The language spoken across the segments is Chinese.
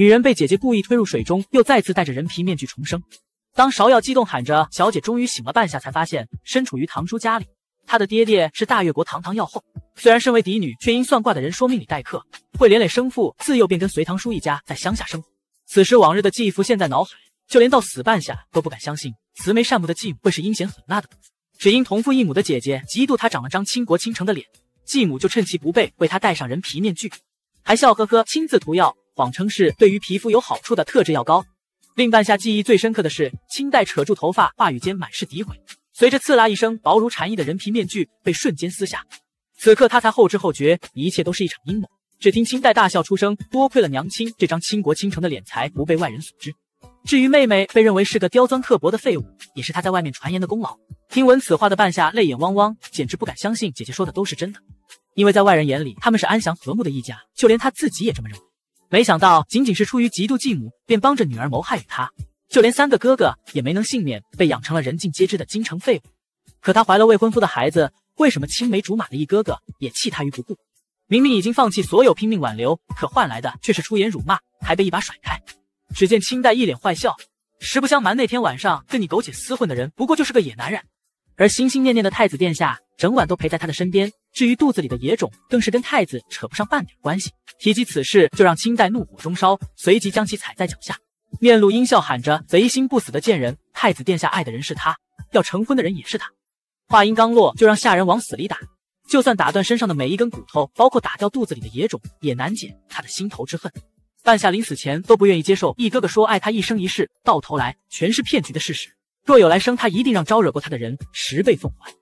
女人被姐姐故意推入水中，又再次戴着人皮面具重生。当芍药激动喊着“小姐，终于醒了”，半下才发现身处于堂叔家里。她的爹爹是大越国堂堂药后，虽然身为嫡女，却因算卦的人说命里带客，会连累生父，自幼便跟随堂叔一家在乡下生活。此时往日的记忆浮现在脑海，就连到死半下都不敢相信，慈眉善目的继母会是阴险狠辣的。只因同父异母的姐姐嫉妒她长了张倾国倾城的脸，继母就趁其不备为她戴上人皮面具，还笑呵呵亲自涂药。谎称是对于皮肤有好处的特制药膏。令半夏记忆最深刻的是，清代扯住头发，话语间满是诋毁。随着刺啦一声，薄如蝉翼的人皮面具被瞬间撕下。此刻他才后知后觉，一切都是一场阴谋。只听清代大笑出声：“多亏了娘亲这张倾国倾城的脸，才不被外人所知。至于妹妹被认为是个刁钻刻薄的废物，也是她在外面传言的功劳。”听闻此话的半夏泪眼汪汪，简直不敢相信姐姐说的都是真的。因为在外人眼里，他们是安详和睦的一家，就连他自己也这么认为。没想到，仅仅是出于嫉妒继母，便帮着女儿谋害于他，就连三个哥哥也没能幸免，被养成了人尽皆知的京城废物。可她怀了未婚夫的孩子，为什么青梅竹马的一哥哥也弃她于不顾？明明已经放弃所有拼命挽留，可换来的却是出言辱骂，还被一把甩开。只见清代一脸坏笑，实不相瞒，那天晚上跟你苟且厮混的人，不过就是个野男人。而心心念念的太子殿下，整晚都陪在他的身边。至于肚子里的野种，更是跟太子扯不上半点关系。提及此事，就让清代怒火中烧，随即将其踩在脚下，面露阴笑，喊着：“贼心不死的贱人！太子殿下爱的人是他，要成婚的人也是他。”话音刚落，就让下人往死里打。就算打断身上的每一根骨头，包括打掉肚子里的野种，也难解他的心头之恨。半夏临死前都不愿意接受一哥哥说爱他一生一世，到头来全是骗局的事实。若有来生，他一定让招惹过他的人十倍奉还。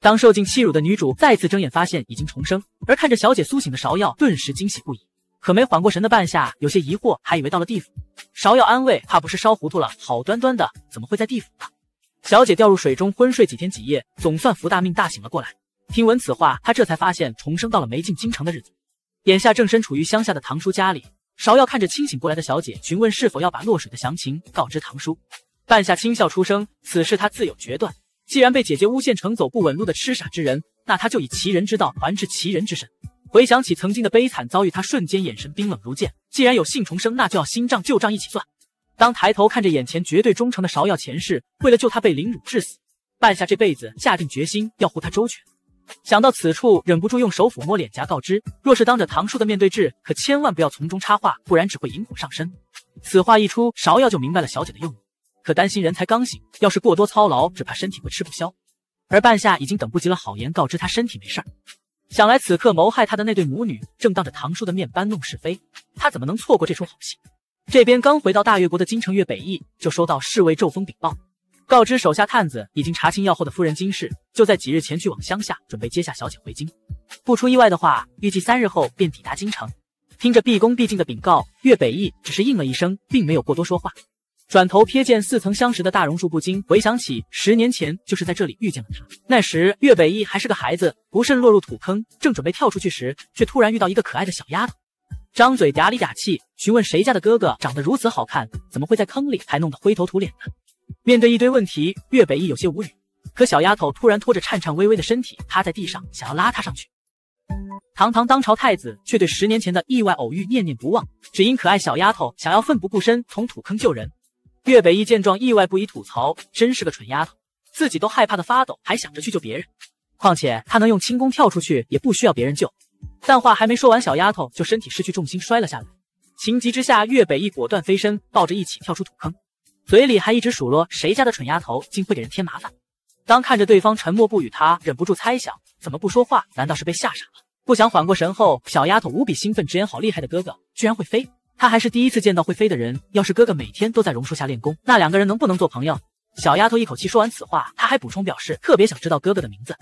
当受尽欺辱的女主再次睁眼，发现已经重生，而看着小姐苏醒的芍药顿时惊喜不已。可没缓过神的半夏有些疑惑，还以为到了地府。芍药安慰，怕不是烧糊涂了，好端端的怎么会在地府呢？小姐掉入水中昏睡几天几夜，总算福大命大醒了过来。听闻此话，她这才发现重生到了没进京城的日子，眼下正身处于乡下的堂叔家里。芍药看着清醒过来的小姐，询问是否要把落水的详情告知堂叔。半夏轻笑出声，此事他自有决断。既然被姐姐诬陷成走不稳路的痴傻之人，那他就以其人之道还治其人之身。回想起曾经的悲惨遭遇，他瞬间眼神冰冷如剑。既然有幸重生，那就要新账旧账一起算。当抬头看着眼前绝对忠诚的芍药，前世为了救他被凌辱致死，半夏这辈子下定决心要护他周全。想到此处，忍不住用手抚摸脸颊，告知：若是当着唐叔的面对质，可千万不要从中插话，不然只会引火上身。此话一出，芍药就明白了小姐的用意。可担心人才刚醒，要是过多操劳，只怕身体会吃不消。而半夏已经等不及了，好言告知他身体没事儿。想来此刻谋害他的那对母女正当着堂叔的面搬弄是非，他怎么能错过这出好戏？这边刚回到大越国的金城越北翼就收到侍卫骤风禀报，告知手下探子已经查清药后的夫人金氏，就在几日前去往乡下，准备接下小姐回京。不出意外的话，预计三日后便抵达京城。听着毕恭毕敬的禀告，越北翼只是应了一声，并没有过多说话。转头瞥见似曾相识的大榕树，不禁回想起十年前就是在这里遇见了他。那时岳北一还是个孩子，不慎落入土坑，正准备跳出去时，却突然遇到一个可爱的小丫头，张嘴嗲里嗲气询问谁家的哥哥长得如此好看，怎么会在坑里还弄得灰头土脸的。面对一堆问题，岳北一有些无语。可小丫头突然拖着颤颤巍巍的身体趴在地上，想要拉他上去。堂堂当朝太子却对十年前的意外偶遇念念不忘，只因可爱小丫头想要奋不顾身从土坑救人。岳北一见状，意外不已，吐槽：“真是个蠢丫头，自己都害怕的发抖，还想着去救别人。况且他能用轻功跳出去，也不需要别人救。”但话还没说完，小丫头就身体失去重心摔了下来。情急之下，岳北一果断飞身抱着一起跳出土坑，嘴里还一直数落谁家的蠢丫头，竟会给人添麻烦。当看着对方沉默不语，他忍不住猜想，怎么不说话？难道是被吓傻了？不想缓过神后，小丫头无比兴奋，直言：“好厉害的哥哥，居然会飞！”他还是第一次见到会飞的人。要是哥哥每天都在榕树下练功，那两个人能不能做朋友？小丫头一口气说完此话，她还补充表示特别想知道哥哥的名字。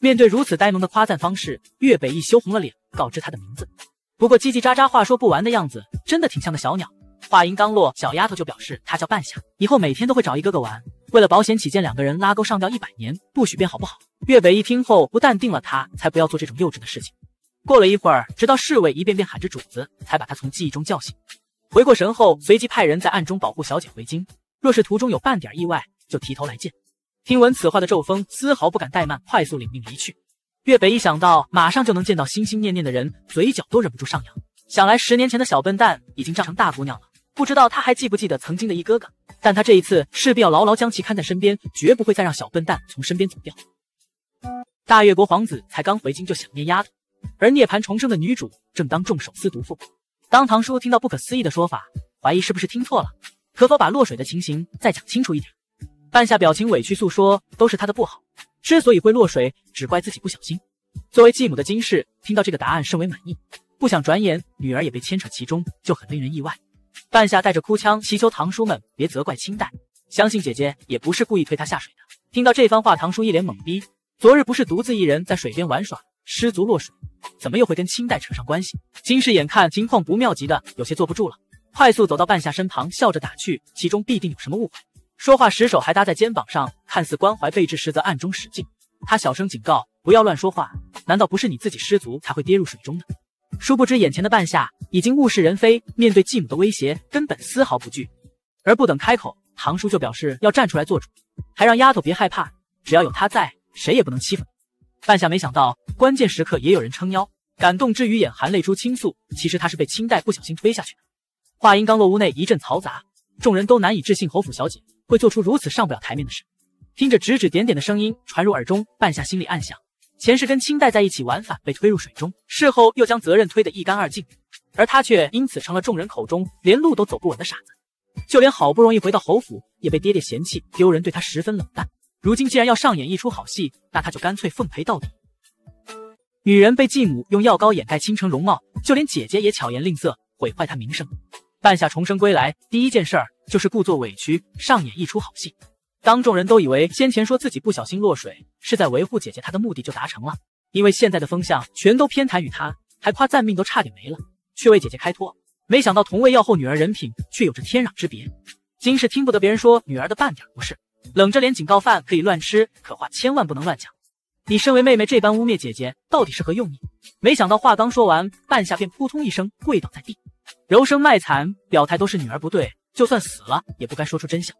面对如此呆萌的夸赞方式，岳北一羞红了脸，告知他的名字。不过叽叽喳喳话说不完的样子，真的挺像个小鸟。话音刚落，小丫头就表示她叫半夏，以后每天都会找一哥哥玩。为了保险起见，两个人拉钩上吊一百年，不许变，好不好？岳北一听后不淡定了，他才不要做这种幼稚的事情。过了一会儿，直到侍卫一遍遍喊着“主子”，才把他从记忆中叫醒。回过神后，随即派人在暗中保护小姐回京。若是途中有半点意外，就提头来见。听闻此话的咒风丝毫不敢怠慢，快速领命离去。岳北一想到马上就能见到心心念念的人，嘴角都忍不住上扬。想来十年前的小笨蛋已经长成大姑娘了，不知道他还记不记得曾经的一哥哥。但他这一次势必要牢牢将其看在身边，绝不会再让小笨蛋从身边走掉。大越国皇子才刚回京，就想念丫头。而涅槃重生的女主正当众手撕毒妇。当堂叔听到不可思议的说法，怀疑是不是听错了？可否把落水的情形再讲清楚一点？半夏表情委屈诉说，都是她的不好。之所以会落水，只怪自己不小心。作为继母的金氏听到这个答案甚为满意，不想转眼女儿也被牵扯其中，就很令人意外。半夏带着哭腔祈求堂叔们别责怪清代，相信姐姐也不是故意推她下水的。听到这番话，堂叔一脸懵逼。昨日不是独自一人在水边玩耍？失足落水，怎么又会跟清代扯上关系？金氏眼看情况不妙，急的有些坐不住了，快速走到半夏身旁，笑着打趣：“其中必定有什么误会。”说话时手还搭在肩膀上，看似关怀备至，实则暗中使劲。他小声警告：“不要乱说话。”难道不是你自己失足才会跌入水中的？”殊不知眼前的半夏已经物是人非，面对继母的威胁，根本丝毫不惧。而不等开口，堂叔就表示要站出来做主，还让丫头别害怕，只要有他在，谁也不能欺负。半夏没想到关键时刻也有人撑腰，感动之余眼含泪珠倾诉。其实她是被青黛不小心推下去的。话音刚落，屋内一阵嘈杂，众人都难以置信侯府小姐会做出如此上不了台面的事。听着指指点点的声音传入耳中，半夏心里暗想：前世跟青黛在一起玩，反被推入水中，事后又将责任推得一干二净，而她却因此成了众人口中连路都走不稳的傻子。就连好不容易回到侯府，也被爹爹嫌弃丢人，对他十分冷淡。如今既然要上演一出好戏，那他就干脆奉陪到底。女人被继母用药膏掩盖倾城容貌，就连姐姐也巧言令色，毁坏她名声。半夏重生归来，第一件事儿就是故作委屈，上演一出好戏。当众人都以为先前说自己不小心落水是在维护姐姐，她的目的就达成了。因为现在的风向全都偏袒于她，还夸赞命都差点没了，却为姐姐开脱。没想到同为药后女儿，人品却有着天壤之别。今世听不得别人说女儿的半点不是。冷着脸警告：“饭可以乱吃，可话千万不能乱讲。你身为妹妹，这般污蔑姐姐，到底是何用意？”没想到话刚说完，半夏便扑通一声跪倒在地，柔声卖惨，表态都是女儿不对，就算死了也不该说出真相。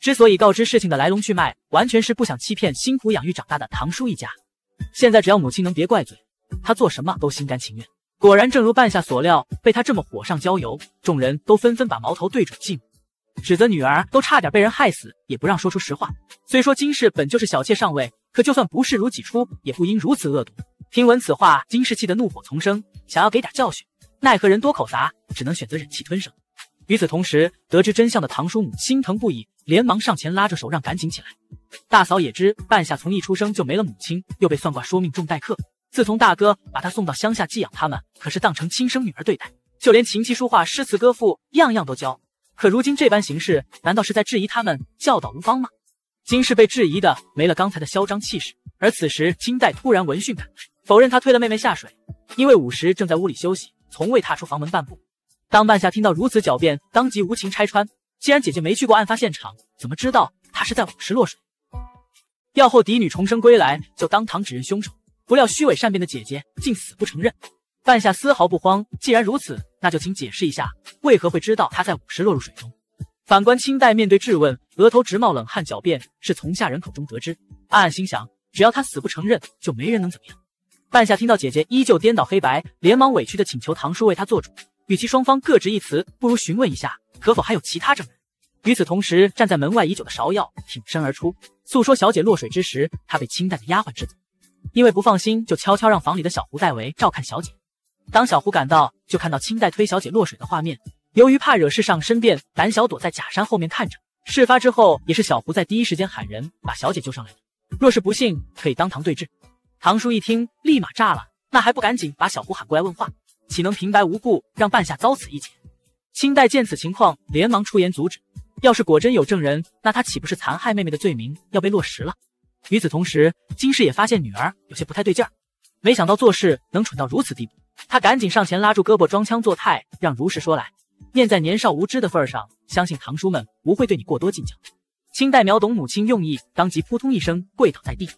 之所以告知事情的来龙去脉，完全是不想欺骗辛苦养育长大的堂叔一家。现在只要母亲能别怪罪，他做什么都心甘情愿。果然，正如半夏所料，被他这么火上浇油，众人都纷纷把矛头对准继母。指责女儿都差点被人害死，也不让说出实话。虽说金氏本就是小妾上位，可就算不视如己出，也不应如此恶毒。听闻此话，金氏气得怒火丛生，想要给点教训，奈何人多口杂，只能选择忍气吞声。与此同时，得知真相的堂叔母心疼不已，连忙上前拉着手让赶紧起来。大嫂也知半夏从一出生就没了母亲，又被算卦说命中待客。自从大哥把她送到乡下寄养，他们可是当成亲生女儿对待，就连琴棋书画、诗词歌赋，样样都教。可如今这般形势，难道是在质疑他们教导无方吗？金氏被质疑的没了刚才的嚣张气势，而此时金代突然闻讯赶来，否认他推了妹妹下水，因为武时正在屋里休息，从未踏出房门半步。当半夏听到如此狡辩，当即无情拆穿：既然姐姐没去过案发现场，怎么知道他是在武时落水？要后嫡女重生归来，就当堂指认凶手。不料虚伪善变的姐姐竟死不承认。半夏丝毫不慌，既然如此。那就请解释一下，为何会知道他在午时落入水中？反观清代，面对质问，额头直冒冷汗，狡辩是从下人口中得知。暗暗心想，只要他死不承认，就没人能怎么样。半夏听到姐姐依旧颠倒黑白，连忙委屈的请求堂叔为她做主。与其双方各执一词，不如询问一下，可否还有其他证人？与此同时，站在门外已久的芍药挺身而出，诉说小姐落水之时，她被清代的丫鬟制走，因为不放心，就悄悄让房里的小胡代为照看小姐。当小胡赶到，就看到清代推小姐落水的画面。由于怕惹事，上身便胆小，躲在假山后面看着。事发之后，也是小胡在第一时间喊人把小姐救上来。若是不信，可以当堂对质。唐叔一听，立马炸了，那还不赶紧把小胡喊过来问话？岂能平白无故让半夏遭此一劫？清代见此情况，连忙出言阻止。要是果真有证人，那他岂不是残害妹妹的罪名要被落实了？与此同时，金氏也发现女儿有些不太对劲儿，没想到做事能蠢到如此地步。他赶紧上前拉住胳膊，装腔作态，让如实说来。念在年少无知的份上，相信堂叔们不会对你过多计较。清代苗懂母亲用意，当即扑通一声跪倒在地，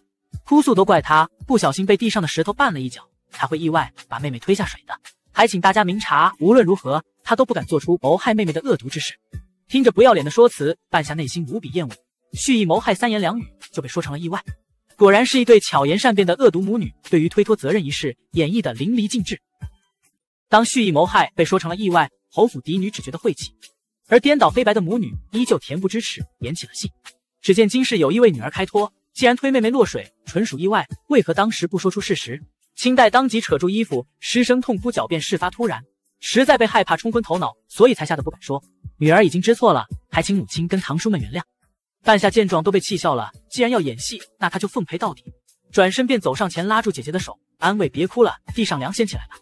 哭诉都怪他不小心被地上的石头绊了一脚，才会意外把妹妹推下水的。还请大家明察，无论如何，他都不敢做出谋害妹妹的恶毒之事。听着不要脸的说辞，半夏内心无比厌恶，蓄意谋害，三言两语就被说成了意外。果然是一对巧言善辩的恶毒母女，对于推脱责任一事演绎的淋漓尽致。当蓄意谋害被说成了意外，侯府嫡女只觉得晦气，而颠倒黑白的母女依旧恬不知耻，演起了戏。只见金氏有意为女儿开脱，既然推妹妹落水纯属意外，为何当时不说出事实？清代当即扯住衣服，失声痛哭，狡辩事发突然，实在被害怕冲昏头脑，所以才吓得不敢说。女儿已经知错了，还请母亲跟堂叔们原谅。半夏见状都被气笑了。既然要演戏，那他就奉陪到底。转身便走上前，拉住姐姐的手，安慰：“别哭了，地上凉，掀起来吧。”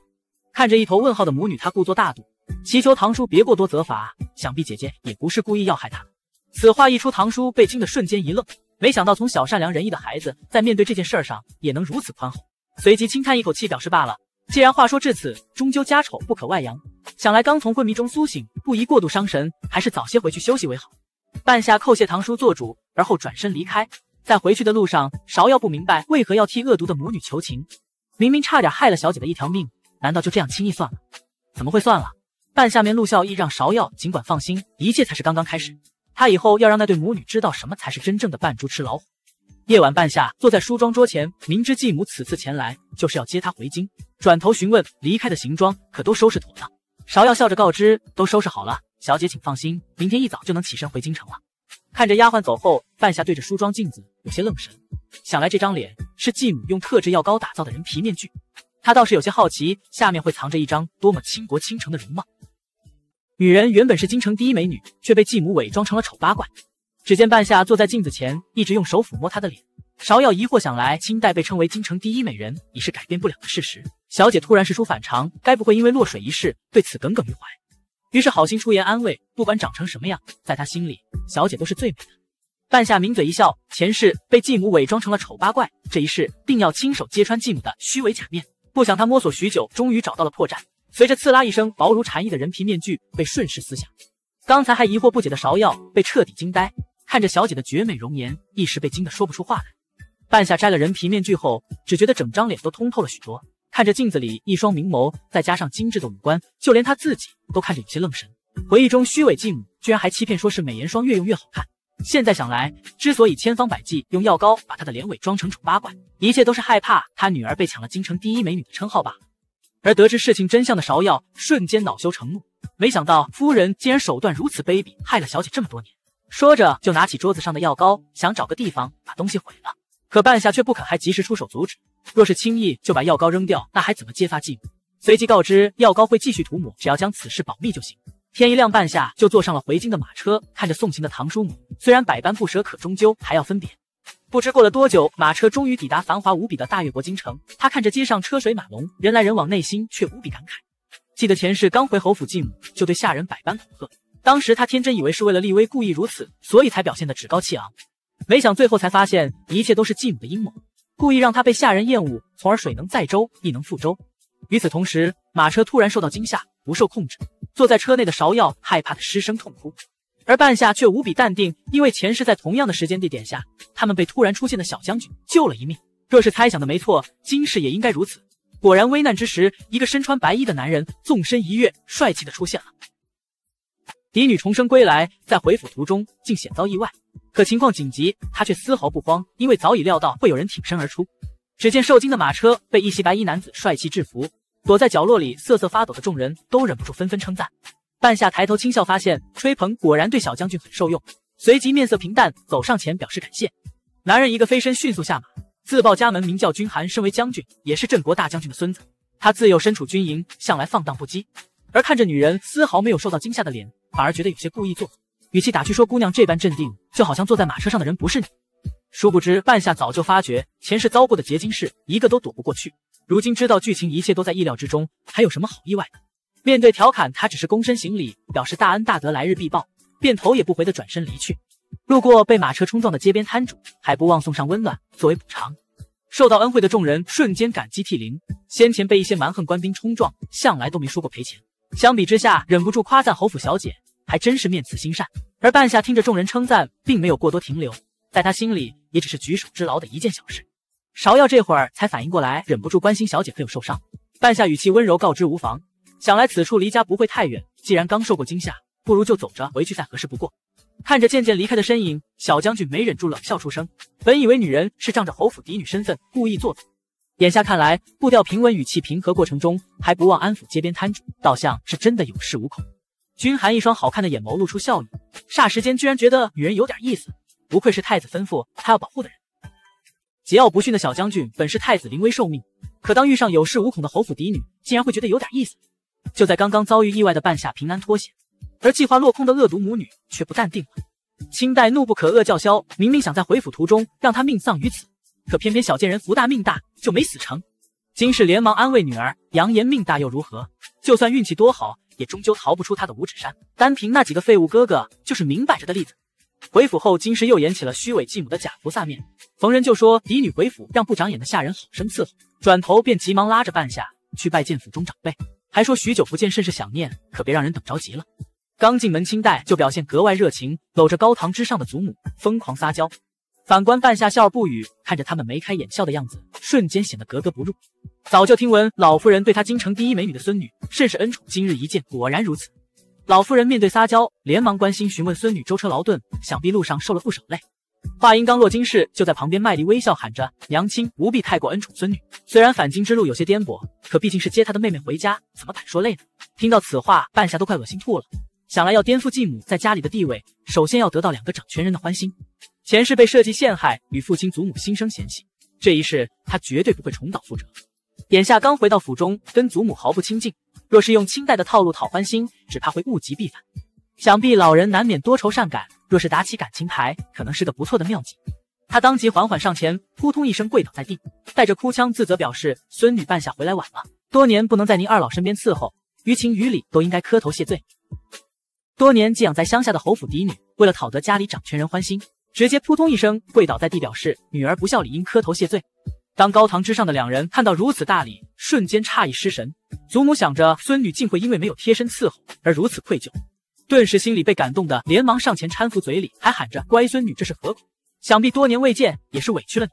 看着一头问号的母女，他故作大度，祈求堂叔别过多责罚。想必姐姐也不是故意要害他。此话一出，堂叔被惊得瞬间一愣，没想到从小善良仁义的孩子，在面对这件事上也能如此宽厚。随即轻叹一口气，表示罢了。既然话说至此，终究家丑不可外扬。想来刚从昏迷中苏醒，不宜过度伤神，还是早些回去休息为好。半夏叩谢堂叔做主，而后转身离开。在回去的路上，芍药不明白为何要替恶毒的母女求情，明明差点害了小姐的一条命，难道就这样轻易算了？怎么会算了？半夏面露笑意，让芍药尽管放心，一切才是刚刚开始。他以后要让那对母女知道什么才是真正的扮猪吃老虎。夜晚，半夏坐在梳妆桌前，明知继母此次前来就是要接她回京，转头询问离开的行装可都收拾妥当。芍药笑着告知，都收拾好了。小姐，请放心，明天一早就能起身回京城了。看着丫鬟走后，半夏对着梳妆镜子有些愣神，想来这张脸是继母用特制药膏打造的人皮面具。她倒是有些好奇，下面会藏着一张多么倾国倾城的容貌。女人原本是京城第一美女，却被继母伪装成了丑八怪。只见半夏坐在镜子前，一直用手抚摸她的脸。芍药疑惑想来，清代被称为京城第一美人已是改变不了的事实。小姐突然事出反常，该不会因为落水一事对此耿耿于怀？于是好心出言安慰，不管长成什么样，在他心里，小姐都是最美的。半夏抿嘴一笑，前世被继母伪装成了丑八怪，这一世定要亲手揭穿继母的虚伪假面。不想他摸索许久，终于找到了破绽。随着刺啦一声，薄如蝉翼的人皮面具被顺势撕下。刚才还疑惑不解的芍药被彻底惊呆，看着小姐的绝美容颜，一时被惊得说不出话来。半夏摘了人皮面具后，只觉得整张脸都通透了许多。看着镜子里一双明眸，再加上精致的五官，就连他自己都看着有些愣神。回忆中，虚伪继母居然还欺骗说是美颜霜越用越好看。现在想来，之所以千方百计用药膏把她的脸伪装成丑八怪，一切都是害怕她女儿被抢了京城第一美女的称号吧。而得知事情真相的芍药瞬间恼羞成怒，没想到夫人竟然手段如此卑鄙，害了小姐这么多年。说着就拿起桌子上的药膏，想找个地方把东西毁了。可半夏却不肯，还及时出手阻止。若是轻易就把药膏扔掉，那还怎么揭发继母？随即告知药膏会继续涂抹，只要将此事保密就行。天一亮，半夏就坐上了回京的马车，看着送行的唐叔母，虽然百般不舍，可终究还要分别。不知过了多久，马车终于抵达繁华无比的大越国京城。他看着街上车水马龙，人来人往，内心却无比感慨。记得前世刚回侯府，继母就对下人百般恐吓。当时他天真以为是为了立威故意如此，所以才表现得趾高气昂。没想最后才发现，一切都是继母的阴谋。故意让他被下人厌恶，从而水能载舟亦能覆舟。与此同时，马车突然受到惊吓，不受控制。坐在车内的芍药害怕的失声痛哭，而半夏却无比淡定，因为前世在同样的时间地点下，他们被突然出现的小将军救了一命。若是猜想的没错，今世也应该如此。果然，危难之时，一个身穿白衣的男人纵身一跃，帅气的出现了。嫡女重生归来，在回府途中竟险遭意外。可情况紧急，他却丝毫不慌，因为早已料到会有人挺身而出。只见受惊的马车被一袭白衣男子帅气制服，躲在角落里瑟瑟发抖的众人都忍不住纷纷称赞。半夏抬头轻笑，发现吹捧果然对小将军很受用，随即面色平淡走上前表示感谢。男人一个飞身迅速下马，自报家门，名叫君寒，身为将军，也是镇国大将军的孙子。他自幼身处军营，向来放荡不羁。而看着女人丝毫没有受到惊吓的脸，反而觉得有些故意做作。语气打趣说：“姑娘这般镇定，就好像坐在马车上的人不是你。”殊不知，半夏早就发觉前世遭过的结晶事，一个都躲不过去。如今知道剧情，一切都在意料之中，还有什么好意外的？面对调侃，他只是躬身行礼，表示大恩大德，来日必报，便头也不回的转身离去。路过被马车冲撞的街边摊主，还不忘送上温暖作为补偿。受到恩惠的众人瞬间感激涕零。先前被一些蛮横官兵冲撞，向来都没说过赔钱，相比之下，忍不住夸赞侯府小姐。还真是面慈心善，而半夏听着众人称赞，并没有过多停留，在她心里也只是举手之劳的一件小事。芍药这会儿才反应过来，忍不住关心小姐可有受伤。半夏语气温柔告知无妨，想来此处离家不会太远，既然刚受过惊吓，不如就走着回去，再合适不过。看着渐渐离开的身影，小将军没忍住冷笑出声，本以为女人是仗着侯府嫡女身份故意作的，眼下看来步调平稳，语气平和，过程中还不忘安抚街边摊主，倒像是真的有恃无恐。君寒一双好看的眼眸露出笑意，霎时间居然觉得女人有点意思。不愧是太子吩咐他要保护的人。桀骜不驯的小将军本是太子临危受命，可当遇上有恃无恐的侯府嫡女，竟然会觉得有点意思。就在刚刚遭遇意外的半夏平安脱险，而计划落空的恶毒母女却不淡定了。清代怒不可遏，叫嚣明明想在回府途中让他命丧于此，可偏偏小贱人福大命大，就没死成。金氏连忙安慰女儿，扬言命大又如何，就算运气多好。也终究逃不出他的五指山，单凭那几个废物哥哥就是明摆着的例子。回府后，金氏又演起了虚伪继母的假菩萨面，逢人就说嫡女回府，让不长眼的下人好生伺候。转头便急忙拉着半夏去拜见府中长辈，还说许久不见甚是想念，可别让人等着急了。刚进门，清代就表现格外热情，搂着高堂之上的祖母疯狂撒娇。反观半夏笑而不语，看着他们眉开眼笑的样子，瞬间显得格格不入。早就听闻老夫人对她京城第一美女的孙女甚是恩宠，今日一见果然如此。老夫人面对撒娇，连忙关心询问孙女舟车劳顿，想必路上受了不少累。话音刚落，金氏就在旁边卖力微笑，喊着：“娘亲，不必太过恩宠孙女。虽然返京之路有些颠簸，可毕竟是接她的妹妹回家，怎么敢说累呢？”听到此话，半夏都快恶心吐了。想来要颠覆继母在家里的地位，首先要得到两个掌权人的欢心。前世被设计陷害，与父亲祖母心生嫌隙，这一世她绝对不会重蹈覆辙。眼下刚回到府中，跟祖母毫不亲近。若是用清代的套路讨欢心，只怕会物极必反。想必老人难免多愁善感，若是打起感情牌，可能是个不错的妙计。他当即缓缓上前，扑通一声跪倒在地，带着哭腔自责，表示孙女半夏回来晚了，多年不能在您二老身边伺候，于情于理都应该磕头谢罪。多年寄养在乡下的侯府嫡女，为了讨得家里掌权人欢心，直接扑通一声跪倒在地，表示女儿不孝，理应磕头谢罪。当高堂之上的两人看到如此大礼，瞬间诧异失神。祖母想着孙女竟会因为没有贴身伺候而如此愧疚，顿时心里被感动的，连忙上前搀扶，嘴里还喊着：“乖孙女，这是何苦？想必多年未见，也是委屈了你。”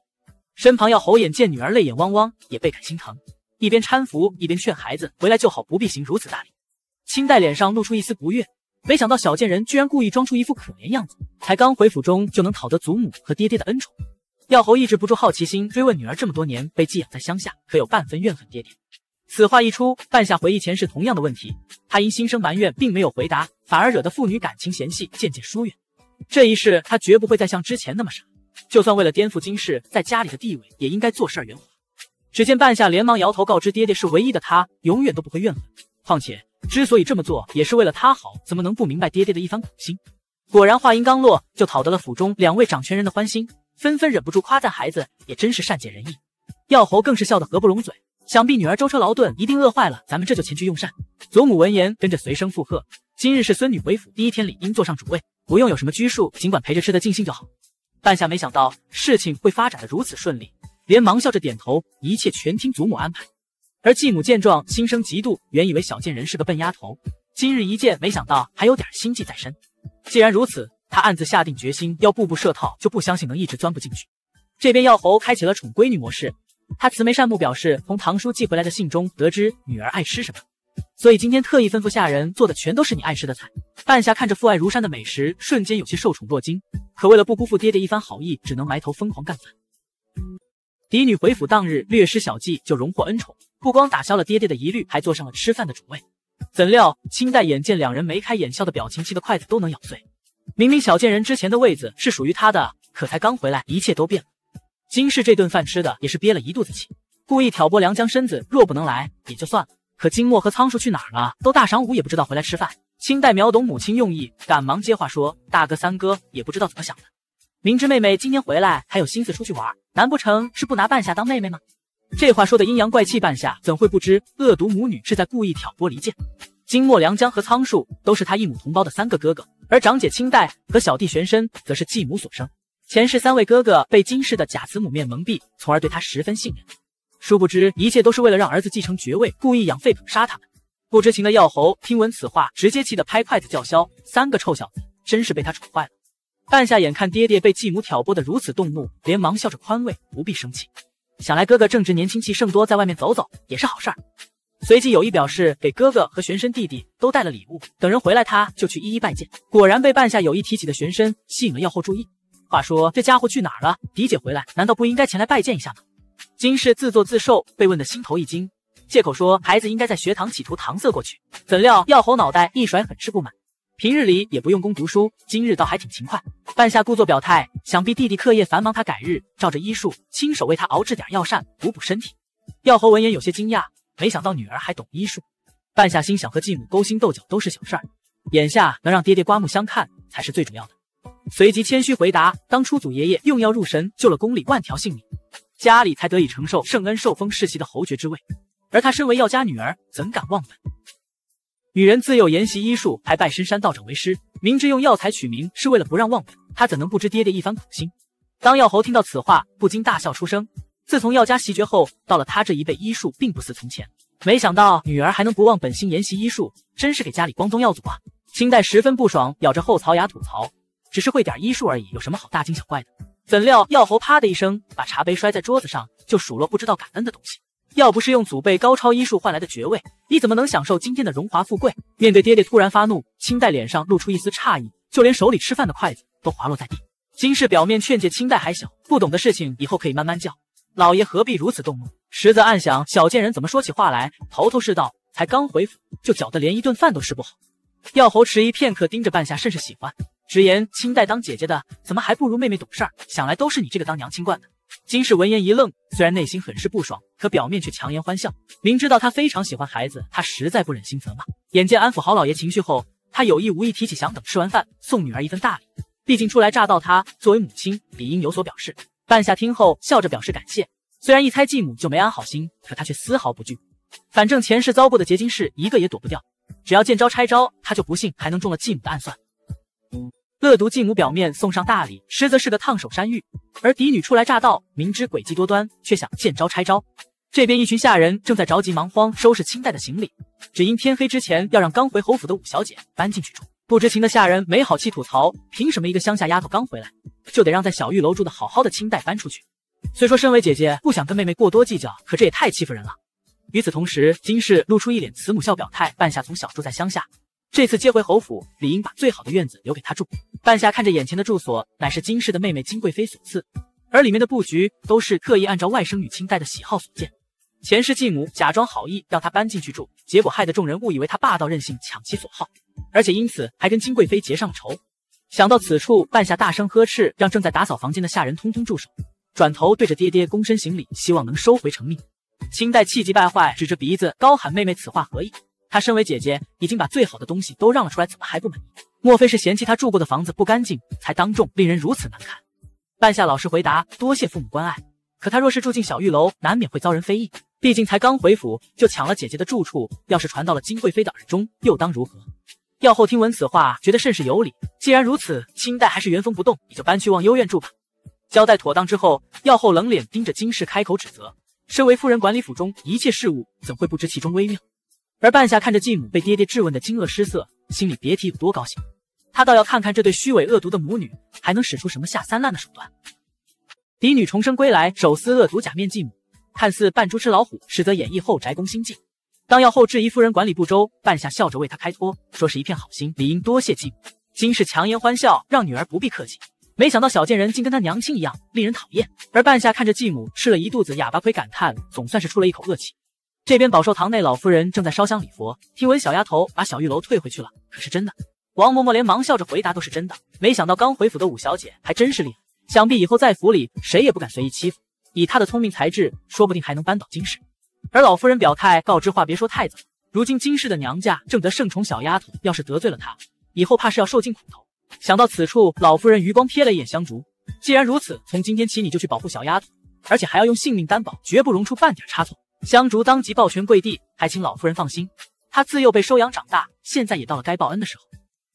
身旁要侯眼见女儿泪眼汪汪，也倍感心疼，一边搀扶一边劝孩子：“回来就好，不必行如此大礼。”清代脸上露出一丝不悦，没想到小贱人居然故意装出一副可怜样子，才刚回府中就能讨得祖母和爹爹的恩宠。药侯抑制不住好奇心，追问女儿：“这么多年被寄养在乡下，可有半分怨恨？”爹爹，此话一出，半夏回忆前世同样的问题，她因心生埋怨，并没有回答，反而惹得父女感情嫌隙渐渐疏远。这一世，她绝不会再像之前那么傻，就算为了颠覆今世在家里的地位，也应该做事圆滑。只见半夏连忙摇头，告知爹爹是唯一的，她永远都不会怨恨。况且，之所以这么做，也是为了他好，怎么能不明白爹爹的一番苦心？果然，话音刚落，就讨得了府中两位掌权人的欢心。纷纷忍不住夸赞孩子也真是善解人意，药侯更是笑得合不拢嘴。想必女儿舟车劳顿，一定饿坏了，咱们这就前去用膳。祖母闻言，跟着随声附和。今日是孙女回府第一天，理应坐上主位，不用有什么拘束，尽管陪着吃的尽兴就好。半夏没想到事情会发展的如此顺利，连忙笑着点头，一切全听祖母安排。而继母见状，心生嫉妒，原以为小贱人是个笨丫头，今日一见，没想到还有点心计在身。既然如此。他暗自下定决心，要步步设套，就不相信能一直钻不进去。这边药侯开启了宠闺女模式，他慈眉善目，表示从堂叔寄回来的信中得知女儿爱吃什么，所以今天特意吩咐下人做的全都是你爱吃的菜。半夏看着父爱如山的美食，瞬间有些受宠若惊，可为了不辜负爹爹一番好意，只能埋头疯狂干饭。嫡女回府当日，略施小计就荣获恩宠，不光打消了爹爹的疑虑，还坐上了吃饭的主位。怎料清代眼见两人眉开眼笑的表情，气得筷子都能咬碎。明明小贱人之前的位子是属于他的，可才刚回来，一切都变了。金氏这顿饭吃的也是憋了一肚子气，故意挑拨梁江身子。若不能来也就算了，可金墨和仓鼠去哪儿了？都大晌午也不知道回来吃饭。清代秒懂母亲用意，赶忙接话说：“大哥三哥也不知道怎么想的，明知妹妹今天回来还有心思出去玩，难不成是不拿半夏当妹妹吗？”这话说的阴阳怪气，半夏怎会不知恶毒母女是在故意挑拨离间？金墨、梁江和仓鼠都是他一母同胞的三个哥哥。而长姐清代和小弟玄身则是继母所生。前世三位哥哥被金氏的假慈母面蒙蔽，从而对他十分信任。殊不知，一切都是为了让儿子继承爵位，故意养废捧杀他们。不知情的药侯听闻此话，直接气得拍筷子叫嚣：“三个臭小子，真是被他宠坏了！”半夏眼看爹爹被继母挑拨的如此动怒，连忙笑着宽慰：“不必生气，想来哥哥正值年轻气盛，多在外面走走也是好事儿。”随即有意表示给哥哥和玄参弟弟都带了礼物，等人回来他就去一一拜见。果然被半夏有意提起的玄参吸引了药后注意。话说这家伙去哪儿了？嫡姐回来难道不应该前来拜见一下吗？金氏自作自受，被问得心头一惊，借口说孩子应该在学堂，企图搪塞过去。怎料药猴脑袋一甩，很是不满。平日里也不用功读书，今日倒还挺勤快。半夏故作表态，想必弟弟课业繁忙，他改日照着医术亲手为他熬制点药膳，补补身体。药猴闻言有些惊讶。没想到女儿还懂医术，半夏心想和继母勾心斗角都是小事儿，眼下能让爹爹刮目相看才是最主要的。随即谦虚回答：“当初祖爷爷用药入神，救了宫里万条性命，家里才得以承受圣恩受封世袭的侯爵之位。而她身为药家女儿，怎敢忘本？女人自幼研习医术，还拜深山道长为师，明知用药材取名是为了不让忘本，她怎能不知爹爹一番苦心？”当药侯听到此话，不禁大笑出声。自从药家袭爵后，到了他这一辈，医术并不似从前。没想到女儿还能不忘本心研习医术，真是给家里光宗耀祖啊！清代十分不爽，咬着后槽牙吐槽：“只是会点医术而已，有什么好大惊小怪的？”怎料药猴啪的一声把茶杯摔在桌子上，就数落不知道感恩的东西：“要不是用祖辈高超医术换来的爵位，你怎么能享受今天的荣华富贵？”面对爹爹突然发怒，清代脸上露出一丝诧异，就连手里吃饭的筷子都滑落在地。金氏表面劝诫清代还小，不懂的事情以后可以慢慢教。老爷何必如此动怒？实则暗想，小贱人怎么说起话来头头是道？才刚回府，就搅得连一顿饭都吃不好。药侯迟疑片刻，盯着半夏，甚是喜欢，直言：“清代当姐姐的，怎么还不如妹妹懂事？想来都是你这个当娘亲惯的。”金氏闻言一愣，虽然内心很是不爽，可表面却强颜欢笑。明知道他非常喜欢孩子，他实在不忍心责骂。眼见安抚好老爷情绪后，他有意无意提起，想等吃完饭送女儿一份大礼。毕竟初来乍到，他作为母亲理应有所表示。半夏听后笑着表示感谢，虽然一猜继母就没安好心，可她却丝毫不惧，反正前世遭过的结晶事一个也躲不掉，只要见招拆招，她就不信还能中了继母的暗算。恶毒继母表面送上大礼，实则是个烫手山芋，而嫡女初来乍到，明知诡计多端，却想见招拆招。这边一群下人正在着急忙慌收拾清代的行李，只因天黑之前要让刚回侯府的五小姐搬进去住。不知情的下人没好气吐槽：“凭什么一个乡下丫头刚回来，就得让在小玉楼住的好好的清代搬出去？”虽说身为姐姐不想跟妹妹过多计较，可这也太欺负人了。与此同时，金氏露出一脸慈母笑，表态：“半夏从小住在乡下，这次接回侯府，理应把最好的院子留给她住。”半夏看着眼前的住所，乃是金氏的妹妹金贵妃所赐，而里面的布局都是特意按照外甥女清代的喜好所建。前世继母假装好意让他搬进去住，结果害得众人误以为他霸道任性、抢其所好，而且因此还跟金贵妃结上了仇。想到此处，半夏大声呵斥，让正在打扫房间的下人通通住手，转头对着爹爹躬身行礼，希望能收回成命。清代气急败坏，指着鼻子高喊：“妹妹，此话何意？她身为姐姐，已经把最好的东西都让了出来，怎么还不满意？莫非是嫌弃她住过的房子不干净，才当众令人如此难堪？半夏老实回答：“多谢父母关爱，可她若是住进小玉楼，难免会遭人非议。”毕竟才刚回府，就抢了姐姐的住处，要是传到了金贵妃的耳中，又当如何？药后听闻此话，觉得甚是有理。既然如此，清代还是原封不动，你就搬去忘忧院住吧。交代妥当之后，药后冷脸盯着金氏开口指责：“身为夫人，管理府中一切事务，怎会不知其中微妙？”而半夏看着继母被爹爹质问的惊愕失色，心里别提有多高兴。她倒要看看这对虚伪恶毒的母女还能使出什么下三滥的手段。嫡女重生归来，手撕恶毒假面继母。看似扮猪吃老虎，实则演绎后宅宫心计。当要后质疑夫人管理不周，半夏笑着为他开脱，说是一片好心，理应多谢继母。金氏强颜欢笑，让女儿不必客气。没想到小贱人竟跟她娘亲一样，令人讨厌。而半夏看着继母吃了一肚子哑巴亏，感叹总算是出了一口恶气。这边宝寿堂内，老夫人正在烧香礼佛，听闻小丫头把小玉楼退回去了，可是真的？王嬷嬷连忙笑着回答，都是真的。没想到刚回府的五小姐还真是厉害，想必以后在府里谁也不敢随意欺负。以他的聪明才智，说不定还能扳倒金氏。而老夫人表态告知，话别说太早。如今金氏的娘家正得圣宠，小丫头要是得罪了她，以后怕是要受尽苦头。想到此处，老夫人余光瞥了一眼香烛。既然如此，从今天起你就去保护小丫头，而且还要用性命担保，绝不容出半点差错。香烛当即抱拳跪地，还请老夫人放心。他自幼被收养长大，现在也到了该报恩的时候，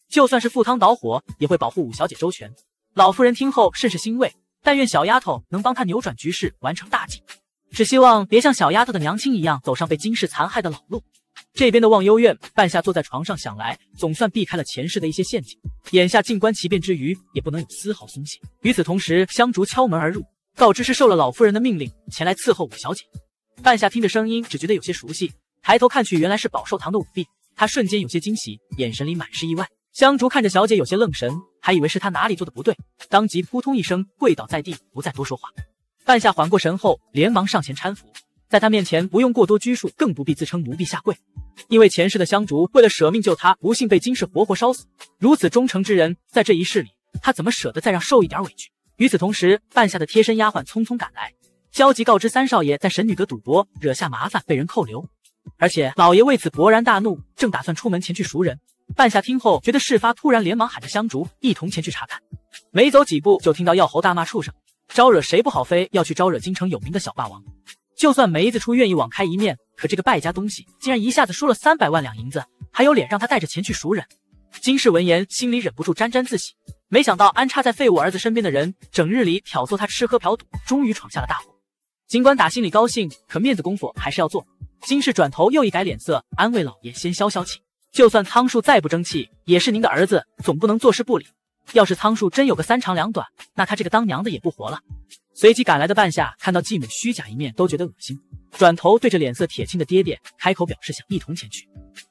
就算是赴汤蹈火，也会保护五小姐周全。老夫人听后甚是欣慰。但愿小丫头能帮他扭转局势，完成大计。只希望别像小丫头的娘亲一样，走上被金氏残害的老路。这边的忘忧院，半夏坐在床上想来，总算避开了前世的一些陷阱。眼下静观其变之余，也不能有丝毫松懈。与此同时，香烛敲门而入，告知是受了老夫人的命令前来伺候五小姐。半夏听着声音，只觉得有些熟悉，抬头看去，原来是宝寿堂的五碧。她瞬间有些惊喜，眼神里满是意外。香烛看着小姐有些愣神，还以为是她哪里做的不对，当即扑通一声跪倒在地，不再多说话。半夏缓过神后，连忙上前搀扶，在她面前不用过多拘束，更不必自称奴婢下跪，因为前世的香烛为了舍命救她，不幸被金氏活活烧死。如此忠诚之人，在这一世里，她怎么舍得再让受一点委屈？与此同时，半夏的贴身丫鬟匆匆赶来，焦急告知三少爷在神女阁赌博，惹下麻烦，被人扣留，而且老爷为此勃然大怒，正打算出门前去赎人。半夏听后觉得事发突然，连忙喊着香烛一同前去查看。没走几步，就听到药侯大骂畜生，招惹谁不好，非要去招惹京城有名的小霸王。就算梅子初愿意网开一面，可这个败家东西竟然一下子输了三百万两银子，还有脸让他带着钱去赎人。金氏闻言，心里忍不住沾沾自喜，没想到安插在废物儿子身边的人，整日里挑唆他吃喝嫖赌，终于闯下了大祸。尽管打心里高兴，可面子功夫还是要做。金氏转头又一改脸色，安慰老爷先消消气。就算苍树再不争气，也是您的儿子，总不能坐视不理。要是苍树真有个三长两短，那他这个当娘的也不活了。随即赶来的半夏看到继母虚假一面，都觉得恶心，转头对着脸色铁青的爹爹开口表示想一同前去。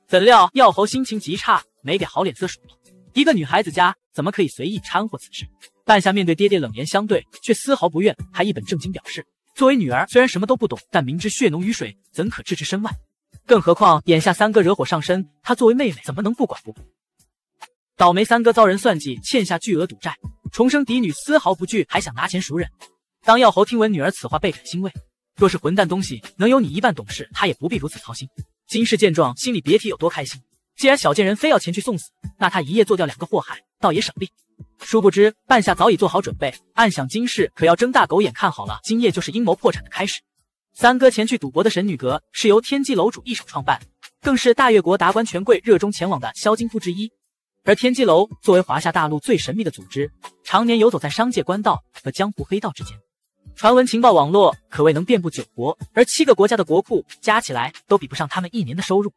怎料药侯心情极差，没给好脸色数落。一个女孩子家怎么可以随意掺和此事？半夏面对爹爹冷言相对，却丝毫不怨，还一本正经表示，作为女儿虽然什么都不懂，但明知血浓于水，怎可置之身外？更何况，眼下三哥惹火上身，他作为妹妹怎么能不管不顾？倒霉三哥遭人算计，欠下巨额赌债，重生嫡女丝毫不惧，还想拿钱赎人。当药侯听闻女儿此话，倍感欣慰。若是混蛋东西能有你一半懂事，他也不必如此操心。金氏见状，心里别提有多开心。既然小贱人非要前去送死，那他一夜做掉两个祸害，倒也省力。殊不知，半夏早已做好准备，暗想金氏可要睁大狗眼看好了，今夜就是阴谋破产的开始。三哥前去赌博的神女阁是由天机楼主一手创办，更是大越国达官权贵热衷前往的销金铺之一。而天机楼作为华夏大陆最神秘的组织，常年游走在商界、官道和江湖黑道之间，传闻情报网络可谓能遍布九国，而七个国家的国库加起来都比不上他们一年的收入。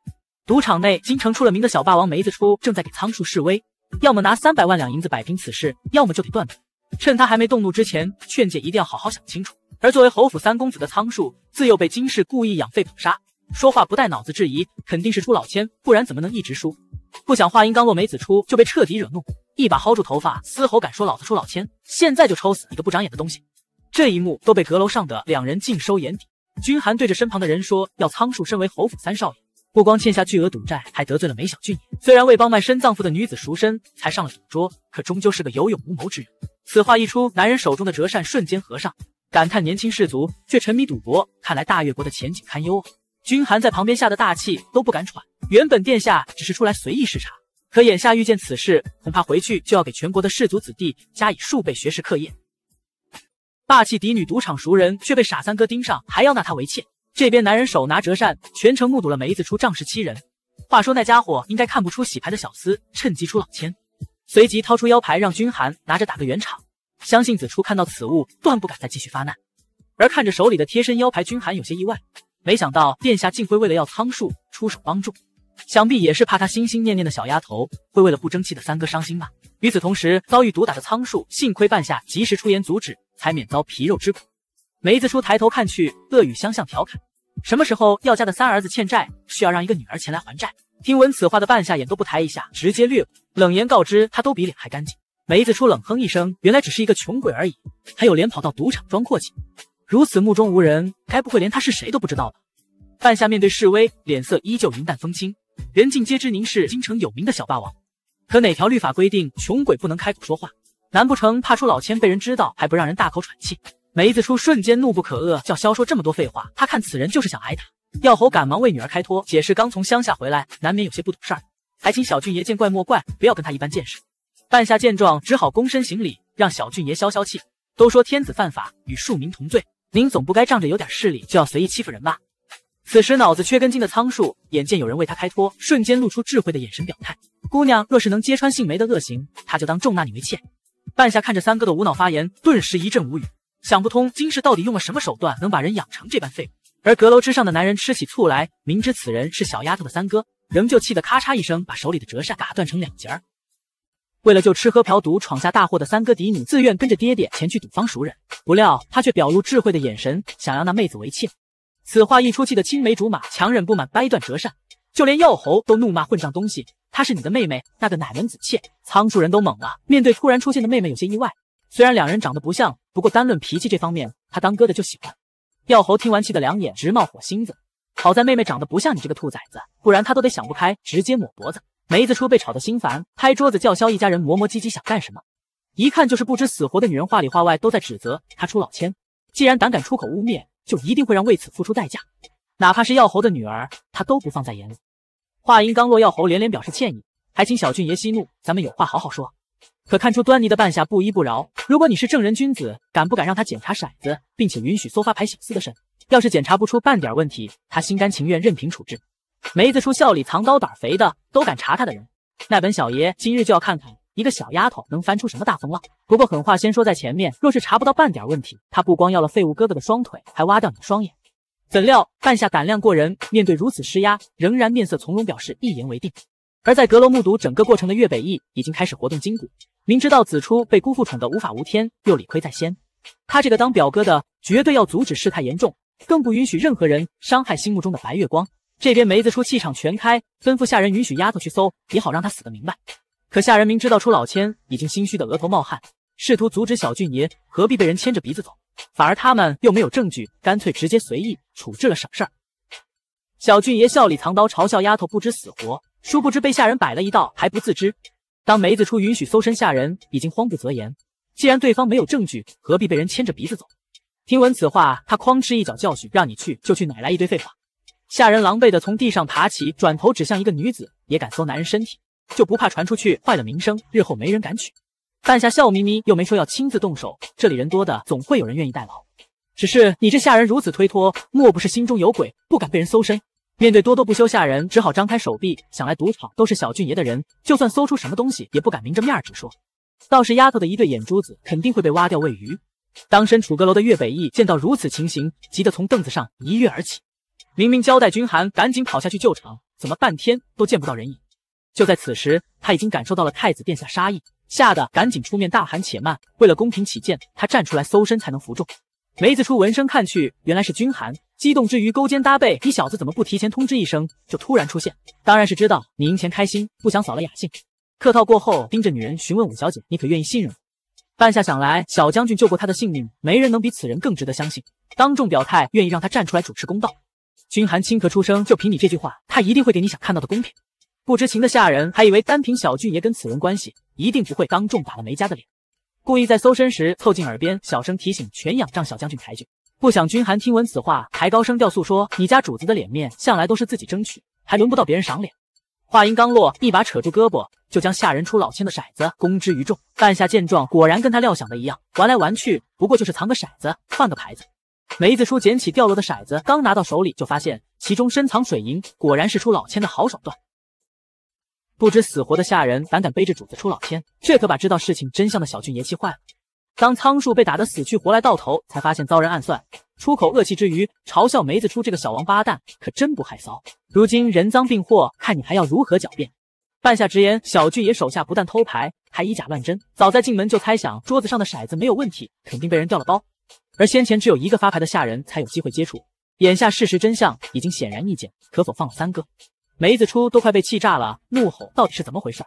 赌场内，京城出了名的小霸王梅子初正在给仓树示威，要么拿三百万两银子摆平此事，要么就得断腿。趁他还没动怒之前，劝诫一定要好好想清楚。而作为侯府三公子的仓树，自幼被金氏故意养废捧杀，说话不带脑子，质疑肯定是出老千，不然怎么能一直输？不想话音刚落，梅子初就被彻底惹怒，一把薅住头发嘶吼：“敢说老子出老千，现在就抽死你个不长眼的东西！”这一幕都被阁楼上的两人尽收眼底。君寒对着身旁的人说：“要仓树身为侯府三少爷，不光欠下巨额赌债，还得罪了梅小俊。虽然为帮卖身葬父的女子赎身才上了赌桌，可终究是个有勇无谋之人。”此话一出，男人手中的折扇瞬间合上。感叹年轻士卒却沉迷赌博，看来大越国的前景堪忧啊！君寒在旁边吓得大气都不敢喘。原本殿下只是出来随意视察，可眼下遇见此事，恐怕回去就要给全国的士族子弟加以数倍学识课业。霸气嫡女赌场熟人却被傻三哥盯上，还要纳他为妾。这边男人手拿折扇，全程目睹了梅子出仗势欺人。话说那家伙应该看不出洗牌的小厮，趁机出老千，随即掏出腰牌让君寒拿着打个圆场。相信子初看到此物，断不敢再继续发难。而看着手里的贴身腰牌，君寒有些意外，没想到殿下竟会为了要仓树出手帮助，想必也是怕他心心念念的小丫头会为了不争气的三哥伤心吧。与此同时，遭遇毒打的仓树，幸亏半夏及时出言阻止，才免遭皮肉之苦。梅子初抬头看去，恶语相向，调侃：“什么时候药家的三儿子欠债，需要让一个女儿前来还债？”听闻此话的半夏，眼都不抬一下，直接掠过，冷言告知他都比脸还干净。梅子初冷哼一声，原来只是一个穷鬼而已，还有脸跑到赌场装阔气，如此目中无人，该不会连他是谁都不知道吧？半夏面对示威，脸色依旧云淡风轻。人尽皆知您是京城有名的小霸王，可哪条律法规定穷鬼不能开口说话？难不成怕出老千被人知道，还不让人大口喘气？梅子初瞬间怒不可遏，叫萧说这么多废话，他看此人就是想挨打。耀侯赶忙为女儿开脱，解释刚从乡下回来，难免有些不懂事儿，还请小俊爷见怪莫怪，不要跟他一般见识。半夏见状，只好躬身行礼，让小俊爷消消气。都说天子犯法与庶民同罪，您总不该仗着有点势力就要随意欺负人吧？此时脑子缺根筋的仓鼠，眼见有人为他开脱，瞬间露出智慧的眼神表态：姑娘若是能揭穿杏梅的恶行，他就当重纳你为妾。半夏看着三哥的无脑发言，顿时一阵无语，想不通金氏到底用了什么手段，能把人养成这般废物。而阁楼之上的男人吃起醋来，明知此人是小丫头的三哥，仍旧气得咔嚓一声，把手里的折扇打断成两截儿。为了救吃喝嫖赌闯下大祸的三哥嫡女，自愿跟着爹爹前去赌坊赎人。不料他却表露智慧的眼神，想要那妹子为妾。此话一出，气的青梅竹马强忍不满，掰断折扇。就连药猴都怒骂混账东西，她是你的妹妹，那个乃门子妾？仓鼠人都懵了，面对突然出现的妹妹，有些意外。虽然两人长得不像，不过单论脾气这方面，他当哥的就喜欢。药猴听完，气得两眼直冒火星子。好在妹妹长得不像你这个兔崽子，不然他都得想不开，直接抹脖子。梅子初被吵得心烦，拍桌子叫嚣，一家人磨磨唧唧想干什么？一看就是不知死活的女人，话里话外都在指责他出老千。既然胆敢出口污蔑，就一定会让为此付出代价。哪怕是药侯的女儿，他都不放在眼里。话音刚落，药侯连连表示歉意，还请小俊爷息怒，咱们有话好好说。可看出端倪的半夏不依不饶，如果你是正人君子，敢不敢让他检查骰子，并且允许搜发牌小司的身？要是检查不出半点问题，他心甘情愿任凭处置。梅子初笑里藏刀，胆肥的都敢查他的人。那本小爷今日就要看看一个小丫头能翻出什么大风浪。不过狠话先说在前面，若是查不到半点问题，他不光要了废物哥哥的双腿，还挖掉你的双眼。怎料半夏胆量过人，面对如此施压，仍然面色从容，表示一言为定。而在阁楼目睹整个过程的岳北翼已经开始活动筋骨，明知道子初被姑父宠得无法无天，又理亏在先，他这个当表哥的绝对要阻止事态严重，更不允许任何人伤害心目中的白月光。这边梅子初气场全开，吩咐下人允许丫头去搜，也好让她死个明白。可下人明知道出老千，已经心虚的额头冒汗，试图阻止小俊爷，何必被人牵着鼻子走？反而他们又没有证据，干脆直接随意处置了，省事儿。小俊爷笑里藏刀，嘲笑丫头不知死活，殊不知被下人摆了一道还不自知。当梅子初允许搜身，下人已经慌不择言。既然对方没有证据，何必被人牵着鼻子走？听闻此话，他哐哧一脚教训：“让你去就去，哪来一堆废话？”下人狼狈地从地上爬起，转头指向一个女子，也敢搜男人身体，就不怕传出去坏了名声，日后没人敢娶？半夏笑眯眯，又没说要亲自动手，这里人多的，总会有人愿意代劳。只是你这下人如此推脱，莫不是心中有鬼，不敢被人搜身？面对多多不休下人，只好张开手臂，想来赌场都是小俊爷的人，就算搜出什么东西，也不敢明着面儿直说。倒是丫头的一对眼珠子，肯定会被挖掉喂鱼。当身处阁楼的岳北翼见到如此情形，急得从凳子上一跃而起。明明交代君寒赶紧跑下去救场，怎么半天都见不到人影？就在此时，他已经感受到了太子殿下杀意，吓得赶紧出面大喊：“且慢！为了公平起见，他站出来搜身才能服众。”梅子初闻声看去，原来是君寒，激动之余勾肩搭背：“你小子怎么不提前通知一声，就突然出现？当然是知道你赢钱开心，不想扫了雅兴。”客套过后，盯着女人询问五小姐：“你可愿意信任我？”半夏想来，小将军救过他的性命，没人能比此人更值得相信，当众表态愿意让他站出来主持公道。君寒轻咳出声，就凭你这句话，他一定会给你想看到的公平。不知情的下人还以为单凭小俊爷跟此人关系，一定不会当众打了梅家的脸，故意在搜身时凑近耳边小声提醒，全仰仗小将军抬举。不想君寒听闻此话，还高声调诉说，你家主子的脸面向来都是自己争取，还轮不到别人赏脸。话音刚落，一把扯住胳膊，就将下人出老千的骰子公之于众。半夏见状，果然跟他料想的一样，玩来玩去，不过就是藏个骰子，换个牌子。梅子叔捡起掉落的骰子，刚拿到手里就发现其中深藏水银，果然是出老千的好手段。不知死活的下人胆敢背着主子出老千，这可把知道事情真相的小俊爷气坏了。当仓树被打得死去活来，到头才发现遭人暗算，出口恶气之余，嘲笑梅子叔这个小王八蛋，可真不害臊。如今人赃并获，看你还要如何狡辩？半夏直言，小俊爷手下不但偷牌，还以假乱真。早在进门就猜想桌子上的骰子没有问题，肯定被人调了包。而先前只有一个发牌的下人才有机会接触，眼下事实真相已经显然易见，可否放了三哥？梅子初都快被气炸了，怒吼：“到底是怎么回事？”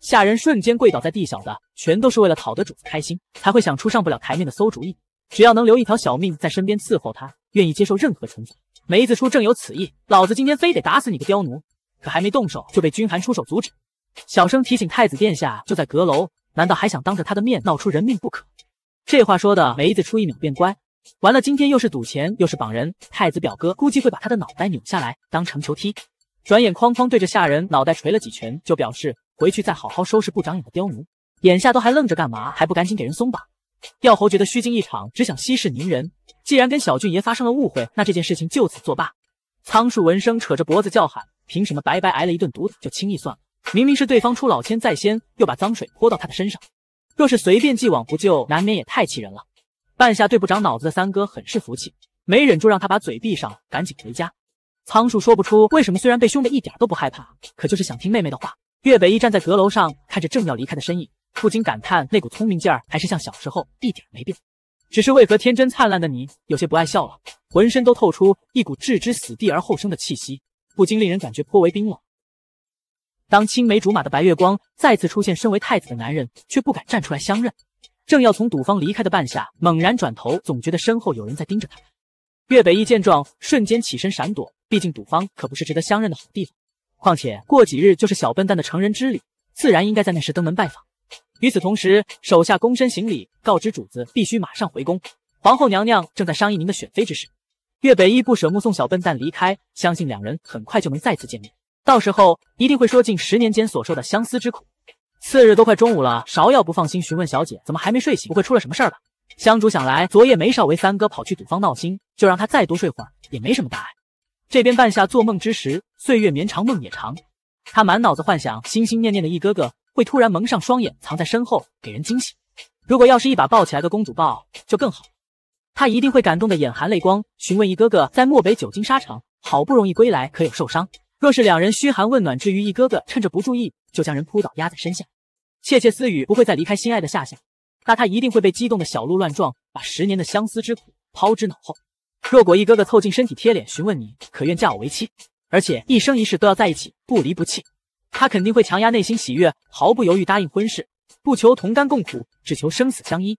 下人瞬间跪倒在地，小的全都是为了讨得主子开心，才会想出上不了台面的馊主意。只要能留一条小命在身边伺候他，愿意接受任何惩罚。梅子初正有此意，老子今天非得打死你个刁奴！可还没动手就被君寒出手阻止，小声提醒太子殿下就在阁楼，难道还想当着他的面闹出人命不可？这话说的，梅子出一秒变乖，完了今天又是赌钱又是绑人，太子表哥估计会把他的脑袋扭下来当成球踢。转眼哐哐对着下人脑袋锤了几拳，就表示回去再好好收拾不长眼的刁奴。眼下都还愣着干嘛？还不赶紧给人松绑？药侯觉得虚惊一场，只想息事宁人。既然跟小俊爷发生了误会，那这件事情就此作罢。仓鼠闻声扯着脖子叫喊：凭什么白白挨了一顿毒打就轻易算了？明明是对方出老千在先，又把脏水泼到他的身上。若是随便既往不咎，难免也太气人了。半夏对不长脑子的三哥很是服气，没忍住让他把嘴闭上，赶紧回家。仓鼠说不出为什么，虽然被凶的一点都不害怕，可就是想听妹妹的话。岳北一站在阁楼上，看着正要离开的身影，不禁感叹那股聪明劲儿还是像小时候一点没变。只是为何天真灿烂的你有些不爱笑了，浑身都透出一股置之死地而后生的气息，不禁令人感觉颇为冰冷。当青梅竹马的白月光再次出现，身为太子的男人却不敢站出来相认。正要从赌坊离开的半夏猛然转头，总觉得身后有人在盯着他。岳北一见状，瞬间起身闪躲，毕竟赌坊可不是值得相认的好地方。况且过几日就是小笨蛋的成人之礼，自然应该在那时登门拜访。与此同时，手下躬身行礼，告知主子必须马上回宫，皇后娘娘正在商议您的选妃之事。岳北一不舍目送小笨蛋离开，相信两人很快就能再次见面。到时候一定会说尽十年间所受的相思之苦。次日都快中午了，芍药不放心，询问小姐怎么还没睡醒，不会出了什么事儿吧？香主想来，昨夜没少为三哥跑去赌坊闹心，就让他再多睡会儿，也没什么大碍。这边半夏做梦之时，岁月绵长，梦也长。他满脑子幻想，心心念念的一哥哥会突然蒙上双眼，藏在身后给人惊喜。如果要是一把抱起来个公主抱就更好，他一定会感动的眼含泪光，询问一哥哥在漠北久经沙场，好不容易归来，可有受伤？若是两人嘘寒问暖之余，一哥哥趁着不注意就将人扑倒压在身下，窃窃私语，不会再离开心爱的夏夏，那他一定会被激动的小鹿乱撞，把十年的相思之苦抛之脑后。若果一哥哥凑近身体贴脸询问你可愿嫁我为妻，而且一生一世都要在一起不离不弃，他肯定会强压内心喜悦，毫不犹豫答应婚事，不求同甘共苦，只求生死相依。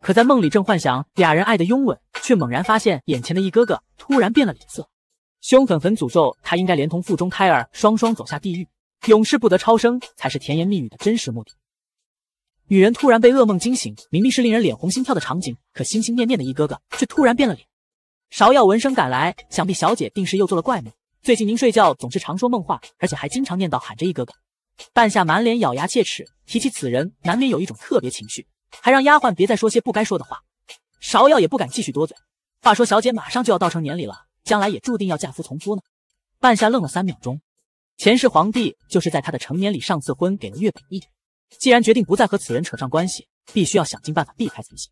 可在梦里正幻想俩人爱的拥吻，却猛然发现眼前的一哥哥突然变了脸色。凶狠狠诅咒他，应该连同腹中胎儿双双走下地狱，永世不得超生，才是甜言蜜语的真实目的。女人突然被噩梦惊醒，明明是令人脸红心跳的场景，可心心念念的一哥哥却突然变了脸。芍药闻声赶来，想必小姐定是又做了怪梦。最近您睡觉总是常说梦话，而且还经常念叨喊着一哥哥。半夏满脸咬牙切齿，提起此人难免有一种特别情绪，还让丫鬟别再说些不该说的话。芍药也不敢继续多嘴。话说，小姐马上就要到成年礼了。将来也注定要嫁夫从夫呢。半夏愣了三秒钟，前世皇帝就是在她的成年礼上赐婚给了岳北义。既然决定不再和此人扯上关系，必须要想尽办法避开才行。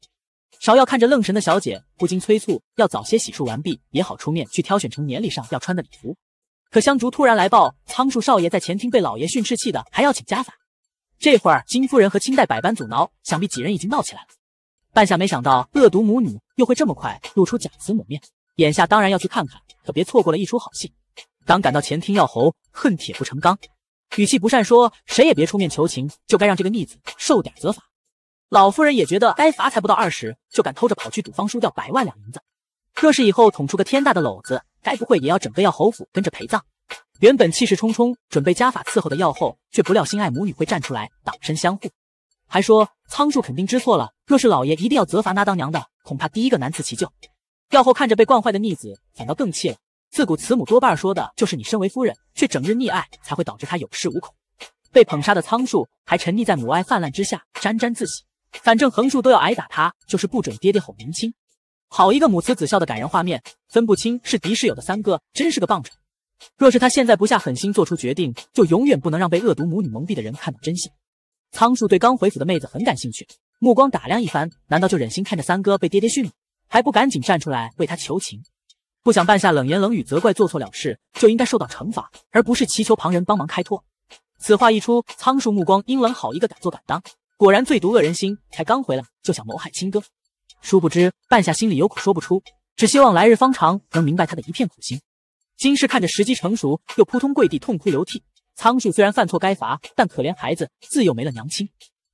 芍药看着愣神的小姐，不禁催促要早些洗漱完毕，也好出面去挑选成年礼上要穿的礼服。可香烛突然来报，苍树少爷在前厅被老爷训斥，气的还要请家法。这会儿金夫人和清代百般阻挠，想必几人已经闹起来了。半夏没想到恶毒母女又会这么快露出假慈母面。眼下当然要去看看，可别错过了一出好戏。当赶到前厅，药侯恨铁不成钢，语气不善说：“谁也别出面求情，就该让这个逆子受点责罚。”老夫人也觉得该罚才不到二十，就敢偷着跑去赌坊输掉百万两银子。若是以后捅出个天大的篓子，该不会也要整个药侯府跟着陪葬？原本气势冲冲，准备家法伺候的药后，却不料心爱母女会站出来挡身相护，还说苍树肯定知错了。若是老爷一定要责罚那当娘的，恐怕第一个难辞其咎。药后看着被惯坏的逆子，反倒更气了。自古慈母多半说的就是你，身为夫人却整日溺爱，才会导致他有恃无恐。被捧杀的仓树还沉溺在母爱泛滥之下，沾沾自喜。反正横竖都要挨打，他就是不准爹爹吼年轻。好一个母慈子孝的感人画面，分不清是敌是友的三哥，真是个棒槌。若是他现在不下狠心做出决定，就永远不能让被恶毒母女蒙蔽的人看到真相。仓树对刚回府的妹子很感兴趣，目光打量一番，难道就忍心看着三哥被爹爹训吗？还不赶紧站出来为他求情！不想半夏冷言冷语责怪做错了事就应该受到惩罚，而不是祈求旁人帮忙开脱。此话一出，仓树目光阴冷，好一个敢做敢当！果然最毒恶人心，才刚回来就想谋害亲哥。殊不知半夏心里有苦说不出，只希望来日方长能明白他的一片苦心。金氏看着时机成熟，又扑通跪地痛哭流涕。仓树虽然犯错该罚，但可怜孩子自幼没了娘亲，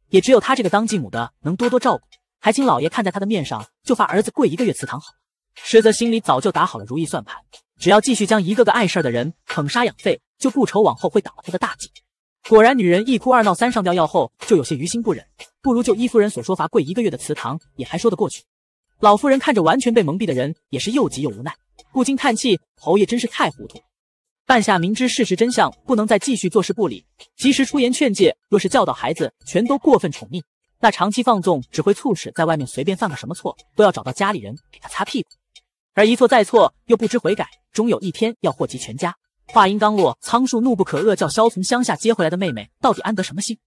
也只有他这个当继母的能多多照顾。还请老爷看在他的面上，就罚儿子跪一个月祠堂好。实则心里早就打好了如意算盘，只要继续将一个个碍事儿的人捧杀养废，就不愁往后会挡了他的大计。果然，女人一哭二闹三上吊药后，就有些于心不忍，不如就依夫人所说罚跪一个月的祠堂也还说得过去。老夫人看着完全被蒙蔽的人，也是又急又无奈，不禁叹气：侯爷真是太糊涂。半夏明知事实真相，不能再继续坐视不理，及时出言劝诫。若是教导孩子，全都过分宠溺。那长期放纵只会促使在外面随便犯个什么错，都要找到家里人给他擦屁股，而一错再错又不知悔改，终有一天要祸及全家。话音刚落，苍树怒不可遏，叫嚣从乡下接回来的妹妹到底安得什么心？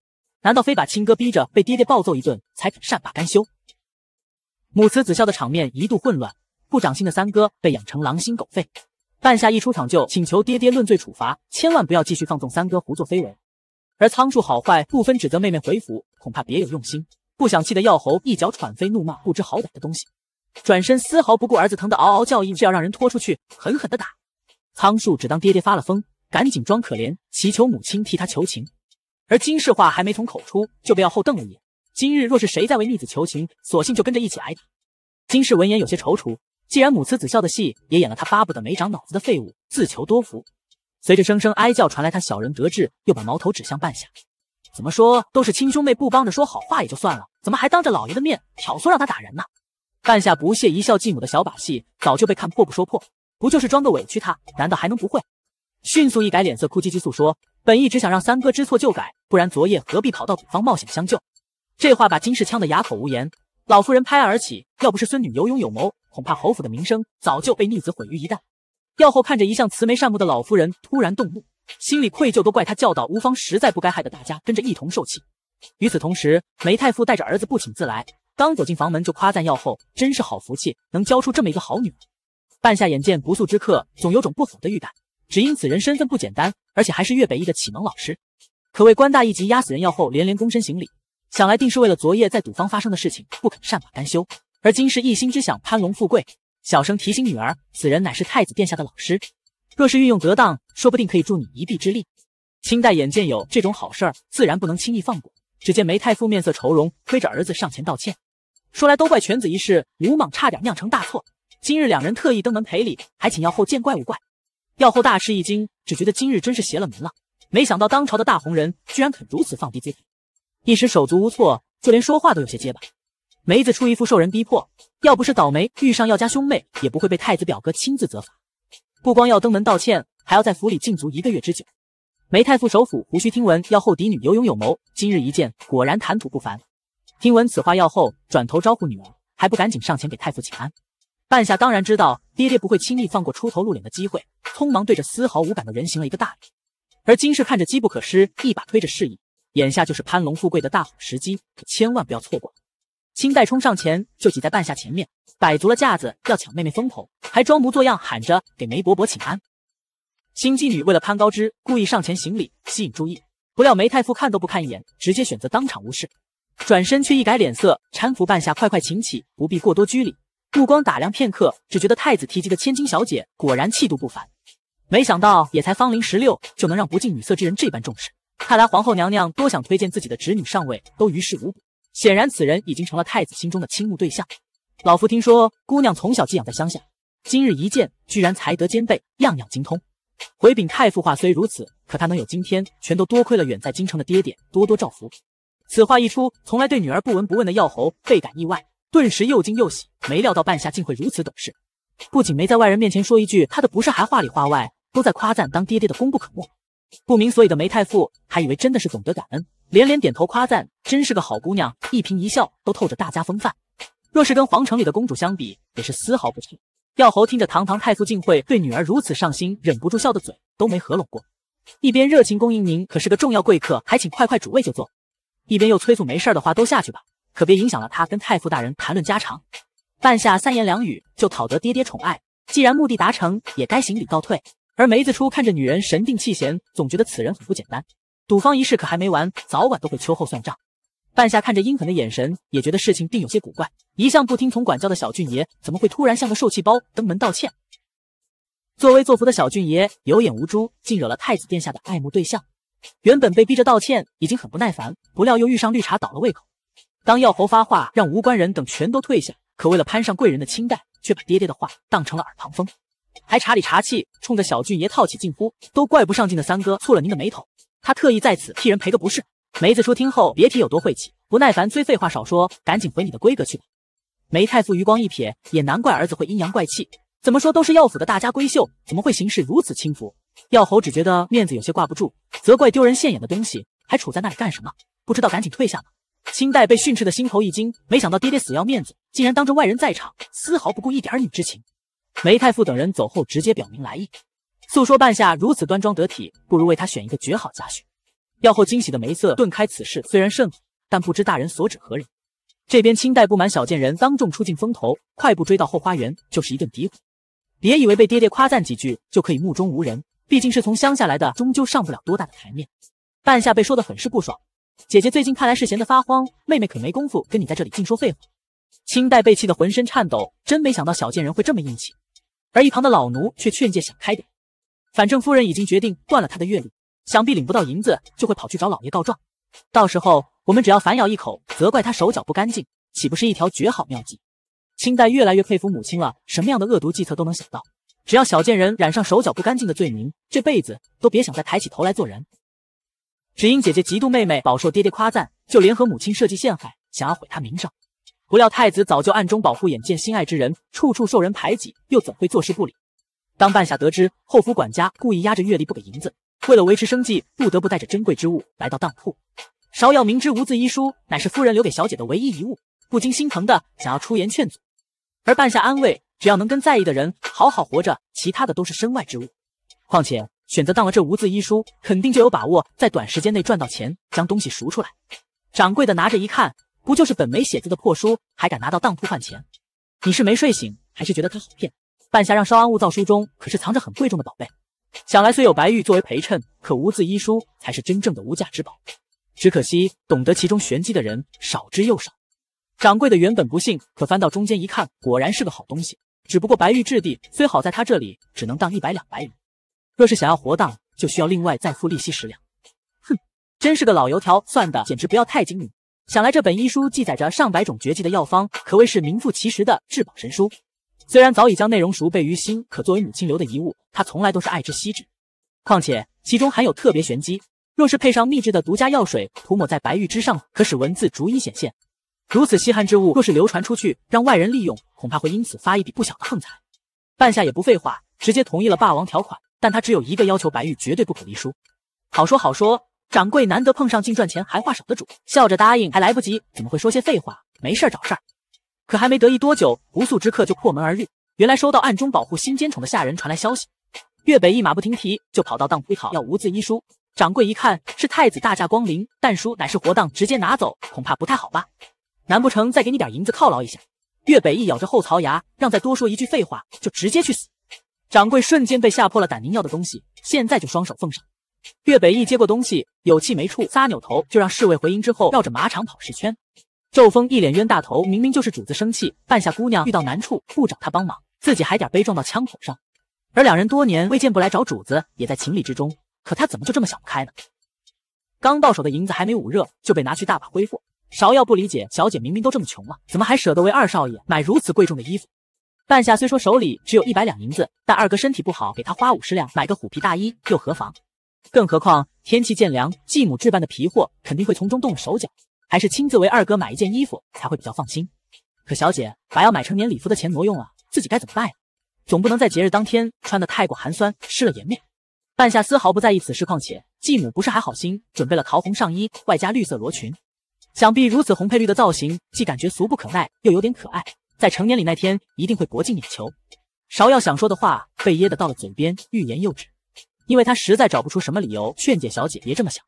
难道非把亲哥逼着被爹爹暴揍一顿才肯善罢甘休？母慈子孝的场面一度混乱，不长心的三哥被养成狼心狗肺。半夏一出场就请求爹爹论罪处罚，千万不要继续放纵三哥胡作非为。而仓树好坏不分，指责妹妹回府，恐怕别有用心，不想气得药侯一脚踹飞，怒骂不知好歹的东西。转身丝毫不顾儿子疼得嗷嗷叫，硬是要让人拖出去狠狠的打。仓树只当爹爹发了疯，赶紧装可怜，祈求母亲替他求情。而金氏话还没从口出，就被药后瞪了一眼。今日若是谁再为逆子求情，索性就跟着一起挨打。金氏闻言有些踌躇，既然母慈子孝的戏也演了，他巴不得没长脑子的废物自求多福。随着声声哀叫传来，他小人得志，又把矛头指向半夏。怎么说都是亲兄妹，不帮着说好话也就算了，怎么还当着老爷的面挑唆让他打人呢？半夏不屑一笑，继母的小把戏早就被看破不说破，不就是装个委屈他？难道还能不会？迅速一改脸色，哭唧唧诉说，本意只想让三哥知错就改，不然昨夜何必跑到土方冒险相救？这话把金氏呛得哑口无言。老夫人拍案而起，要不是孙女有勇有谋，恐怕侯府的名声早就被逆子毁于一旦。药后看着一向慈眉善目的老夫人突然动怒，心里愧疚，都怪他教导无方实在不该，害得大家跟着一同受气。与此同时，梅太傅带着儿子不请自来，刚走进房门就夸赞药后真是好福气，能教出这么一个好女儿。半夏眼见不速之客，总有种不好的预感，只因此人身份不简单，而且还是岳北一的启蒙老师，可谓官大一级压死人。药后连连躬身行礼，想来定是为了昨夜在赌坊发生的事情，不肯善罢甘休，而今是一心只想攀龙富贵。小声提醒女儿，此人乃是太子殿下的老师，若是运用得当，说不定可以助你一臂之力。清代眼见有这种好事，自然不能轻易放过。只见梅太傅面色愁容，推着儿子上前道歉，说来都怪犬子一事鲁莽，差点酿成大错。今日两人特意登门赔礼，还请药后见怪勿怪。药后大吃一惊，只觉得今日真是邪了门了，没想到当朝的大红人居然肯如此放低姿态，一时手足无措，就连说话都有些结巴。梅子出一副受人逼迫，要不是倒霉遇上药家兄妹，也不会被太子表哥亲自责罚。不光要登门道歉，还要在府里禁足一个月之久。梅太傅首府胡须听闻药后嫡女有勇有谋，今日一见果然谈吐不凡。听闻此话，药后转头招呼女儿，还不赶紧上前给太傅请安。半夏当然知道爹爹不会轻易放过出头露脸的机会，匆忙对着丝毫无感的人行了一个大礼。而金氏看着机不可失，一把推着示意，眼下就是攀龙富贵的大好时机，千万不要错过。清代冲上前，就挤在半夏前面，摆足了架子要抢妹妹风头，还装模作样喊着给梅伯伯请安。心机女为了攀高枝，故意上前行礼，吸引注意。不料梅太傅看都不看一眼，直接选择当场无视，转身却一改脸色，搀扶半夏快快请起，不必过多拘礼。目光打量片刻，只觉得太子提及的千金小姐果然气度不凡。没想到也才芳龄十六，就能让不近女色之人这般重视。看来皇后娘娘多想推荐自己的侄女上位，都于事无补。显然，此人已经成了太子心中的倾慕对象。老夫听说姑娘从小寄养在乡下，今日一见，居然才德兼备，样样精通。回禀太傅，话虽如此，可她能有今天，全都多亏了远在京城的爹爹多多照拂。此话一出，从来对女儿不闻不问的药侯倍感意外，顿时又惊又喜，没料到半夏竟会如此懂事，不仅没在外人面前说一句她的不是，还话里话外都在夸赞当爹爹的功不可没。不明所以的梅太傅还以为真的是懂得感恩。连连点头夸赞，真是个好姑娘，一颦一笑都透着大家风范。若是跟皇城里的公主相比，也是丝毫不逊。耀侯听着堂堂太傅竟会对女儿如此上心，忍不住笑的嘴都没合拢过。一边热情恭迎您，可是个重要贵客，还请快快主位就坐；一边又催促没事的话都下去吧，可别影响了他跟太傅大人谈论家常。半夏三言两语就讨得爹爹宠爱，既然目的达成，也该行礼告退。而梅子初看着女人神定气闲，总觉得此人很不简单。赌方一事可还没完，早晚都会秋后算账。半夏看着阴狠的眼神，也觉得事情定有些古怪。一向不听从管教的小俊爷，怎么会突然像个受气包登门道歉？作威作福的小俊爷有眼无珠，竟惹了太子殿下的爱慕对象。原本被逼着道歉已经很不耐烦，不料又遇上绿茶倒了胃口。当药侯发话让无关人等全都退下，可为了攀上贵人的亲带，却把爹爹的话当成了耳旁风，还茶里茶气，冲着小俊爷套起近乎。都怪不上进的三哥蹙了您的眉头。他特意在此替人赔个不是。梅子叔听后，别提有多晦气。不耐烦，催，废话少说，赶紧回你的闺阁去吧。梅太傅余光一瞥，也难怪儿子会阴阳怪气。怎么说都是药府的大家闺秀，怎么会行事如此轻浮？药侯只觉得面子有些挂不住，责怪丢人现眼的东西，还杵在那里干什么？不知道赶紧退下吧。清代被训斥的心头一惊，没想到爹爹死要面子，竟然当着外人在场，丝毫不顾一点儿女之情。梅太傅等人走后，直接表明来意。诉说半夏如此端庄得体，不如为她选一个绝好佳婿。药后惊喜的梅色顿开，此事虽然甚好，但不知大人所指何人。这边清代不满小贱人当众出尽风头，快步追到后花园，就是一顿诋毁。别以为被爹爹夸赞几句就可以目中无人，毕竟是从乡下来的，终究上不了多大的台面。半夏被说的很是不爽，姐姐最近看来是闲得发慌，妹妹可没工夫跟你在这里净说废话。清代被气得浑身颤抖，真没想到小贱人会这么硬气。而一旁的老奴却劝诫，想开点。反正夫人已经决定断了他的阅历，想必领不到银子就会跑去找老爷告状。到时候我们只要反咬一口，责怪他手脚不干净，岂不是一条绝好妙计？清代越来越佩服母亲了，什么样的恶毒计策都能想到。只要小贱人染上手脚不干净的罪名，这辈子都别想再抬起头来做人。只因姐姐嫉妒妹妹，饱受爹爹夸赞，就联合母亲设计陷害，想要毁她名声。不料太子早就暗中保护，眼见心爱之人处处受人排挤，又怎会坐视不理？当半夏得知后府管家故意压着月例不给银子，为了维持生计，不得不带着珍贵之物来到当铺。芍药明知无字医书乃是夫人留给小姐的唯一遗物，不禁心疼的想要出言劝阻。而半夏安慰，只要能跟在意的人好好活着，其他的都是身外之物。况且选择当了这无字医书，肯定就有把握在短时间内赚到钱，将东西赎出来。掌柜的拿着一看，不就是本没写字的破书，还敢拿到当铺换钱？你是没睡醒，还是觉得他好骗？半夏让稍安勿躁，书中可是藏着很贵重的宝贝。想来虽有白玉作为陪衬，可无字医书才是真正的无价之宝。只可惜懂得其中玄机的人少之又少。掌柜的原本不信，可翻到中间一看，果然是个好东西。只不过白玉质地虽好，在他这里只能当一百两白银。若是想要活当，就需要另外再付利息十两。哼，真是个老油条，算的简直不要太精明。想来这本医书记载着上百种绝技的药方，可谓是名副其实的至宝神书。虽然早已将内容熟背于心，可作为母亲留的遗物，他从来都是爱之惜之。况且其中含有特别玄机，若是配上秘制的独家药水，涂抹在白玉之上，可使文字逐一显现。如此稀罕之物，若是流传出去，让外人利用，恐怕会因此发一笔不小的横财。半夏也不废话，直接同意了霸王条款，但他只有一个要求：白玉绝对不可离书。好说好说，掌柜难得碰上净赚钱还话手的主，笑着答应，还来不及，怎么会说些废话？没事找事儿。可还没得意多久，不速之客就破门而入。原来收到暗中保护新监宠的下人传来消息，岳北义马不停蹄就跑到当铺讨要无字医书。掌柜一看是太子大驾光临，但书乃是活当，直接拿走恐怕不太好吧？难不成再给你点银子犒劳一下？岳北义咬着后槽牙，让再多说一句废话就直接去死。掌柜瞬间被吓破了胆，您要的东西现在就双手奉上。岳北义接过东西，有气没处，撒扭头就让侍卫回营之后绕着马场跑十圈。周峰一脸冤大头，明明就是主子生气，半夏姑娘遇到难处不找他帮忙，自己还点背撞到枪口上。而两人多年未见不来找主子，也在情理之中。可他怎么就这么想不开呢？刚到手的银子还没捂热，就被拿去大把挥霍。芍药不理解，小姐明明都这么穷了，怎么还舍得为二少爷买如此贵重的衣服？半夏虽说手里只有一百两银子，但二哥身体不好，给他花五十两买个虎皮大衣又何妨？更何况天气渐凉，继母置办的皮货肯定会从中动了手脚。还是亲自为二哥买一件衣服才会比较放心。可小姐把要买成年礼服的钱挪用了，自己该怎么办总不能在节日当天穿的太过寒酸，失了颜面。半夏丝毫不在意此事，况且继母不是还好心准备了桃红上衣，外加绿色罗裙？想必如此红配绿的造型，既感觉俗不可耐，又有点可爱，在成年礼那天一定会博尽眼球。芍药想说的话被噎得到了嘴边，欲言又止，因为她实在找不出什么理由劝解小姐别这么想。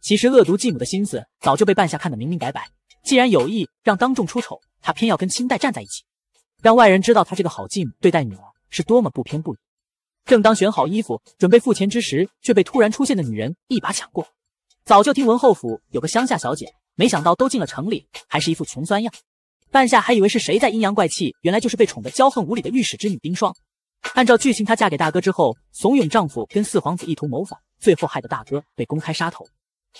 其实恶毒继母的心思早就被半夏看得明明白白。既然有意让当众出丑，她偏要跟清黛站在一起，让外人知道她这个好继母对待女儿是多么不偏不倚。正当选好衣服准备付钱之时，却被突然出现的女人一把抢过。早就听闻后府有个乡下小姐，没想到都进了城里，还是一副穷酸样。半夏还以为是谁在阴阳怪气，原来就是被宠得骄横无理的御史之女冰霜。按照剧情，她嫁给大哥之后，怂恿丈夫跟四皇子意图谋反，最后害得大哥被公开杀头。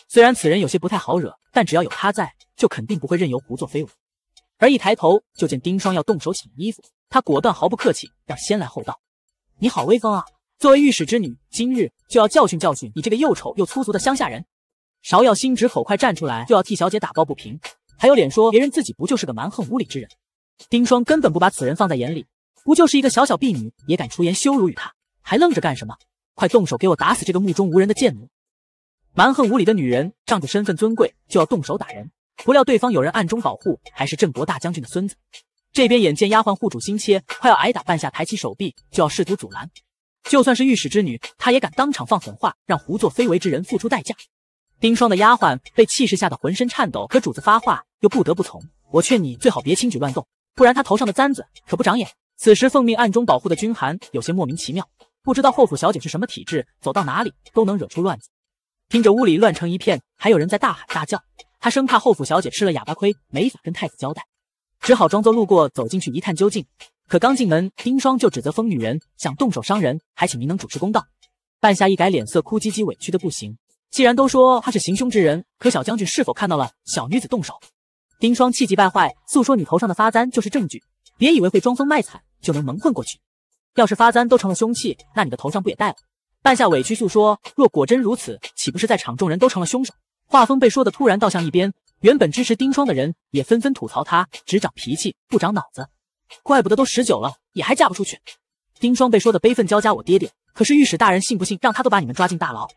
虽然此人有些不太好惹，但只要有他在，就肯定不会任由胡作非为。而一抬头，就见丁霜要动手洗衣服，他果断毫不客气，要先来后到。你好威风啊！作为御史之女，今日就要教训教训你这个又丑又粗俗的乡下人。芍药心直口快，站出来就要替小姐打抱不平，还有脸说别人自己不就是个蛮横无理之人？丁霜根本不把此人放在眼里，不就是一个小小婢女，也敢出言羞辱于他？还愣着干什么？快动手给我打死这个目中无人的贱奴！蛮横无理的女人仗着身份尊贵就要动手打人，不料对方有人暗中保护，还是郑国大将军的孙子。这边眼见丫鬟护主心切，快要挨打，半下，抬起手臂就要试图阻拦。就算是御史之女，她也敢当场放狠话，让胡作非为之人付出代价。丁霜的丫鬟被气势吓得浑身颤抖，可主子发话又不得不从。我劝你最好别轻举乱动，不然她头上的簪子可不长眼。此时奉命暗中保护的君寒有些莫名其妙，不知道后府小姐是什么体质，走到哪里都能惹出乱子。听着屋里乱成一片，还有人在大喊大叫，他生怕后府小姐吃了哑巴亏，没法跟太子交代，只好装作路过，走进去一探究竟。可刚进门，丁霜就指责疯女人想动手伤人，还请您能主持公道。半夏一改脸色，哭唧唧，委屈的不行。既然都说他是行凶之人，可小将军是否看到了小女子动手？丁霜气急败坏，诉说你头上的发簪就是证据，别以为会装疯卖惨就能蒙混过去。要是发簪都成了凶器，那你的头上不也戴了？半夏委屈诉说，若果真如此，岂不是在场众人都成了凶手？画风被说的突然倒向一边，原本支持丁霜的人也纷纷吐槽他只长脾气不长脑子，怪不得都十九了也还嫁不出去。丁霜被说的悲愤交加，我爹爹可是御史大人，信不信让他都把你们抓进大牢。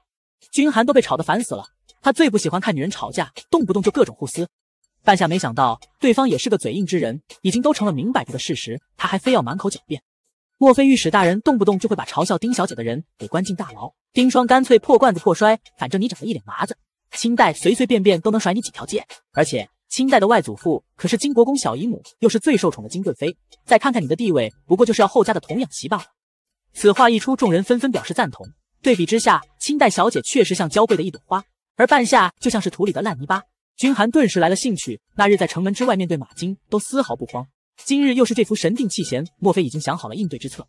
君寒都被吵得烦死了，他最不喜欢看女人吵架，动不动就各种互撕。半夏没想到对方也是个嘴硬之人，已经都成了明摆着的事实，他还非要满口狡辩。莫非御史大人动不动就会把嘲笑丁小姐的人给关进大牢？丁霜干脆破罐子破摔，反正你长得一脸麻子，清代随随便便都能甩你几条街。而且清代的外祖父可是金国公，小姨母又是最受宠的金贵妃。再看看你的地位，不过就是要后家的童养媳罢了。此话一出，众人纷纷表示赞同。对比之下，清代小姐确实像娇贵的一朵花，而半夏就像是土里的烂泥巴。君寒顿时来了兴趣。那日在城门之外，面对马金都丝毫不慌。今日又是这副神定气闲，莫非已经想好了应对之策？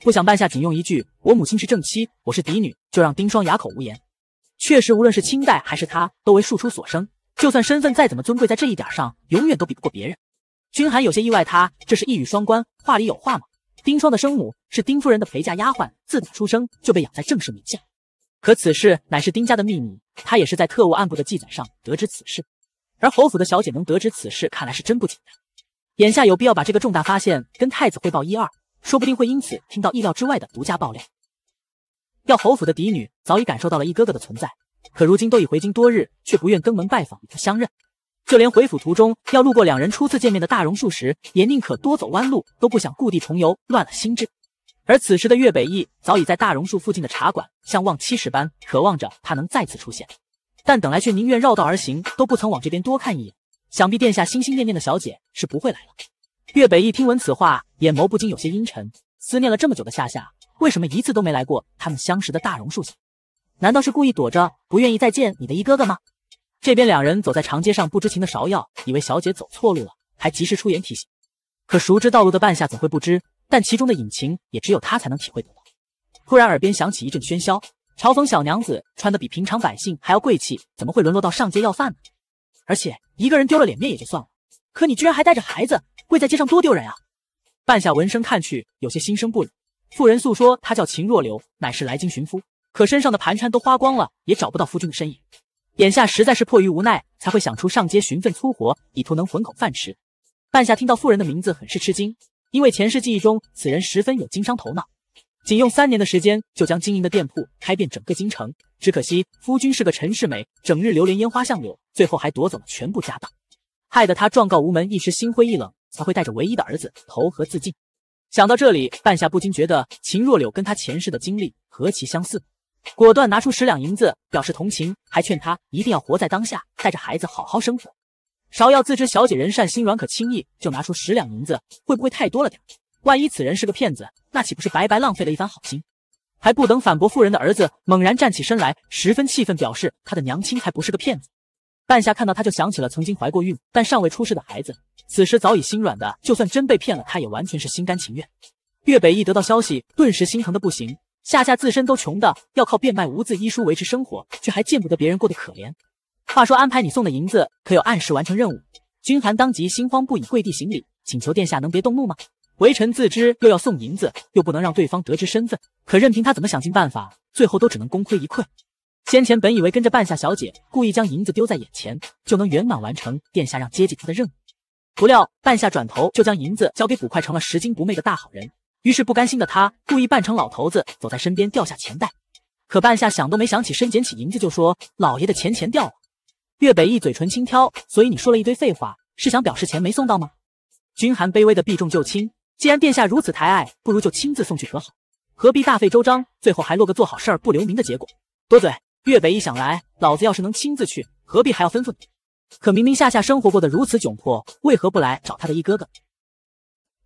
不想半夏仅用一句“我母亲是正妻，我是嫡女”，就让丁霜哑口无言。确实，无论是清代还是他，都为庶出所生，就算身份再怎么尊贵，在这一点上，永远都比不过别人。君寒有些意外，他这是一语双关，话里有话吗？丁霜的生母是丁夫人的陪嫁丫鬟，自打出生就被养在正室名下。可此事乃是丁家的秘密，他也是在特务暗部的记载上得知此事。而侯府的小姐能得知此事，看来是真不简单。眼下有必要把这个重大发现跟太子汇报一二，说不定会因此听到意料之外的独家爆料。要侯府的嫡女早已感受到了一哥哥的存在，可如今都已回京多日，却不愿登门拜访与他相认。就连回府途中要路过两人初次见面的大榕树时，也宁可多走弯路，都不想故地重游，乱了心智。而此时的岳北翼早已在大榕树附近的茶馆，像望妻石般渴望着他能再次出现，但等来却宁愿绕道而行，都不曾往这边多看一眼。想必殿下心心念念的小姐是不会来了。岳北一听闻此话，眼眸不禁有些阴沉。思念了这么久的夏夏，为什么一次都没来过他们相识的大榕树下？难道是故意躲着，不愿意再见你的一哥哥吗？这边两人走在长街上，不知情的芍药以为小姐走错路了，还及时出言提醒。可熟知道路的半夏怎会不知？但其中的隐情，也只有她才能体会到。突然，耳边响起一阵喧嚣，嘲讽小娘子穿的比平常百姓还要贵气，怎么会沦落到上街要饭呢？而且一个人丢了脸面也就算了，可你居然还带着孩子跪在街上，多丢人啊！半夏闻声看去，有些心生不忍。妇人诉说，她叫秦若柳，乃是来京寻夫，可身上的盘缠都花光了，也找不到夫君的身影。眼下实在是迫于无奈，才会想出上街寻份粗活，以图能混口饭吃。半夏听到妇人的名字，很是吃惊，因为前世记忆中此人十分有经商头脑。仅用三年的时间，就将经营的店铺开遍整个京城。只可惜夫君是个陈世美，整日流连烟花巷柳，最后还夺走了全部家当，害得他状告无门，一时心灰意冷，才会带着唯一的儿子投河自尽。想到这里，半夏不禁觉得秦若柳跟她前世的经历何其相似，果断拿出十两银子表示同情，还劝她一定要活在当下，带着孩子好好生活。芍药自知小姐人善心软，可轻易就拿出十两银子，会不会太多了点？万一此人是个骗子，那岂不是白白浪费了一番好心？还不等反驳，妇人的儿子猛然站起身来，十分气愤，表示他的娘亲还不是个骗子。半夏看到他就想起了曾经怀过孕但尚未出世的孩子，此时早已心软的，就算真被骗了，他也完全是心甘情愿。岳北一得到消息，顿时心疼的不行。夏夏自身都穷的要靠变卖无字医书维持生活，却还见不得别人过得可怜。话说安排你送的银子，可有按时完成任务？君寒当即心慌不已，跪地行礼，请求殿下能别动怒吗？微臣自知又要送银子，又不能让对方得知身份，可任凭他怎么想尽办法，最后都只能功亏一篑。先前本以为跟着半夏小姐，故意将银子丢在眼前，就能圆满完成殿下让接济他的任务，不料半夏转头就将银子交给捕快，成了拾金不昧的大好人。于是不甘心的他，故意扮成老头子走在身边，掉下钱袋。可半夏想都没想起，身捡起银子就说：“老爷的钱钱掉了。”岳北一嘴唇轻挑，所以你说了一堆废话，是想表示钱没送到吗？君寒卑微的避重就轻。既然殿下如此抬爱，不如就亲自送去可好，何必大费周章，最后还落个做好事儿不留名的结果？多嘴，岳北一想来，老子要是能亲自去，何必还要吩咐你？可明明夏夏生活过得如此窘迫，为何不来找他的一哥哥？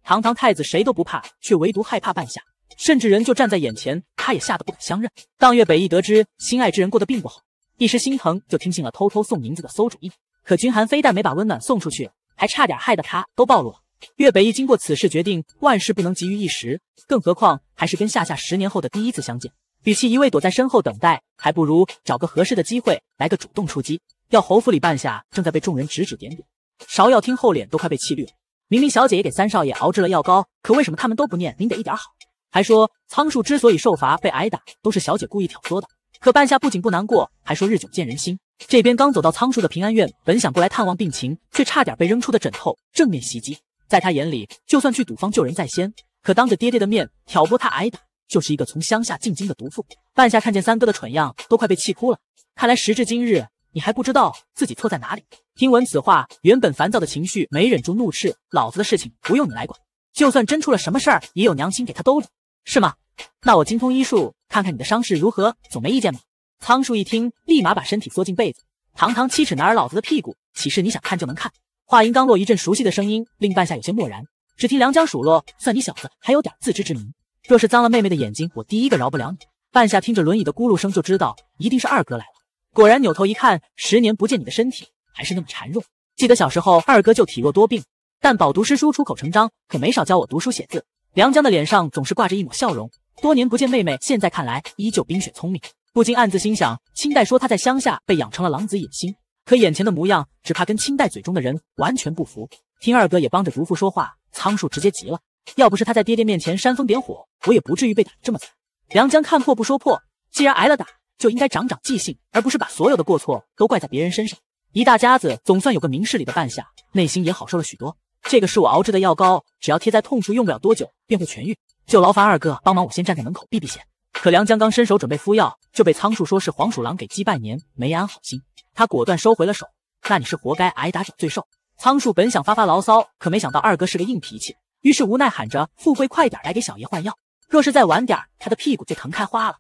堂堂太子谁都不怕，却唯独害怕半夏，甚至人就站在眼前，他也吓得不敢相认。当岳北一得知心爱之人过得并不好，一时心疼，就听信了偷偷送银子的馊主意。可君寒非但没把温暖送出去，还差点害得他都暴露了。岳北义经过此事，决定万事不能急于一时，更何况还是跟夏夏十年后的第一次相见，与其一味躲在身后等待，还不如找个合适的机会来个主动出击。药侯府里，半夏正在被众人指指点点，芍药听后脸都快被气绿了。明明小姐也给三少爷熬制了药膏，可为什么他们都不念您得一点好，还说仓树之所以受罚被挨打，都是小姐故意挑唆的？可半夏不仅不难过，还说日久见人心。这边刚走到仓树的平安院，本想过来探望病情，却差点被扔出的枕头正面袭击。在他眼里，就算去赌坊救人在先，可当着爹爹的面挑拨他挨打，就是一个从乡下进京的毒妇。半夏看见三哥的蠢样，都快被气哭了。看来时至今日，你还不知道自己错在哪里。听闻此话，原本烦躁的情绪没忍住，怒斥：“老子的事情不用你来管，就算真出了什么事儿，也有娘亲给他兜着，是吗？那我精通医术，看看你的伤势如何，总没意见吧？”苍树一听，立马把身体缩进被子。堂堂七尺男儿，老子的屁股，岂是你想看就能看？话音刚落，一阵熟悉的声音令半夏有些漠然。只听梁江数落：“算你小子还有点自知之明，若是脏了妹妹的眼睛，我第一个饶不了你。”半夏听着轮椅的咕噜声，就知道一定是二哥来了。果然，扭头一看，十年不见你的身体还是那么孱弱。记得小时候，二哥就体弱多病，但饱读诗书，出口成章，可没少教我读书写字。梁江的脸上总是挂着一抹笑容。多年不见妹妹，现在看来依旧冰雪聪明，不禁暗自心想：清代说他在乡下被养成了狼子野心。可眼前的模样，只怕跟清代嘴中的人完全不符。听二哥也帮着如父说话，仓鼠直接急了。要不是他在爹爹面前煽风点火，我也不至于被打得这么惨。梁江看破不说破，既然挨了打，就应该长长记性，而不是把所有的过错都怪在别人身上。一大家子总算有个明事理的半夏，内心也好受了许多。这个是我熬制的药膏，只要贴在痛处，用不了多久便会痊愈。就劳烦二哥帮忙，我先站在门口避避险。可梁江刚伸手准备敷药，就被仓鼠说是黄鼠狼给鸡拜年，没安好心。他果断收回了手，那你是活该挨打，找罪受。仓鼠本想发发牢骚，可没想到二哥是个硬脾气，于是无奈喊着：“富贵，快点来给小爷换药，若是再晚点，他的屁股就疼开花了。”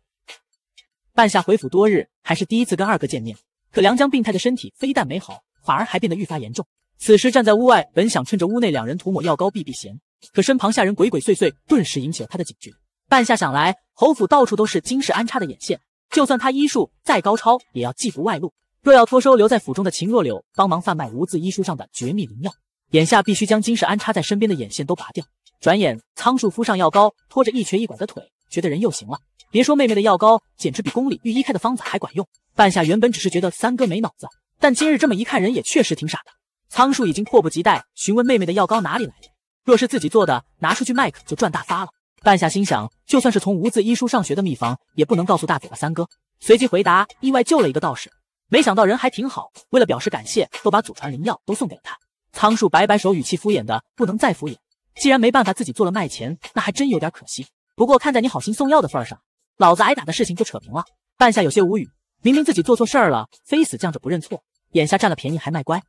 半夏回府多日，还是第一次跟二哥见面。可梁江病态的身体非但没好，反而还变得愈发严重。此时站在屋外，本想趁着屋内两人涂抹药膏避避嫌，可身旁下人鬼鬼祟祟，顿时引起了他的警觉。半夏想来，侯府到处都是金氏安插的眼线，就算他医术再高超，也要忌不外露。若要托收留在府中的秦若柳帮忙贩卖无字医书上的绝密灵药，眼下必须将金氏安插在身边的眼线都拔掉。转眼仓树敷上药膏，拖着一瘸一拐的腿，觉得人又行了。别说妹妹的药膏，简直比宫里御医开的方子还管用。半夏原本只是觉得三哥没脑子，但今日这么一看，人也确实挺傻的。仓树已经迫不及待询问妹妹的药膏哪里来的，若是自己做的，拿出去卖可就赚大发了。半夏心想，就算是从无字医书上学的秘方，也不能告诉大嘴巴三哥。随即回答，意外救了一个道士。没想到人还挺好，为了表示感谢，都把祖传灵药都送给了他。仓树摆摆手，语气敷衍的不能再敷衍。既然没办法自己做了卖钱，那还真有点可惜。不过看在你好心送药的份上，老子挨打的事情就扯平了。半夏有些无语，明明自己做错事儿了，非死犟着不认错，眼下占了便宜还卖乖。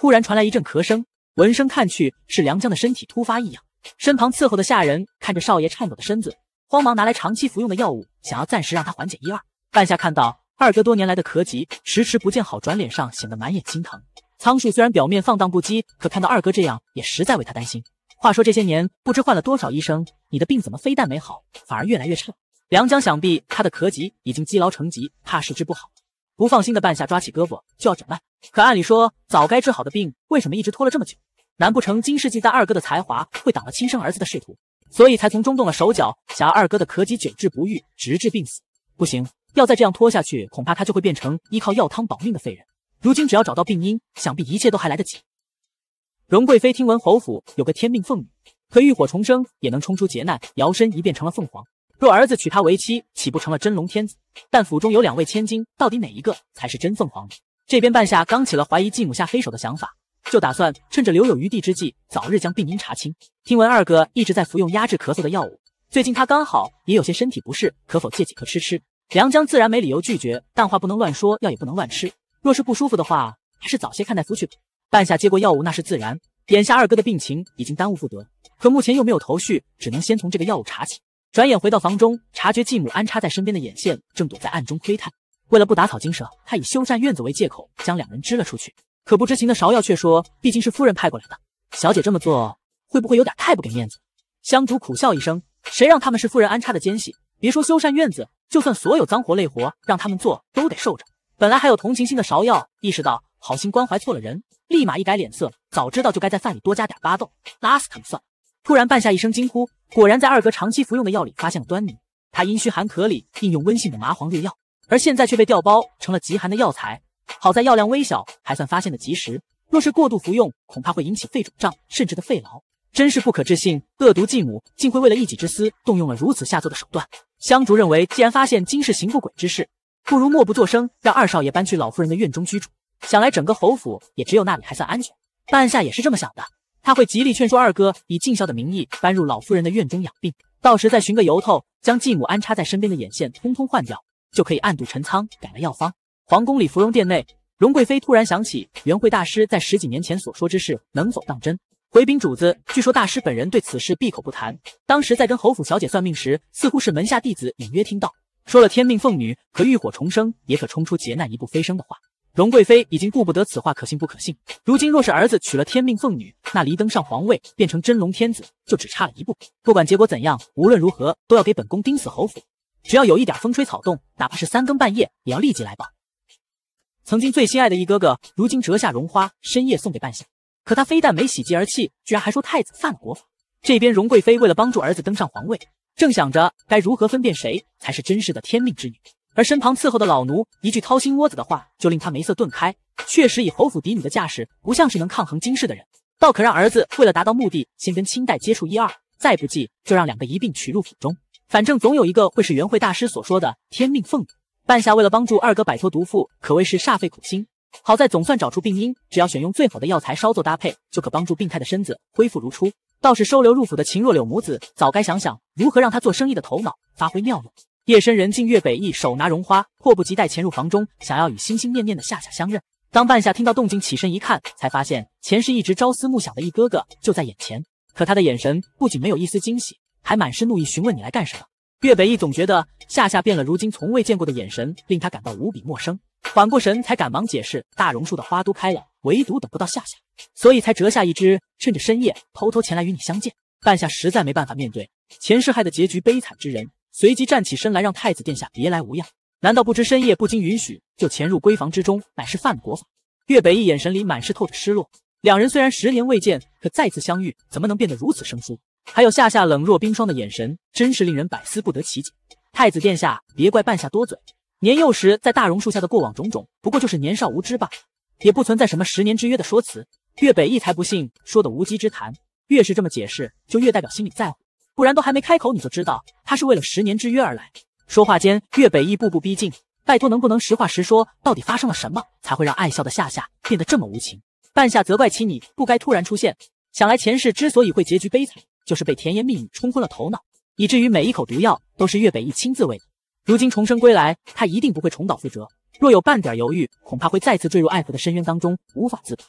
忽然传来一阵咳声，闻声看去，是梁江的身体突发异样。身旁伺候的下人看着少爷颤抖的身子，慌忙拿来长期服用的药物，想要暂时让他缓解一二。半夏看到。二哥多年来的咳疾迟迟不见好，转脸上显得满眼心疼。仓树虽然表面放荡不羁，可看到二哥这样，也实在为他担心。话说这些年不知换了多少医生，你的病怎么非但没好，反而越来越差？梁江想必他的咳疾已经积劳成疾，怕是治不好。不放心的半夏抓起胳膊就要诊脉，可按理说早该治好的病，为什么一直拖了这么久？难不成金世纪在二哥的才华会挡了亲生儿子的仕途，所以才从中动了手脚，想要二哥的咳疾久治不愈，直至病死？不行！要再这样拖下去，恐怕他就会变成依靠药汤保命的废人。如今只要找到病因，想必一切都还来得及。容贵妃听闻侯府有个天命凤女，可浴火重生也能冲出劫难，摇身一变成了凤凰。若儿子娶她为妻，岂不成了真龙天子？但府中有两位千金，到底哪一个才是真凤凰？这边半夏刚起了怀疑继母下黑手的想法，就打算趁着留有余地之际，早日将病因查清。听闻二哥一直在服用压制咳嗽的药物，最近他刚好也有些身体不适，可否借几颗吃吃？梁江自然没理由拒绝，但话不能乱说，药也不能乱吃。若是不舒服的话，还是早些看大夫去。半夏接过药物，那是自然。眼下二哥的病情已经耽误不得，可目前又没有头绪，只能先从这个药物查起。转眼回到房中，察觉继母安插在身边的眼线正躲在暗中窥探。为了不打草惊蛇，他以修缮院子为借口，将两人支了出去。可不知情的芍药却说，毕竟是夫人派过来的，小姐这么做会不会有点太不给面子？香烛苦笑一声，谁让他们是夫人安插的奸细？别说修缮院子。就算所有脏活累活让他们做，都得受着。本来还有同情心的芍药意识到好心关怀错了人，立马一改脸色。早知道就该在饭里多加点巴豆，拉死他们算。突然半下一声惊呼，果然在二哥长期服用的药里发现了端倪。他阴虚寒咳里应用温性的麻黄入药，而现在却被调包成了极寒的药材。好在药量微小，还算发现的及时。若是过度服用，恐怕会引起肺肿胀，甚至的肺痨。真是不可置信，恶毒继母竟会为了一己之私，动用了如此下作的手段。香竹认为，既然发现今世行不轨之事，不如默不作声，让二少爷搬去老夫人的院中居住。想来整个侯府也只有那里还算安全。半夏也是这么想的，他会极力劝说二哥以尽孝的名义搬入老夫人的院中养病，到时再寻个由头，将继母安插在身边的眼线通通换掉，就可以暗度陈仓，改了药方。皇宫里芙蓉殿内，荣贵妃突然想起元慧大师在十几年前所说之事，能否当真？回禀主子，据说大师本人对此事闭口不谈。当时在跟侯府小姐算命时，似乎是门下弟子隐约听到，说了天命凤女可浴火重生，也可冲出劫难一步飞升的话。荣贵妃已经顾不得此话可信不可信，如今若是儿子娶了天命凤女，那离登上皇位，变成真龙天子就只差了一步。不管结果怎样，无论如何都要给本宫盯死侯府，只要有一点风吹草动，哪怕是三更半夜，也要立即来报。曾经最心爱的一哥哥，如今折下绒花，深夜送给半夏。可他非但没喜极而泣，居然还说太子犯了国法。这边荣贵妃为了帮助儿子登上皇位，正想着该如何分辨谁才是真实的天命之女，而身旁伺候的老奴一句掏心窝子的话，就令他眉色顿开。确实，以侯府嫡女的架势，不像是能抗衡金氏的人，倒可让儿子为了达到目的，先跟清代接触一二，再不济就让两个一并娶入府中，反正总有一个会是元慧大师所说的天命凤女。半夏为了帮助二哥摆脱毒妇，可谓是煞费苦心。好在总算找出病因，只要选用最好的药材，稍作搭配，就可帮助病态的身子恢复如初。倒是收留入府的秦若柳母子，早该想想如何让他做生意的头脑发挥妙用。夜深人静，岳北义手拿绒花，迫不及待潜入房中，想要与心心念念的夏夏相认。当半夏听到动静，起身一看，才发现前世一直朝思暮想的一哥哥就在眼前。可他的眼神不仅没有一丝惊喜，还满是怒意，询问你来干什么？岳北义总觉得夏夏变了，如今从未见过的眼神，令他感到无比陌生。缓过神，才赶忙解释：大榕树的花都开了，唯独等不到夏夏，所以才折下一枝，趁着深夜偷偷前来与你相见。半夏实在没办法面对前世害的结局，悲惨之人，随即站起身来，让太子殿下别来无恙。难道不知深夜不经允许就潜入闺房之中，乃是犯国法？岳北翼眼神里满是透着失落。两人虽然十年未见，可再次相遇，怎么能变得如此生疏？还有夏夏冷若冰霜的眼神，真是令人百思不得其解。太子殿下，别怪半夏多嘴。年幼时在大榕树下的过往种种，不过就是年少无知罢了，也不存在什么十年之约的说辞。岳北义才不信说的无稽之谈，越是这么解释，就越代表心里在乎，不然都还没开口，你就知道他是为了十年之约而来。说话间，岳北义步步逼近，拜托能不能实话实说，到底发生了什么才会让爱笑的夏夏变得这么无情？半夏责怪起你不该突然出现，想来前世之所以会结局悲惨，就是被甜言蜜语冲昏了头脑，以至于每一口毒药都是岳北义亲自喂的。如今重生归来，他一定不会重蹈覆辙。若有半点犹豫，恐怕会再次坠入爱河的深渊当中，无法自拔。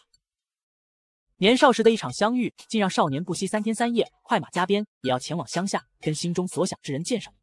年少时的一场相遇，竟让少年不惜三天三夜，快马加鞭也要前往乡下，跟心中所想之人见上。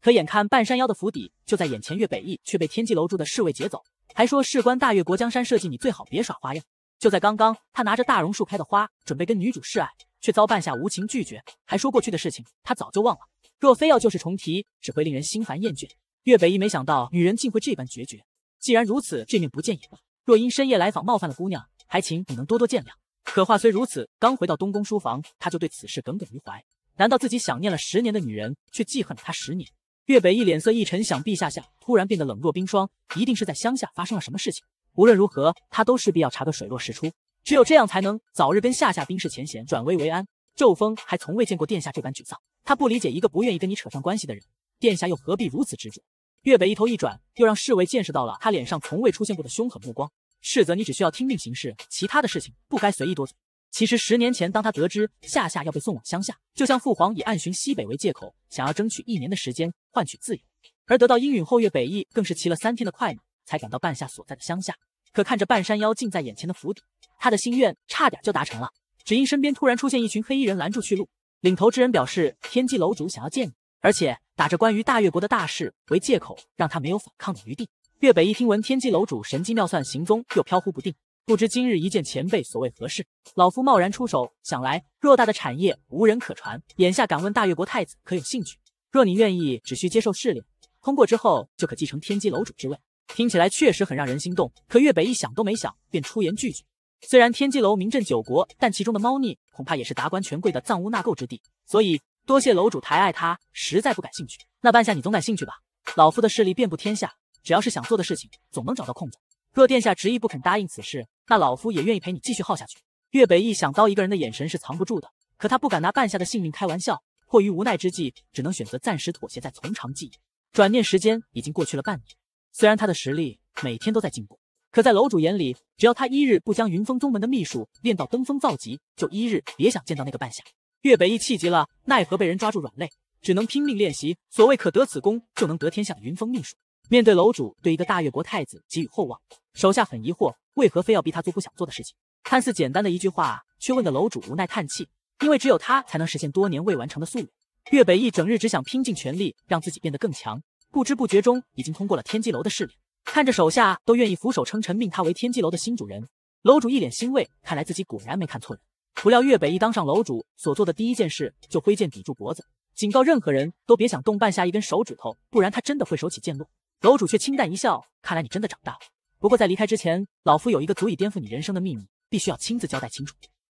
可眼看半山腰的府邸就在眼前，岳北义却被天机楼住的侍卫劫走，还说事关大越国江山社稷，你最好别耍花样。就在刚刚，他拿着大榕树开的花，准备跟女主示爱，却遭半夏无情拒绝，还说过去的事情他早就忘了。若非要旧事重提，只会令人心烦厌倦。岳北一没想到女人竟会这般决绝。既然如此，这面不见也罢。若因深夜来访冒犯了姑娘，还请你能多多见谅。可话虽如此，刚回到东宫书房，他就对此事耿耿于怀。难道自己想念了十年的女人，却记恨了他十年？岳北一脸色一沉，想陛下下突然变得冷若冰霜，一定是在乡下发生了什么事情。无论如何，他都势必要查个水落石出。只有这样才能早日跟夏夏冰释前嫌，转危为安。昼风还从未见过殿下这般沮丧。他不理解，一个不愿意跟你扯上关系的人，殿下又何必如此执着？岳北一头一转，又让侍卫见识到了他脸上从未出现过的凶狠目光，斥责你只需要听命行事，其他的事情不该随意多嘴。其实十年前，当他得知夏夏要被送往乡下，就像父皇以暗寻西北为借口，想要争取一年的时间换取自由。而得到应允后，岳北义更是骑了三天的快马，才赶到半夏所在的乡下。可看着半山腰近在眼前的府邸，他的心愿差点就达成了，只因身边突然出现一群黑衣人拦住去路，领头之人表示天机楼主想要见你，而且。打着关于大越国的大事为借口，让他没有反抗的余地。越北一听闻天机楼主神机妙算，行踪又飘忽不定，不知今日一见前辈所谓何事。老夫贸然出手，想来偌大的产业无人可传。眼下敢问大越国太子可有兴趣？若你愿意，只需接受试炼，通过之后就可继承天机楼主之位。听起来确实很让人心动。可越北一想都没想，便出言拒绝。虽然天机楼名震九国，但其中的猫腻恐怕也是达官权贵的藏污纳垢之地，所以。多谢楼主抬爱，他实在不感兴趣。那半夏你总感兴趣吧？老夫的势力遍布天下，只要是想做的事情，总能找到空子。若殿下执意不肯答应此事，那老夫也愿意陪你继续耗下去。岳北一想，刀一个人的眼神是藏不住的，可他不敢拿半夏的性命开玩笑。迫于无奈之际，只能选择暂时妥协，再从长计议。转念，时间已经过去了半年。虽然他的实力每天都在进步，可在楼主眼里，只要他一日不将云峰宗门的秘术练到登峰造极，就一日别想见到那个半夏。岳北义气急了，奈何被人抓住软肋，只能拼命练习。所谓可得此功，就能得天下。的云峰秘术，面对楼主对一个大越国太子给予厚望，手下很疑惑，为何非要逼他做不想做的事情？看似简单的一句话，却问的楼主无奈叹气。因为只有他才能实现多年未完成的夙愿。岳北义整日只想拼尽全力让自己变得更强，不知不觉中已经通过了天机楼的试炼。看着手下都愿意俯首称臣，命他为天机楼的新主人，楼主一脸欣慰，看来自己果然没看错人。不料，粤北一当上楼主，所做的第一件事就挥剑抵住脖子，警告任何人都别想动半下一根手指头，不然他真的会手起剑落。楼主却清淡一笑，看来你真的长大了。不过在离开之前，老夫有一个足以颠覆你人生的秘密，必须要亲自交代清楚。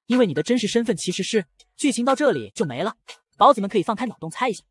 因为你的真实身份其实是……剧情到这里就没了，宝子们可以放开脑洞猜一下。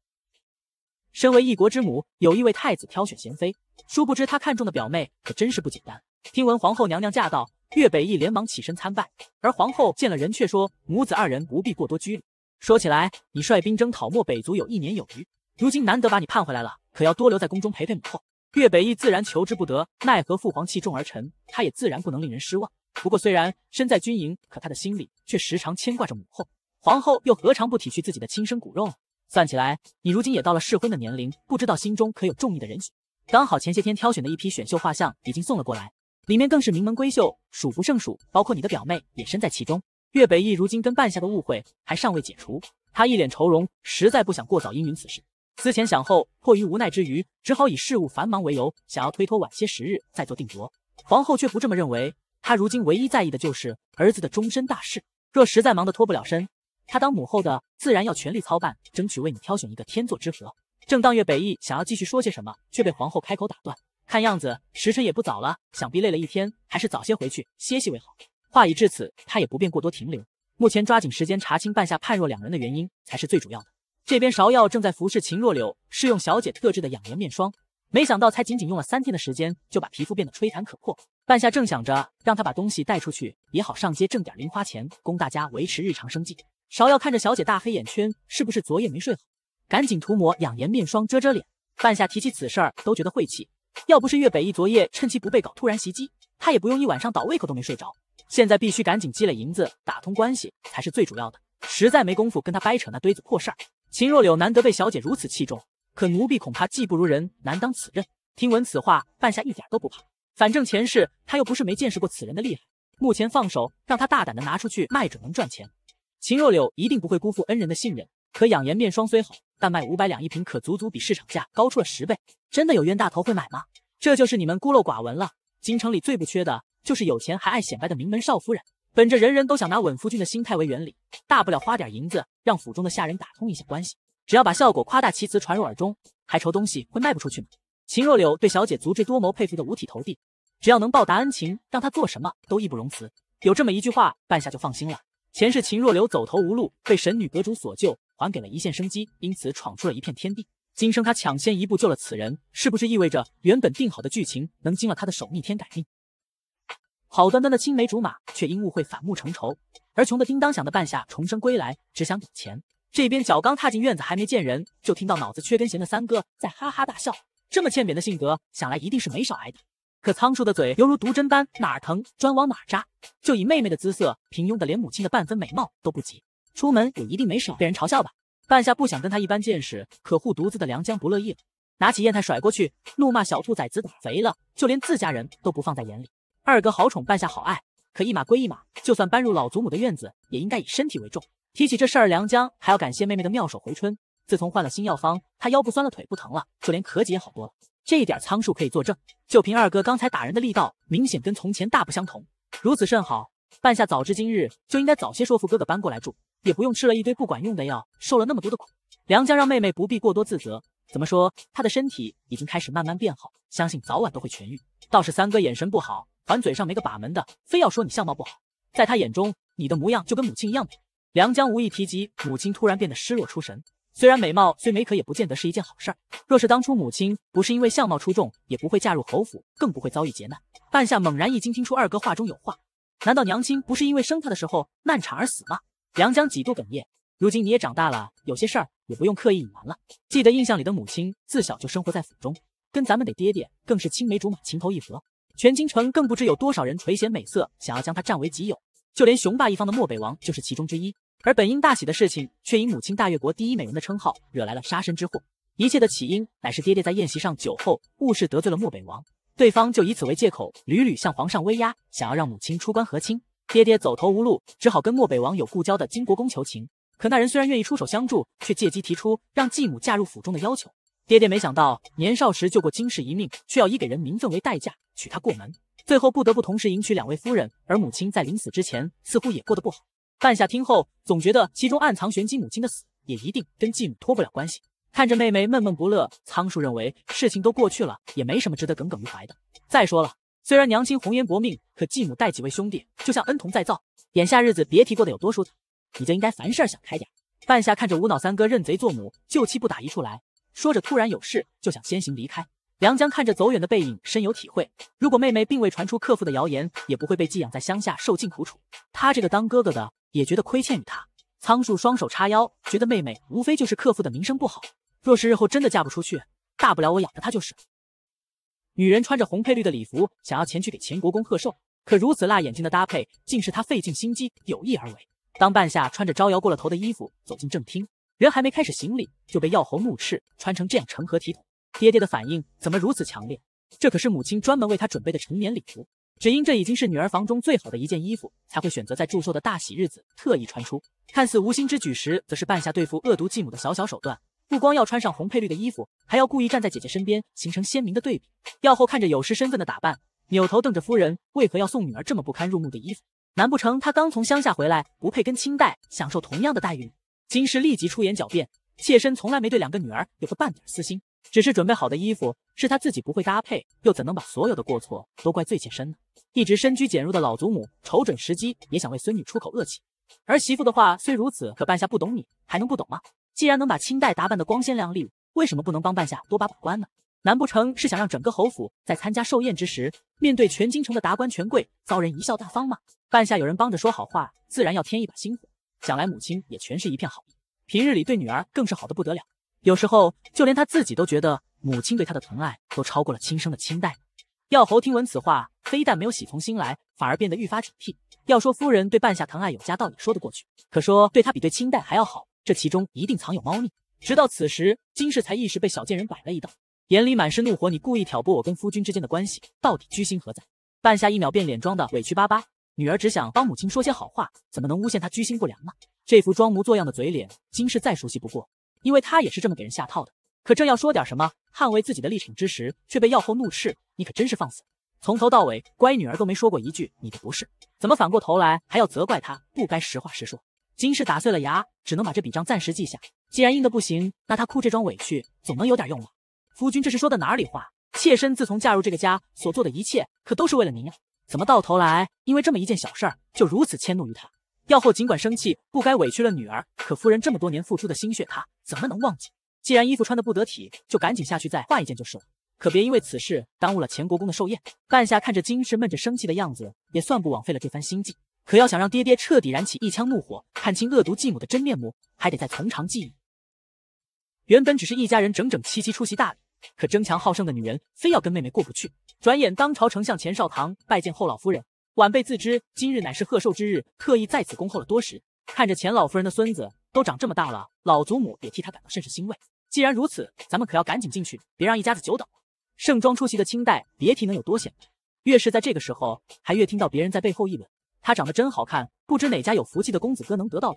身为一国之母，有意为太子挑选贤妃，殊不知她看中的表妹可真是不简单。听闻皇后娘娘驾到。岳北翼连忙起身参拜，而皇后见了人却说：“母子二人不必过多拘礼。说起来，你率兵征讨漠北族有一年有余，如今难得把你盼回来了，可要多留在宫中陪陪母后。”岳北翼自然求之不得，奈何父皇器重儿臣，他也自然不能令人失望。不过虽然身在军营，可他的心里却时常牵挂着母后。皇后又何尝不体恤自己的亲生骨肉？算起来，你如今也到了适婚的年龄，不知道心中可有中意的人选？刚好前些天挑选的一批选秀画像已经送了过来。里面更是名门闺秀数不胜数，包括你的表妹也身在其中。岳北义如今跟半夏的误会还尚未解除，他一脸愁容，实在不想过早应允此事。思前想后，迫于无奈之余，只好以事务繁忙为由，想要推脱晚些时日再做定夺。皇后却不这么认为，她如今唯一在意的就是儿子的终身大事。若实在忙得脱不了身，她当母后的自然要全力操办，争取为你挑选一个天作之合。正当岳北义想要继续说些什么，却被皇后开口打断。看样子时辰也不早了，想必累了一天，还是早些回去歇息为好。话已至此，他也不便过多停留。目前抓紧时间查清半夏判若两人的原因才是最主要的。这边芍药正在服侍秦若柳试用小姐特制的养颜面霜，没想到才仅仅用了三天的时间，就把皮肤变得吹弹可破。半夏正想着让她把东西带出去，也好上街挣点零花钱，供大家维持日常生计。芍药看着小姐大黑眼圈，是不是昨夜没睡好？赶紧涂抹养颜面霜遮遮脸。半夏提起此事，儿都觉得晦气。要不是岳北一昨夜趁其不备搞突然袭击，他也不用一晚上倒胃口都没睡着。现在必须赶紧积累银子，打通关系才是最主要的。实在没工夫跟他掰扯那堆子破事儿。秦若柳难得被小姐如此器重，可奴婢恐怕技不如人，难当此任。听闻此话，半夏一点都不怕，反正前世他又不是没见识过此人的厉害。目前放手让他大胆的拿出去卖，准能赚钱。秦若柳一定不会辜负恩人的信任。可养颜面霜虽好。但卖五百两一瓶，可足足比市场价高出了十倍。真的有冤大头会买吗？这就是你们孤陋寡闻了。京城里最不缺的就是有钱还爱显摆的名门少夫人。本着人人都想拿稳夫君的心态为原理，大不了花点银子让府中的下人打通一下关系，只要把效果夸大其词传入耳中，还愁东西会卖不出去吗？秦若柳对小姐足智多谋佩服的五体投地，只要能报答恩情，让她做什么都义不容辞。有这么一句话，半夏就放心了。前世秦若柳走投无路，被神女阁主所救。还给了一线生机，因此闯出了一片天地。今生他抢先一步救了此人，是不是意味着原本定好的剧情能经了他的手逆天改命？好端端的青梅竹马，却因误会反目成仇。而穷的叮当响的半夏重生归来，只想赌钱。这边脚刚踏进院子，还没见人，就听到脑子缺根弦的三哥在哈哈大笑。这么欠扁的性格，想来一定是没少挨打。可仓鼠的嘴犹如毒针般，哪儿疼专往哪儿扎。就以妹妹的姿色，平庸的连母亲的半分美貌都不及。出门也一定没少被人嘲笑吧？半夏不想跟他一般见识，可护犊子的梁江不乐意了，拿起砚台甩过去，怒骂小兔崽子打肥了，就连自家人都不放在眼里。二哥好宠半夏，好爱，可一码归一码，就算搬入老祖母的院子，也应该以身体为重。提起这事儿，梁江还要感谢妹妹的妙手回春，自从换了新药方，他腰不酸了，腿不疼了，就连咳疾也好多了。这一点仓鼠可以作证，就凭二哥刚才打人的力道，明显跟从前大不相同。如此甚好，半夏早知今日就应该早些说服哥哥搬过来住。也不用吃了一堆不管用的药，受了那么多的苦。梁江让妹妹不必过多自责，怎么说她的身体已经开始慢慢变好，相信早晚都会痊愈。倒是三哥眼神不好，还嘴上没个把门的，非要说你相貌不好，在他眼中你的模样就跟母亲一样美。梁江无意提及母亲突然变得失落出神，虽然美貌虽美可也不见得是一件好事。若是当初母亲不是因为相貌出众，也不会嫁入侯府，更不会遭遇劫难。半夏猛然一惊，听出二哥话中有话，难道娘亲不是因为生他的时候难产而死吗？梁江几度哽咽，如今你也长大了，有些事儿也不用刻意隐瞒了。记得印象里的母亲，自小就生活在府中，跟咱们得爹爹更是青梅竹马，情投意合。全京城更不知有多少人垂涎美色，想要将她占为己有，就连雄霸一方的漠北王就是其中之一。而本应大喜的事情，却因母亲大越国第一美人的称号，惹来了杀身之祸。一切的起因，乃是爹爹在宴席上酒后误事，得罪了漠北王，对方就以此为借口，屡屡向皇上威压，想要让母亲出关和亲。爹爹走投无路，只好跟漠北王有故交的金国公求情。可那人虽然愿意出手相助，却借机提出让继母嫁入府中的要求。爹爹没想到，年少时救过金氏一命，却要以给人民分为代价娶她过门。最后不得不同时迎娶两位夫人。而母亲在临死之前，似乎也过得不好。半夏听后，总觉得其中暗藏玄机。母亲的死也一定跟继母脱不了关系。看着妹妹闷闷不乐，仓叔认为事情都过去了，也没什么值得耿耿于怀的。再说了。虽然娘亲红颜薄命，可继母带几位兄弟就像恩同再造。眼下日子别提过得有多舒坦，你就应该凡事想开点。半夏看着无脑三哥认贼做母，就气不打一处来。说着，突然有事就想先行离开。梁江看着走远的背影，深有体会。如果妹妹并未传出克父的谣言，也不会被寄养在乡下受尽苦楚。他这个当哥哥的也觉得亏欠于她。仓树双手叉腰，觉得妹妹无非就是克父的名声不好。若是日后真的嫁不出去，大不了我养着她就是。女人穿着红配绿的礼服，想要前去给钱国公贺寿，可如此辣眼睛的搭配，竟是她费尽心机有意而为。当半夏穿着招摇过了头的衣服走进正厅，人还没开始行礼，就被药侯怒斥：“穿成这样成何体统？爹爹的反应怎么如此强烈？”这可是母亲专门为他准备的成年礼服，只因这已经是女儿房中最好的一件衣服，才会选择在祝寿的大喜日子特意穿出。看似无心之举时，则是半夏对付恶毒继母的小小手段。不光要穿上红配绿的衣服，还要故意站在姐姐身边，形成鲜明的对比。药后看着有失身份的打扮，扭头瞪着夫人，为何要送女儿这么不堪入目的衣服？难不成她刚从乡下回来，不配跟清代享受同样的待遇？金氏立即出言狡辩：“妾身从来没对两个女儿有过半点私心，只是准备好的衣服是她自己不会搭配，又怎能把所有的过错都怪罪妾身呢？”一直深居简入的老祖母瞅准时机，也想为孙女出口恶气。儿媳妇的话虽如此，可半夏不懂你还能不懂吗？既然能把清代打扮的光鲜亮丽，为什么不能帮半夏多把把关呢？难不成是想让整个侯府在参加寿宴之时，面对全京城的达官权贵，遭人贻笑大方吗？半夏有人帮着说好话，自然要添一把心火。想来母亲也全是一片好意，平日里对女儿更是好的不得了。有时候就连他自己都觉得，母亲对他的疼爱都超过了亲生的清代。耀侯听闻此话，非但没有喜从心来，反而变得愈发警惕。要说夫人对半夏疼爱有加，倒也说得过去，可说对她比对清代还要好。这其中一定藏有猫腻。直到此时，金氏才意识被小贱人摆了一道，眼里满是怒火。你故意挑拨我跟夫君之间的关系，到底居心何在？半下一秒变脸，装的委屈巴巴。女儿只想帮母亲说些好话，怎么能诬陷她居心不良呢？这副装模作样的嘴脸，金氏再熟悉不过，因为她也是这么给人下套的。可正要说点什么，捍卫自己的立场之时，却被药后怒斥：“你可真是放肆！从头到尾，乖女儿都没说过一句你的不是，怎么反过头来还要责怪她不该实话实说？”金氏打碎了牙，只能把这笔账暂时记下。既然硬的不行，那她哭这桩委屈总能有点用了。夫君这是说的哪里话？妾身自从嫁入这个家，所做的一切可都是为了您啊！怎么到头来，因为这么一件小事就如此迁怒于她？要后尽管生气，不该委屈了女儿。可夫人这么多年付出的心血，她怎么能忘记？既然衣服穿的不得体，就赶紧下去再换一件就是了。可别因为此事耽误了前国公的寿宴。半夏看着金氏闷着生气的样子，也算不枉费了这番心计。可要想让爹爹彻底燃起一腔怒火，看清恶毒继母的真面目，还得再从长计议。原本只是一家人整整齐齐出席大礼，可争强好胜的女人非要跟妹妹过不去。转眼，当朝丞相钱少棠拜见后老夫人，晚辈自知今日乃是贺寿之日，特意在此恭候了多时。看着钱老夫人的孙子都长这么大了，老祖母也替他感到甚是欣慰。既然如此，咱们可要赶紧进去，别让一家子久等了。盛装出席的清代，别提能有多显摆。越是在这个时候，还越听到别人在背后议论。她长得真好看，不知哪家有福气的公子哥能得到。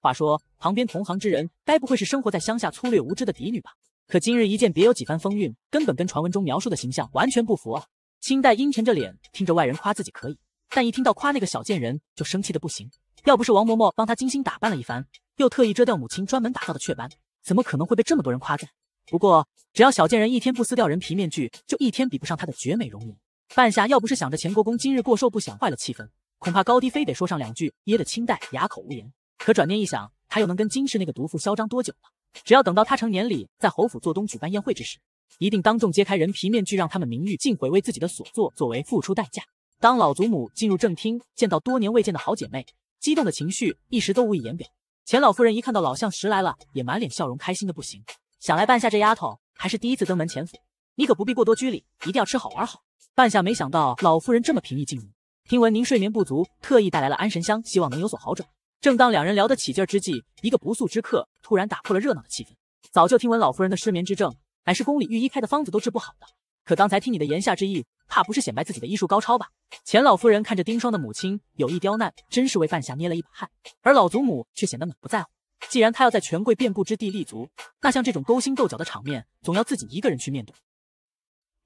话说旁边同行之人，该不会是生活在乡下粗略无知的嫡女吧？可今日一见，别有几番风韵，根本跟传闻中描述的形象完全不符。清代阴沉着脸，听着外人夸自己可以，但一听到夸那个小贱人，就生气的不行。要不是王嬷嬷帮他精心打扮了一番，又特意遮掉母亲专门打造的雀斑，怎么可能会被这么多人夸赞？不过只要小贱人一天不撕掉人皮面具，就一天比不上她的绝美容颜。半夏要不是想着钱国公今日过寿，不想坏了气氛。恐怕高低非得说上两句，噎得清代哑口无言。可转念一想，他又能跟金氏那个毒妇嚣张多久呢？只要等到他成年礼，在侯府做东举办宴会之时，一定当众揭开人皮面具，让他们名誉尽毁，为自己的所作作为付出代价。当老祖母进入正厅，见到多年未见的好姐妹，激动的情绪一时都无以言表。钱老夫人一看到老相识来了，也满脸笑容，开心的不行。想来半夏这丫头还是第一次登门钱府，你可不必过多拘礼，一定要吃好玩好。半夏没想到老夫人这么平易近人。听闻您睡眠不足，特意带来了安神香，希望能有所好转。正当两人聊得起劲之际，一个不速之客突然打破了热闹的气氛。早就听闻老夫人的失眠之症，乃是宫里御医开的方子都治不好的。可刚才听你的言下之意，怕不是显摆自己的医术高超吧？钱老夫人看着丁霜的母亲有意刁难，真是为半夏捏了一把汗。而老祖母却显得满不在乎。既然她要在权贵遍布之地立足，那像这种勾心斗角的场面，总要自己一个人去面对。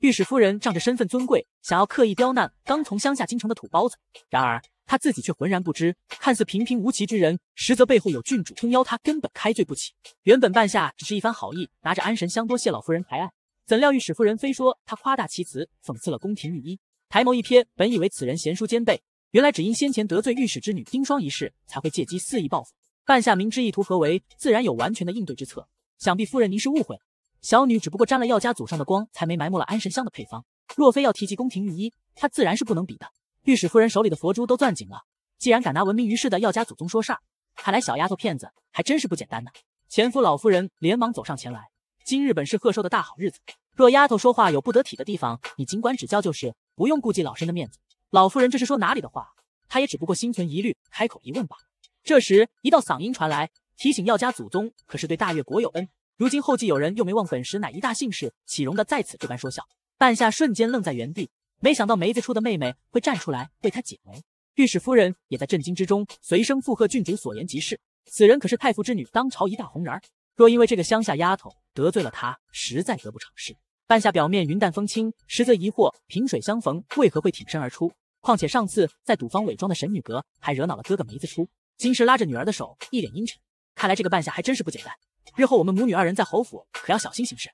御史夫人仗着身份尊贵，想要刻意刁难刚从乡下进城的土包子。然而他自己却浑然不知，看似平平无奇之人，实则背后有郡主撑腰，他根本开罪不起。原本半夏只是一番好意，拿着安神香多谢老夫人抬爱，怎料御史夫人非说他夸大其词，讽刺了宫廷御医。抬眸一瞥，本以为此人贤淑兼备，原来只因先前得罪御史之女丁霜一事，才会借机肆意报复。半夏明知意图何为，自然有完全的应对之策。想必夫人您是误会了。小女只不过沾了药家祖上的光，才没埋没了安神香的配方。若非要提及宫廷御医，她自然是不能比的。御史夫人手里的佛珠都攥紧了。既然敢拿闻名于世的药家祖宗说事儿，看来小丫头片子还真是不简单呢。前夫老夫人连忙走上前来。今日本是贺寿的大好日子，若丫头说话有不得体的地方，你尽管指教就是，不用顾忌老身的面子。老夫人这是说哪里的话？她也只不过心存疑虑，开口一问罢了。这时一道嗓音传来，提醒药家祖宗可是对大越国有恩。如今后继有人，又没忘本时，乃一大幸事，岂容得在此这般说笑？半夏瞬间愣在原地，没想到梅子初的妹妹会站出来为他解围。御史夫人也在震惊之中，随声附和郡主所言极是。此人可是太傅之女，当朝一大红人儿，若因为这个乡下丫头得罪了她，实在得不偿失。半夏表面云淡风轻，实则疑惑，萍水相逢为何会挺身而出？况且上次在赌坊伪装的神女阁，还惹恼了哥哥梅子初。金氏拉着女儿的手，一脸阴沉，看来这个半夏还真是不简单。日后我们母女二人在侯府可要小心行事。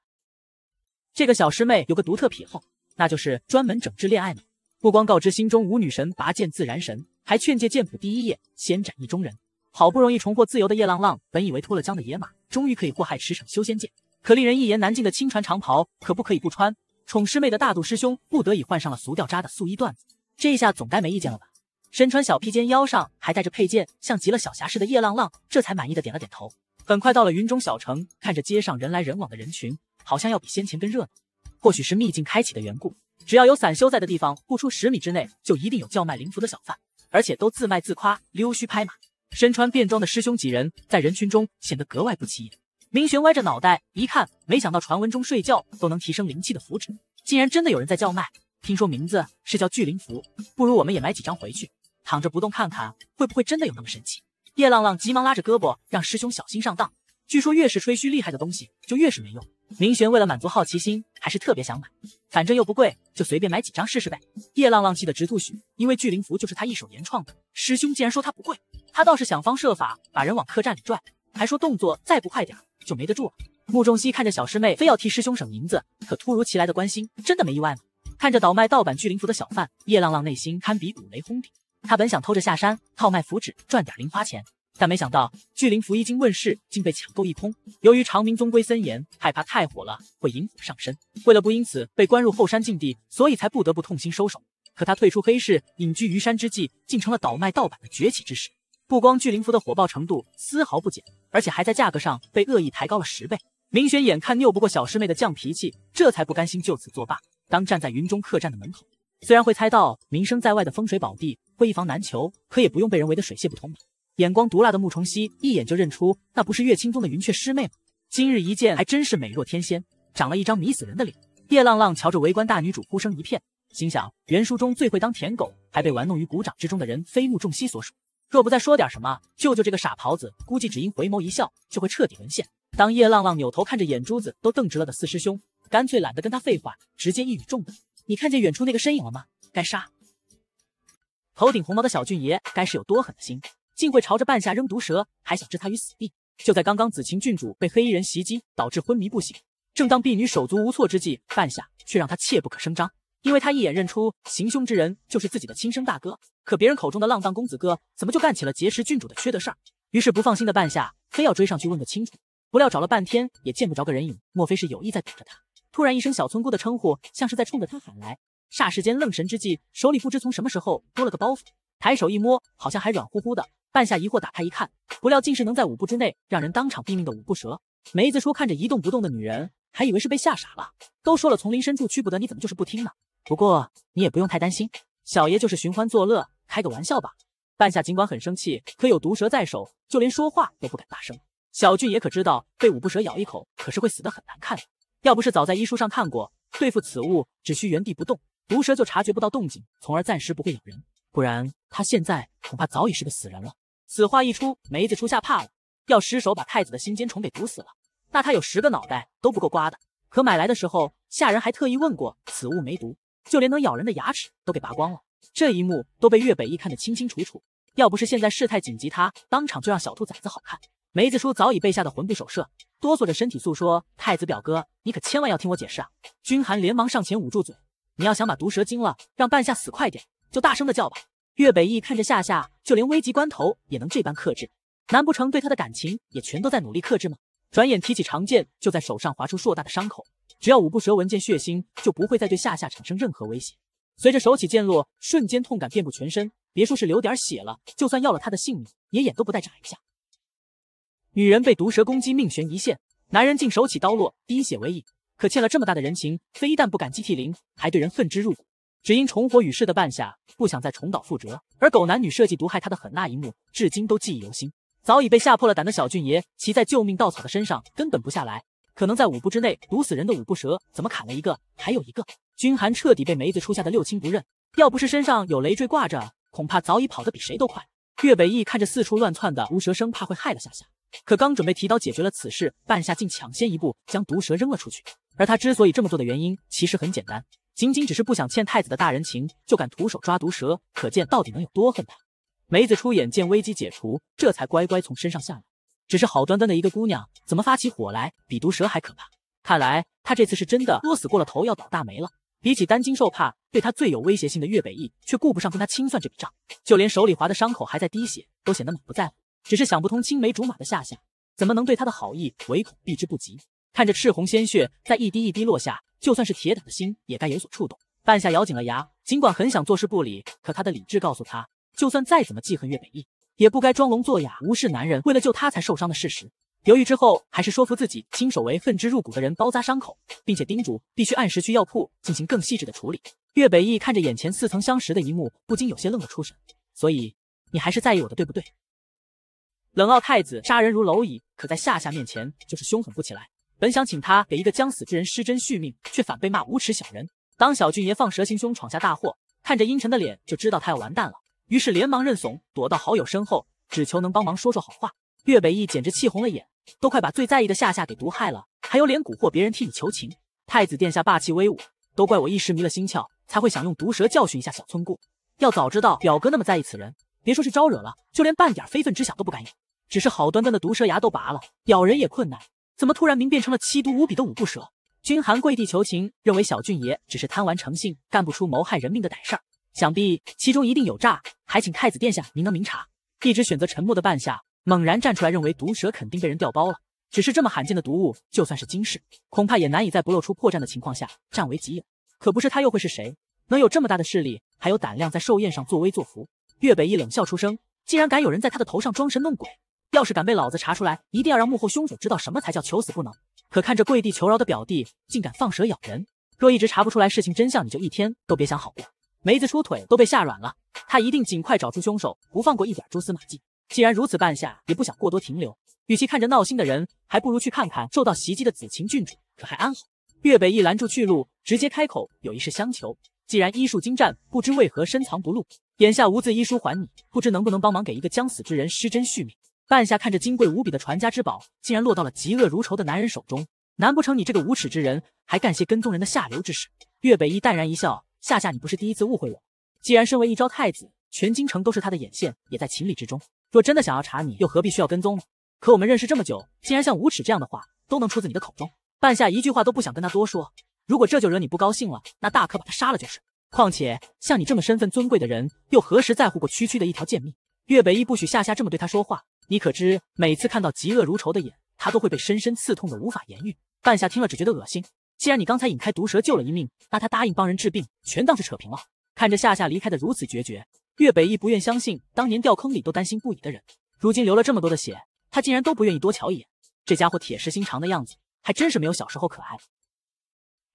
这个小师妹有个独特癖好，那就是专门整治恋爱脑，不光告知心中无女神，拔剑自然神，还劝诫剑谱第一页先斩意中人。好不容易重获自由的叶浪浪，本以为脱了缰的野马终于可以祸害驰骋修仙界，可令人一言难尽的亲传长袍可不可以不穿？宠师妹的大度师兄不得已换上了俗掉渣的素衣缎子，这一下总该没意见了吧？身穿小披肩，腰上还带着佩剑，像极了小侠似的叶浪浪，这才满意的点了点头。很快到了云中小城，看着街上人来人往的人群，好像要比先前更热闹。或许是秘境开启的缘故，只要有散修在的地方，不出十米之内就一定有叫卖灵符的小贩，而且都自卖自夸、溜须拍马。身穿便装的师兄几人在人群中显得格外不起眼。明玄歪着脑袋一看，没想到传闻中睡觉都能提升灵气的符纸，竟然真的有人在叫卖。听说名字是叫聚灵符，不如我们也买几张回去，躺着不动看看，会不会真的有那么神奇。叶浪浪急忙拉着胳膊，让师兄小心上当。据说越是吹嘘厉害的东西，就越是没用。明玄为了满足好奇心，还是特别想买，反正又不贵，就随便买几张试试呗。叶浪浪气得直吐血，因为聚灵符就是他一手研创的，师兄竟然说他不贵，他倒是想方设法把人往客栈里拽，还说动作再不快点就没得住了。穆仲熙看着小师妹非要替师兄省银子，可突如其来的关心真的没意外吗？看着倒卖盗版聚灵符的小贩，叶浪浪内心堪比五雷轰顶。他本想偷着下山，靠卖符纸赚点零花钱，但没想到巨灵符一经问世，竟被抢购一空。由于长明宗规森严，害怕太火了会引火上身，为了不因此被关入后山禁地，所以才不得不痛心收手。可他退出黑市，隐居于山之际，竟成了倒卖盗版的崛起之时。不光巨灵符的火爆程度丝毫不减，而且还在价格上被恶意抬高了十倍。明玄眼看拗不过小师妹的犟脾气，这才不甘心就此作罢。当站在云中客栈的门口，虽然会猜到名声在外的风水宝地。一房难求，可也不用被人围得水泄不通吧？眼光毒辣的穆崇熙一眼就认出，那不是月清宗的云雀师妹吗？今日一见，还真是美若天仙，长了一张迷死人的脸。叶浪浪瞧着围观大女主呼声一片，心想，原书中最会当舔狗，还被玩弄于股掌之中的人，非穆仲熙所属。若不再说点什么，舅舅这个傻狍子估计只因回眸一笑就会彻底沦陷。当叶浪浪扭头看着眼珠子都瞪直了的四师兄，干脆懒得跟他废话，直接一语中的：“你看见远处那个身影了吗？该杀！”头顶红毛的小俊爷该是有多狠的心，竟会朝着半夏扔毒蛇，还想置他于死地。就在刚刚，紫晴郡主被黑衣人袭击，导致昏迷不醒。正当婢女手足无措之际，半夏却让她切不可声张，因为她一眼认出行凶之人就是自己的亲生大哥。可别人口中的浪荡公子哥，怎么就干起了劫持郡主的缺德事儿？于是不放心的半夏非要追上去问个清楚。不料找了半天也见不着个人影，莫非是有意在等着他？突然一声小村姑的称呼，像是在冲着他喊来。霎时间愣神之际，手里不知从什么时候多了个包袱，抬手一摸，好像还软乎乎的。半夏疑惑打开一看，不料竟是能在五步之内让人当场毙命的五步蛇。梅子叔看着一动不动的女人，还以为是被吓傻了。都说了丛林深处去不得，你怎么就是不听呢？不过你也不用太担心，小爷就是寻欢作乐，开个玩笑吧。半夏尽管很生气，可有毒蛇在手，就连说话都不敢大声。小俊也可知道，被五步蛇咬一口可是会死得很难看的。要不是早在医书上看过，对付此物只需原地不动。毒蛇就察觉不到动静，从而暂时不会咬人。不然他现在恐怕早已是个死人了。此话一出，梅子初吓怕了，要失手把太子的心尖虫给毒死了，那他有十个脑袋都不够刮的。可买来的时候，下人还特意问过此物没毒，就连能咬人的牙齿都给拔光了。这一幕都被岳北义看得清清楚楚。要不是现在事态紧急，他当场就让小兔崽子好看。梅子初早已被吓得魂不守舍，哆嗦着身体诉说：“太子表哥，你可千万要听我解释啊！”君寒连忙上前捂住嘴。你要想把毒蛇惊了，让半夏死快点，就大声的叫吧。岳北义看着夏夏，就连危急关头也能这般克制，难不成对他的感情也全都在努力克制吗？转眼提起长剑，就在手上划出硕大的伤口。只要五步蛇闻见血腥，就不会再对夏夏产生任何威胁。随着手起剑落，瞬间痛感遍布全身。别说是流点血了，就算要了他的性命，也眼都不带眨一下。女人被毒蛇攻击，命悬一线，男人竟手起刀落，滴血为引。可欠了这么大的人情，非但不感激涕零，还对人恨之入骨。只因重活与世的半夏不想再重蹈覆辙，而狗男女设计毒害他的狠辣一幕，至今都记忆犹新。早已被吓破了胆的小俊爷骑在救命稻草的身上，根本不下来。可能在五步之内毒死人的五步蛇，怎么砍了一个，还有一个。君寒彻底被梅子初吓得六亲不认，要不是身上有累赘挂着，恐怕早已跑得比谁都快。岳北义看着四处乱窜的毒蛇，生怕会害了夏夏。可刚准备提刀解决了此事，半夏竟抢先一步将毒蛇扔了出去。而他之所以这么做的原因其实很简单，仅仅只是不想欠太子的大人情，就敢徒手抓毒蛇，可见到底能有多恨他。梅子出眼见危机解除，这才乖乖从身上下来。只是好端端的一个姑娘，怎么发起火来比毒蛇还可怕？看来他这次是真的作死过了头，要倒大霉了。比起担惊受怕，对他最有威胁性的岳北翼却顾不上跟他清算这笔账，就连手里划的伤口还在滴血，都显得满不在乎。只是想不通青梅竹马的夏夏，怎么能对他的好意唯恐避之不及？看着赤红鲜血在一滴一滴落下，就算是铁打的心也该有所触动。半夏咬紧了牙，尽管很想坐视不理，可她的理智告诉她，就算再怎么记恨岳北义，也不该装聋作哑，无视男人为了救她才受伤的事实。犹豫之后，还是说服自己亲手为恨之入骨的人包扎伤口，并且叮嘱必须按时去药铺进行更细致的处理。岳北义看着眼前似曾相识的一幕，不禁有些愣了出神。所以你还是在意我的，对不对？冷傲太子杀人如蝼蚁，可在夏夏面前就是凶狠不起来。本想请他给一个将死之人施针续命，却反被骂无耻小人。当小俊爷放蛇行凶，闯下大祸，看着阴沉的脸，就知道他要完蛋了。于是连忙认怂，躲到好友身后，只求能帮忙说说好话。岳北义简直气红了眼，都快把最在意的夏夏给毒害了，还有脸蛊惑别人替你求情？太子殿下霸气威武，都怪我一时迷了心窍，才会想用毒蛇教训一下小村姑。要早知道表哥那么在意此人，别说是招惹了，就连半点非分之想都不敢有。只是好端端的毒蛇牙都拔了，咬人也困难。怎么突然明变成了七毒无比的五步蛇？君寒跪地求情，认为小俊爷只是贪玩成性，干不出谋害人命的歹事儿。想必其中一定有诈，还请太子殿下您能明察。一直选择沉默的半夏猛然站出来，认为毒蛇肯定被人调包了。只是这么罕见的毒物，就算是金世，恐怕也难以在不露出破绽的情况下占为己有。可不是，他又会是谁？能有这么大的势力，还有胆量在寿宴上作威作福？岳北一冷笑出声，竟然敢有人在他的头上装神弄鬼！要是敢被老子查出来，一定要让幕后凶手知道什么才叫求死不能。可看着跪地求饶的表弟，竟敢放蛇咬人。若一直查不出来事情真相，你就一天都别想好过。梅子出腿都被吓软了，他一定尽快找出凶手，不放过一点蛛丝马迹。既然如此，半夏也不想过多停留，与其看着闹心的人，还不如去看看受到袭击的紫晴郡主，可还安好？岳北一拦住去路，直接开口，有一事相求。既然医术精湛，不知为何深藏不露。眼下无字医书还你，不知能不能帮忙给一个将死之人施针续命？半夏看着金贵无比的传家之宝，竟然落到了嫉恶如仇的男人手中。难不成你这个无耻之人，还干些跟踪人的下流之事？岳北一淡然一笑：“夏夏，你不是第一次误会我。既然身为一朝太子，全京城都是他的眼线，也在情理之中。若真的想要查你，又何必需要跟踪呢？可我们认识这么久，竟然像无耻这样的话，都能出自你的口中。”半夏一句话都不想跟他多说。如果这就惹你不高兴了，那大可把他杀了就是。况且像你这么身份尊贵的人，又何时在乎过区区的一条贱命？岳北一不许夏夏这么对他说话。你可知，每次看到嫉恶如仇的眼，他都会被深深刺痛的无法言喻。半夏听了只觉得恶心。既然你刚才引开毒蛇救了一命，那他答应帮人治病，全当是扯平了。看着夏夏离开的如此决绝，岳北亦不愿相信，当年掉坑里都担心不已的人，如今流了这么多的血，他竟然都不愿意多瞧一眼。这家伙铁石心肠的样子，还真是没有小时候可爱。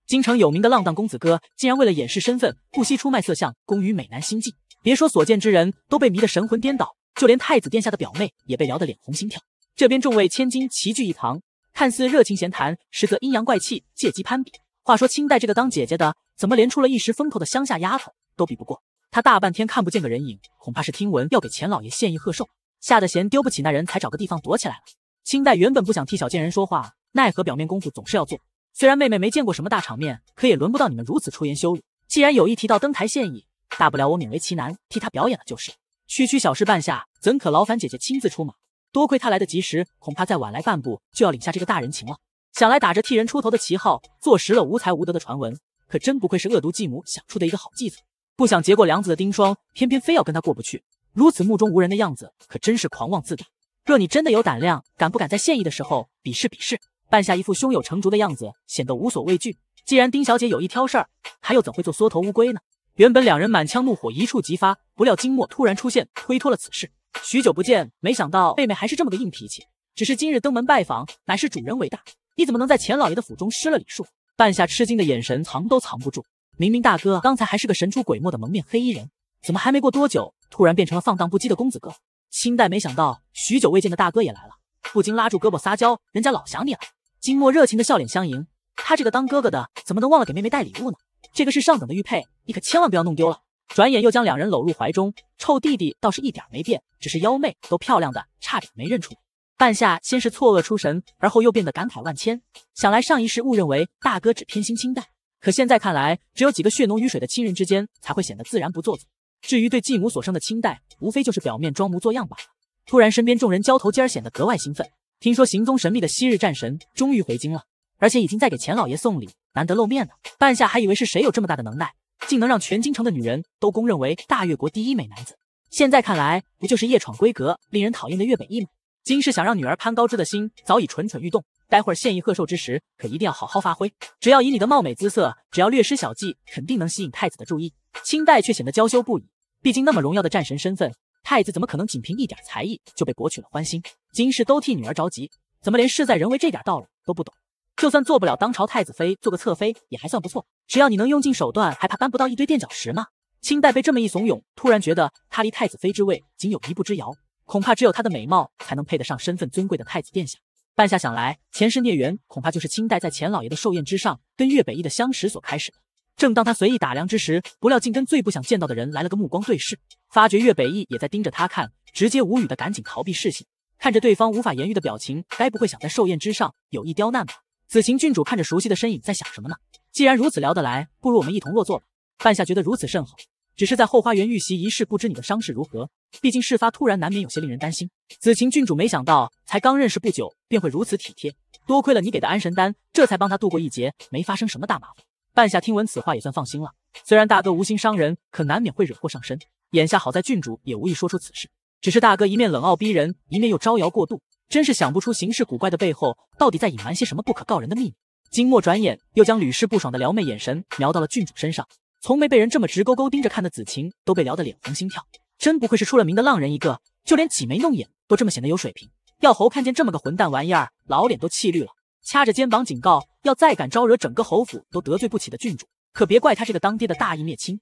京城有名的浪荡公子哥，竟然为了掩饰身份，不惜出卖色相，攻于美男心计。别说所见之人都被迷得神魂颠倒。就连太子殿下的表妹也被聊得脸红心跳。这边众位千金齐聚一堂，看似热情闲谈，实则阴阳怪气，借机攀比。话说清代这个当姐姐的，怎么连出了一时风头的乡下丫头都比不过？她大半天看不见个人影，恐怕是听闻要给钱老爷献艺贺寿，吓得嫌丢不起那人才找个地方躲起来了。清代原本不想替小贱人说话，奈何表面功夫总是要做。虽然妹妹没见过什么大场面，可也轮不到你们如此出言羞辱。既然有意提到登台献艺，大不了我勉为其难替她表演了就是。区区小事，半夏怎可劳烦姐姐亲自出马？多亏她来得及时，恐怕再晚来半步就要领下这个大人情了。想来打着替人出头的旗号，坐实了无才无德的传闻，可真不愧是恶毒继母想出的一个好计策。不想结过梁子的丁霜，偏偏非要跟他过不去，如此目中无人的样子，可真是狂妄自大。若你真的有胆量，敢不敢在现役的时候比试比试？半夏一副胸有成竹的样子，显得无所畏惧。既然丁小姐有意挑事儿，她又怎会做缩头乌龟呢？原本两人满腔怒火，一触即发。不料金墨突然出现，推脱了此事。许久不见，没想到妹妹还是这么个硬脾气。只是今日登门拜访，乃是主人为大，你怎么能在钱老爷的府中失了礼数？半夏吃惊的眼神藏都藏不住，明明大哥刚才还是个神出鬼没的蒙面黑衣人，怎么还没过多久，突然变成了放荡不羁的公子哥？清代没想到许久未见的大哥也来了，不禁拉住胳膊撒娇，人家老想你了。金墨热情的笑脸相迎，他这个当哥哥的怎么能忘了给妹妹带礼物呢？这个是上等的玉佩，你可千万不要弄丢了。转眼又将两人搂入怀中，臭弟弟倒是一点没变，只是妖媚都漂亮的差点没认出。半夏先是错愕出神，而后又变得感慨万千。想来上一世误认为大哥只偏心清代，可现在看来，只有几个血浓于水的亲人之间才会显得自然不做作。至于对继母所生的清代，无非就是表面装模作样罢了。突然，身边众人交头接耳，显得格外兴奋。听说行踪神秘的昔日战神终于回京了，而且已经在给钱老爷送礼，难得露面呢。半夏还以为是谁有这么大的能耐。竟能让全京城的女人都公认为大越国第一美男子，现在看来，不就是夜闯闺阁、令人讨厌的岳北义吗？金氏想让女儿攀高枝的心早已蠢蠢欲动，待会儿献艺贺寿之时，可一定要好好发挥。只要以你的貌美姿色，只要略施小计，肯定能吸引太子的注意。清代却显得娇羞不已，毕竟那么荣耀的战神身份，太子怎么可能仅凭一点才艺就被博取了欢心？金氏都替女儿着急，怎么连事在人为这点道理都不懂？就算做不了当朝太子妃，做个侧妃也还算不错。只要你能用尽手段，还怕搬不到一堆垫脚石吗？清代被这么一怂恿，突然觉得他离太子妃之位仅有一步之遥，恐怕只有他的美貌才能配得上身份尊贵的太子殿下。半夏想来，前世孽缘恐怕就是清代在钱老爷的寿宴之上跟岳北义的相识所开始。的。正当他随意打量之时，不料竟跟最不想见到的人来了个目光对视，发觉岳北义也在盯着他看，直接无语的赶紧逃避视线，看着对方无法言喻的表情，该不会想在寿宴之上有意刁难吧？紫晴郡主看着熟悉的身影，在想什么呢？既然如此聊得来，不如我们一同落座吧。半夏觉得如此甚好，只是在后花园遇袭一事，不知你的伤势如何？毕竟事发突然，难免有些令人担心。紫晴郡主没想到，才刚认识不久，便会如此体贴。多亏了你给的安神丹，这才帮他度过一劫，没发生什么大麻烦。半夏听闻此话，也算放心了。虽然大哥无心伤人，可难免会惹祸上身。眼下好在郡主也无意说出此事，只是大哥一面冷傲逼人，一面又招摇过度。真是想不出形势古怪的背后到底在隐瞒些什么不可告人的秘密。金墨转眼又将屡试不爽的撩妹眼神瞄到了郡主身上，从没被人这么直勾勾盯着看的子晴都被撩得脸红心跳，真不愧是出了名的浪人一个，就连挤眉弄眼都这么显得有水平。药侯看见这么个混蛋玩意儿，老脸都气绿了，掐着肩膀警告，要再敢招惹整个侯府都得罪不起的郡主，可别怪他这个当爹的大义灭亲。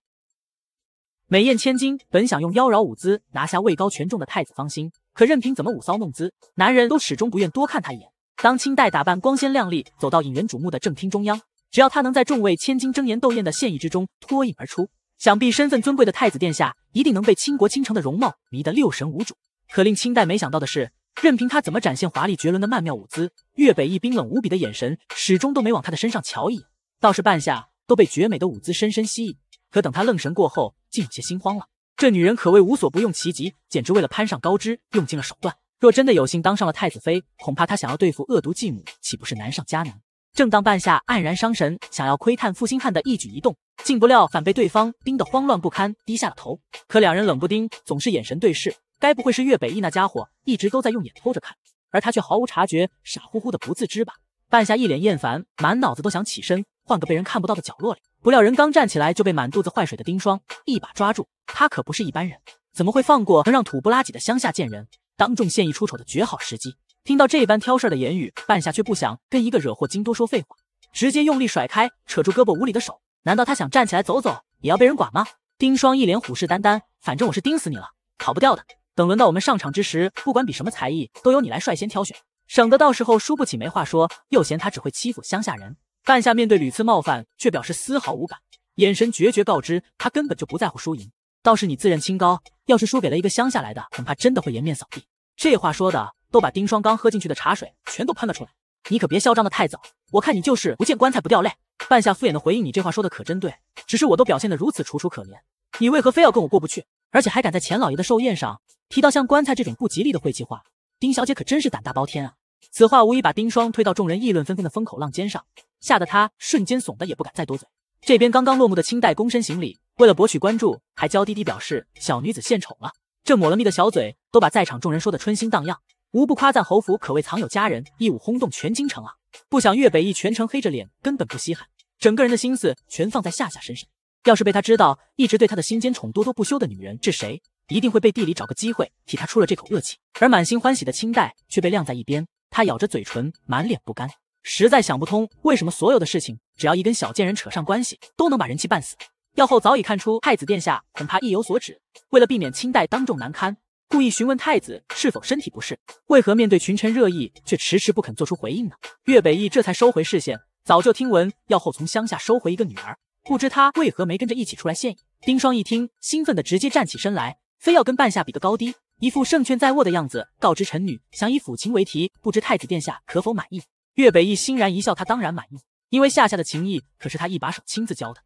美艳千金本想用妖娆舞姿拿下位高权重的太子芳心，可任凭怎么舞骚弄姿，男人都始终不愿多看她一眼。当清代打扮光鲜亮丽走到引人瞩目的正厅中央，只要她能在众位千金争妍斗艳的现役之中脱颖而出，想必身份尊贵的太子殿下一定能被倾国倾城的容貌迷得六神无主。可令清代没想到的是，任凭她怎么展现华丽绝伦的曼妙舞姿，岳北翼冰冷无比的眼神始终都没往她的身上瞧一眼，倒是半下都被绝美的舞姿深深吸引。可等他愣神过后，竟有些心慌了，这女人可谓无所不用其极，简直为了攀上高枝，用尽了手段。若真的有幸当上了太子妃，恐怕她想要对付恶毒继母，岂不是难上加难？正当半夏黯然伤神，想要窥探负心汉的一举一动，竟不料反被对方盯得慌乱不堪，低下了头。可两人冷不丁总是眼神对视，该不会是岳北义那家伙一直都在用眼偷着看，而他却毫无察觉，傻乎乎的不自知吧？半夏一脸厌烦，满脑子都想起身换个被人看不到的角落里。不料人刚站起来，就被满肚子坏水的丁霜一把抓住。他可不是一般人，怎么会放过能让土不拉几的乡下贱人当众献艺出丑的绝好时机？听到这般挑事的言语，半夏却不想跟一个惹祸精多说废话，直接用力甩开扯住胳膊无理的手。难道他想站起来走走也要被人管吗？丁霜一脸虎视眈眈，反正我是盯死你了，跑不掉的。等轮到我们上场之时，不管比什么才艺，都由你来率先挑选。省得到时候输不起，没话说，又嫌他只会欺负乡下人。半夏面对屡次冒犯，却表示丝毫无感，眼神决绝告知他根本就不在乎输赢。倒是你自认清高，要是输给了一个乡下来的，恐怕真的会颜面扫地。这话说的，都把丁双刚喝进去的茶水全都喷了出来。你可别嚣张的太早，我看你就是不见棺材不掉泪。半夏敷衍的回应：“你这话说的可真对，只是我都表现得如此楚楚可怜，你为何非要跟我过不去？而且还敢在钱老爷的寿宴上提到像棺材这种不吉利的晦气话？”丁小姐可真是胆大包天啊！此话无疑把丁霜推到众人议论纷纷的风口浪尖上，吓得她瞬间怂的也不敢再多嘴。这边刚刚落幕的清代躬身行礼，为了博取关注，还娇滴滴表示小女子献丑了。这抹了蜜的小嘴，都把在场众人说的春心荡漾，无不夸赞侯府可谓藏有佳人一舞，轰动全京城啊！不想岳北义全程黑着脸，根本不稀罕，整个人的心思全放在夏夏身上。要是被他知道，一直对他的心尖宠多多不休的女人是谁？一定会背地里找个机会替他出了这口恶气，而满心欢喜的清代却被晾在一边。他咬着嘴唇，满脸不甘，实在想不通为什么所有的事情只要一跟小贱人扯上关系，都能把人气半死。药后早已看出太子殿下恐怕意有所指，为了避免清代当众难堪，故意询问太子是否身体不适，为何面对群臣热议却迟迟不肯做出回应呢？岳北义这才收回视线，早就听闻药后从乡下收回一个女儿，不知他为何没跟着一起出来献。丁霜一听，兴奋的直接站起身来。非要跟半夏比个高低，一副胜券在握的样子，告知臣女想以抚琴为题，不知太子殿下可否满意？岳北逸欣然一笑，他当然满意，因为夏夏的情谊可是他一把手亲自教的。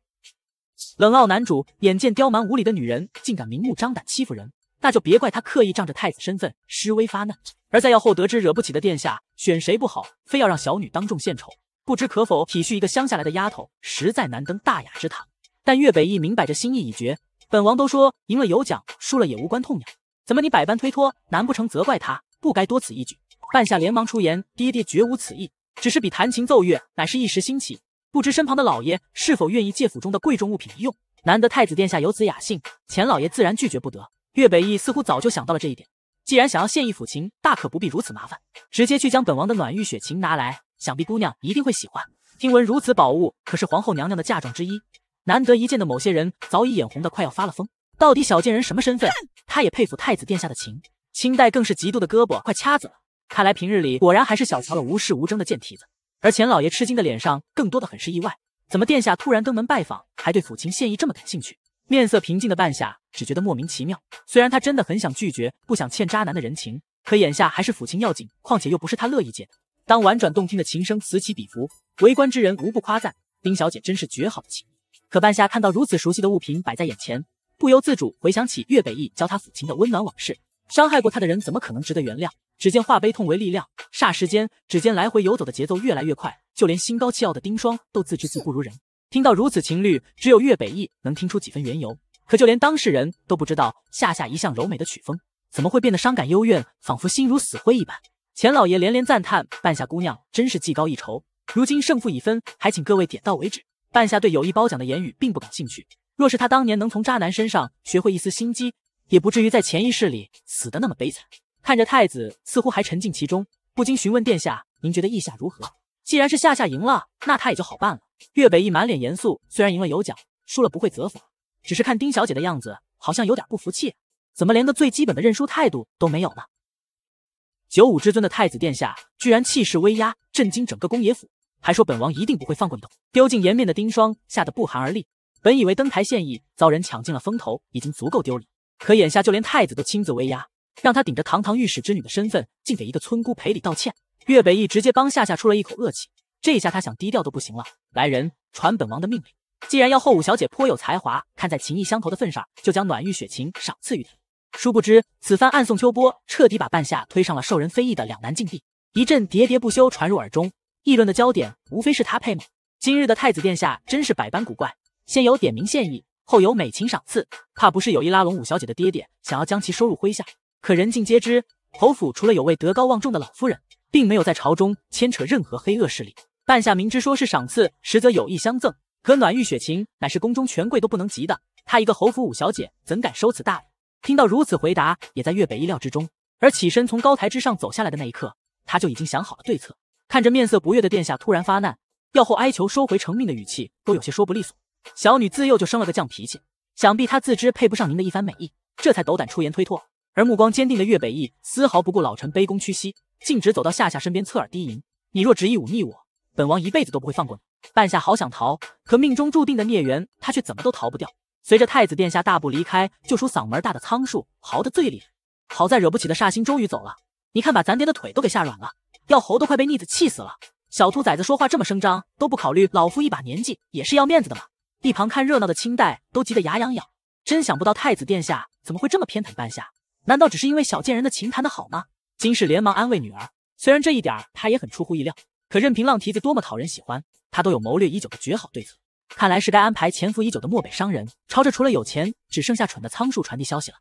冷傲男主眼见刁蛮无理的女人竟敢明目张胆欺负人，那就别怪他刻意仗着太子身份施威发难。而在药后得知惹不起的殿下选谁不好，非要让小女当众献丑，不知可否体恤一个乡下来的丫头，实在难登大雅之堂。但岳北逸明摆着心意已决。本王都说赢了有奖，输了也无关痛痒。怎么你百般推脱？难不成责怪他不该多此一举？半夏连忙出言，爹爹绝无此意，只是比弹琴奏乐乃是一时兴起。不知身旁的老爷是否愿意借府中的贵重物品一用？难得太子殿下有此雅兴，钱老爷自然拒绝不得。岳北义似乎早就想到了这一点，既然想要献一抚琴，大可不必如此麻烦，直接去将本王的暖玉雪琴拿来，想必姑娘一定会喜欢。听闻如此宝物，可是皇后娘娘的嫁妆之一。难得一见的某些人早已眼红的快要发了疯，到底小贱人什么身份？他也佩服太子殿下的琴，清代更是嫉妒的胳膊快掐紫了。看来平日里果然还是小瞧了无事无争的贱蹄子。而钱老爷吃惊的脸上更多的很是意外，怎么殿下突然登门拜访，还对抚琴献艺这么感兴趣？面色平静的半夏只觉得莫名其妙。虽然他真的很想拒绝，不想欠渣男的人情，可眼下还是抚琴要紧，况且又不是他乐意借的。当婉转动听的琴声此起彼伏，围观之人无不夸赞丁小姐真是绝好的琴。可半夏看到如此熟悉的物品摆在眼前，不由自主回想起岳北义教他抚琴的温暖往事。伤害过他的人，怎么可能值得原谅？只见化悲痛为力量，霎时间，指尖来回游走的节奏越来越快，就连心高气傲的丁霜都自知自不如人。听到如此情律，只有岳北义能听出几分缘由。可就连当事人都不知道，夏夏一向柔美的曲风，怎么会变得伤感幽怨，仿佛心如死灰一般？钱老爷连连赞叹：“半夏姑娘真是技高一筹。”如今胜负已分，还请各位点到为止。半夏对有意褒奖的言语并不感兴趣。若是她当年能从渣男身上学会一丝心机，也不至于在潜意识里死得那么悲惨。看着太子似乎还沉浸其中，不禁询问殿下：“您觉得意下如何？”既然是夏夏赢了，那他也就好办了。岳北一满脸严肃，虽然赢了有奖，输了不会责罚，只是看丁小姐的样子，好像有点不服气，怎么连个最基本的认输态度都没有呢？九五之尊的太子殿下居然气势威压，震惊整个公爷府。还说本王一定不会放过你的。丢尽颜面的丁霜吓得不寒而栗，本以为登台献艺遭人抢尽了风头，已经足够丢脸，可眼下就连太子都亲自威压，让他顶着堂堂御史之女的身份，竟给一个村姑赔礼道歉。岳北义直接帮夏夏出了一口恶气，这一下他想低调都不行了。来人，传本王的命令，既然要后五小姐颇有才华，看在情谊相投的份上，就将暖玉雪琴赏赐于她。殊不知此番暗送秋波，彻底把半夏推上了受人非议的两难境地。一阵喋喋不休传入耳中。议论的焦点无非是他配吗？今日的太子殿下真是百般古怪，先有点名献艺，后有美琴赏赐，怕不是有意拉拢五小姐的爹爹，想要将其收入麾下。可人尽皆知，侯府除了有位德高望重的老夫人，并没有在朝中牵扯任何黑恶势力。半夏明知说是赏赐，实则有意相赠。可暖玉雪晴乃是宫中权贵都不能及的，她一个侯府五小姐怎敢收此大礼？听到如此回答，也在岳北意料之中。而起身从高台之上走下来的那一刻，他就已经想好了对策。看着面色不悦的殿下突然发难，要后哀求收回成命的语气都有些说不利索。小女自幼就生了个犟脾气，想必她自知配不上您的一番美意，这才斗胆出言推脱。而目光坚定的岳北义丝毫不顾老臣卑躬屈膝，径直走到夏夏身边，侧耳低吟：“你若执意忤逆我，本王一辈子都不会放过你。”半夏好想逃，可命中注定的孽缘，她却怎么都逃不掉。随着太子殿下大步离开，就数嗓门大的仓鼠嚎得最厉害。好在惹不起的煞星终于走了，你看把咱爹的腿都给吓软了。要猴都快被逆子气死了！小兔崽子说话这么声张，都不考虑老夫一把年纪也是要面子的吗？一旁看热闹的清代都急得牙痒痒，真想不到太子殿下怎么会这么偏袒半夏？难道只是因为小贱人的琴弹得好吗？金氏连忙安慰女儿，虽然这一点她也很出乎意料，可任凭浪蹄子多么讨人喜欢，她都有谋略已久的绝好对策。看来是该安排潜伏已久的漠北商人，朝着除了有钱只剩下蠢的仓鼠传递消息了。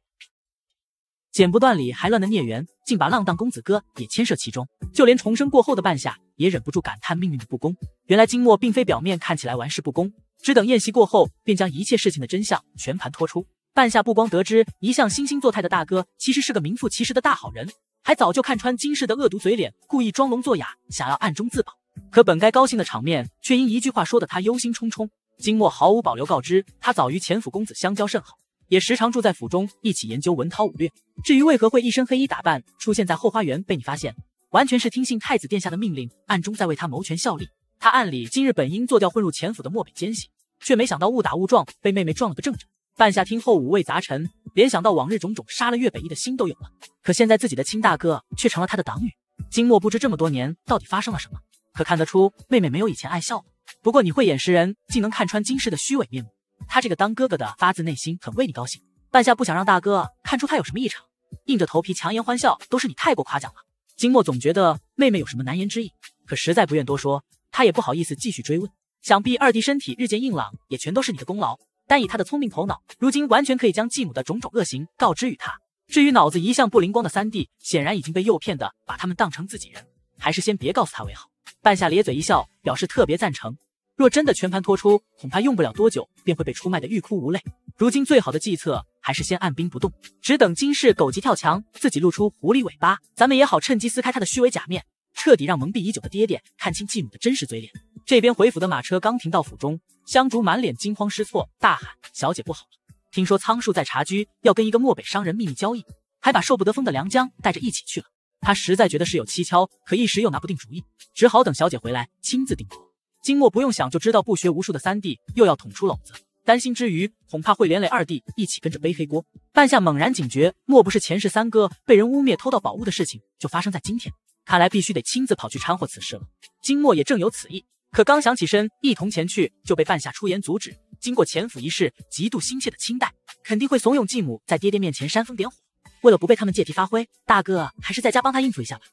剪不断，理还乱的孽缘，竟把浪荡公子哥也牵涉其中。就连重生过后的半夏，也忍不住感叹命运的不公。原来金墨并非表面看起来玩世不恭，只等宴席过后，便将一切事情的真相全盘托出。半夏不光得知一向惺惺作态的大哥，其实是个名副其实的大好人，还早就看穿金氏的恶毒嘴脸，故意装聋作哑，想要暗中自保。可本该高兴的场面，却因一句话说得他忧心忡忡。金墨毫无保留告知他，早与前府公子相交甚好。也时常住在府中，一起研究文韬武略。至于为何会一身黑衣打扮出现在后花园，被你发现，完全是听信太子殿下的命令，暗中在为他谋权效力。他暗里今日本应做掉混入钱府的漠北奸细，却没想到误打误撞被妹妹撞了个正着。半夏听后五味杂陈，联想到往日种种，杀了岳北一的心都有了。可现在自己的亲大哥却成了他的党羽。金墨不知这么多年到底发生了什么，可看得出妹妹没有以前爱笑了。不过你慧眼识人，竟能看穿金氏的虚伪面目。他这个当哥哥的发自内心很为你高兴，半夏不想让大哥看出他有什么异常，硬着头皮强颜欢笑。都是你太过夸奖了。金墨总觉得妹妹有什么难言之意，可实在不愿多说，他也不好意思继续追问。想必二弟身体日渐硬朗，也全都是你的功劳。单以他的聪明头脑，如今完全可以将继母的种种恶行告知于他。至于脑子一向不灵光的三弟，显然已经被诱骗的把他们当成自己人，还是先别告诉他为好。半夏咧嘴一笑，表示特别赞成。若真的全盘托出，恐怕用不了多久便会被出卖的，欲哭无泪。如今最好的计策还是先按兵不动，只等金氏狗急跳墙，自己露出狐狸尾巴，咱们也好趁机撕开他的虚伪假面，彻底让蒙蔽已久的爹爹看清继母的真实嘴脸。这边回府的马车刚停到府中，香烛满脸惊慌失措，大喊：“小姐不好！听说仓树在茶居要跟一个漠北商人秘密交易，还把受不得风的梁江带着一起去了。”他实在觉得事有蹊跷，可一时又拿不定主意，只好等小姐回来亲自定夺。金墨不用想就知道不学无术的三弟又要捅出篓子，担心之余恐怕会连累二弟一起跟着背黑锅。半夏猛然警觉，莫不是前世三哥被人污蔑偷盗宝物的事情就发生在今天？看来必须得亲自跑去掺和此事了。金墨也正有此意，可刚想起身一同前去，就被半夏出言阻止。经过前府一事，极度心切的清代肯定会怂恿继母在爹爹面前煽风点火，为了不被他们借题发挥，大哥还是在家帮他应付一下吧。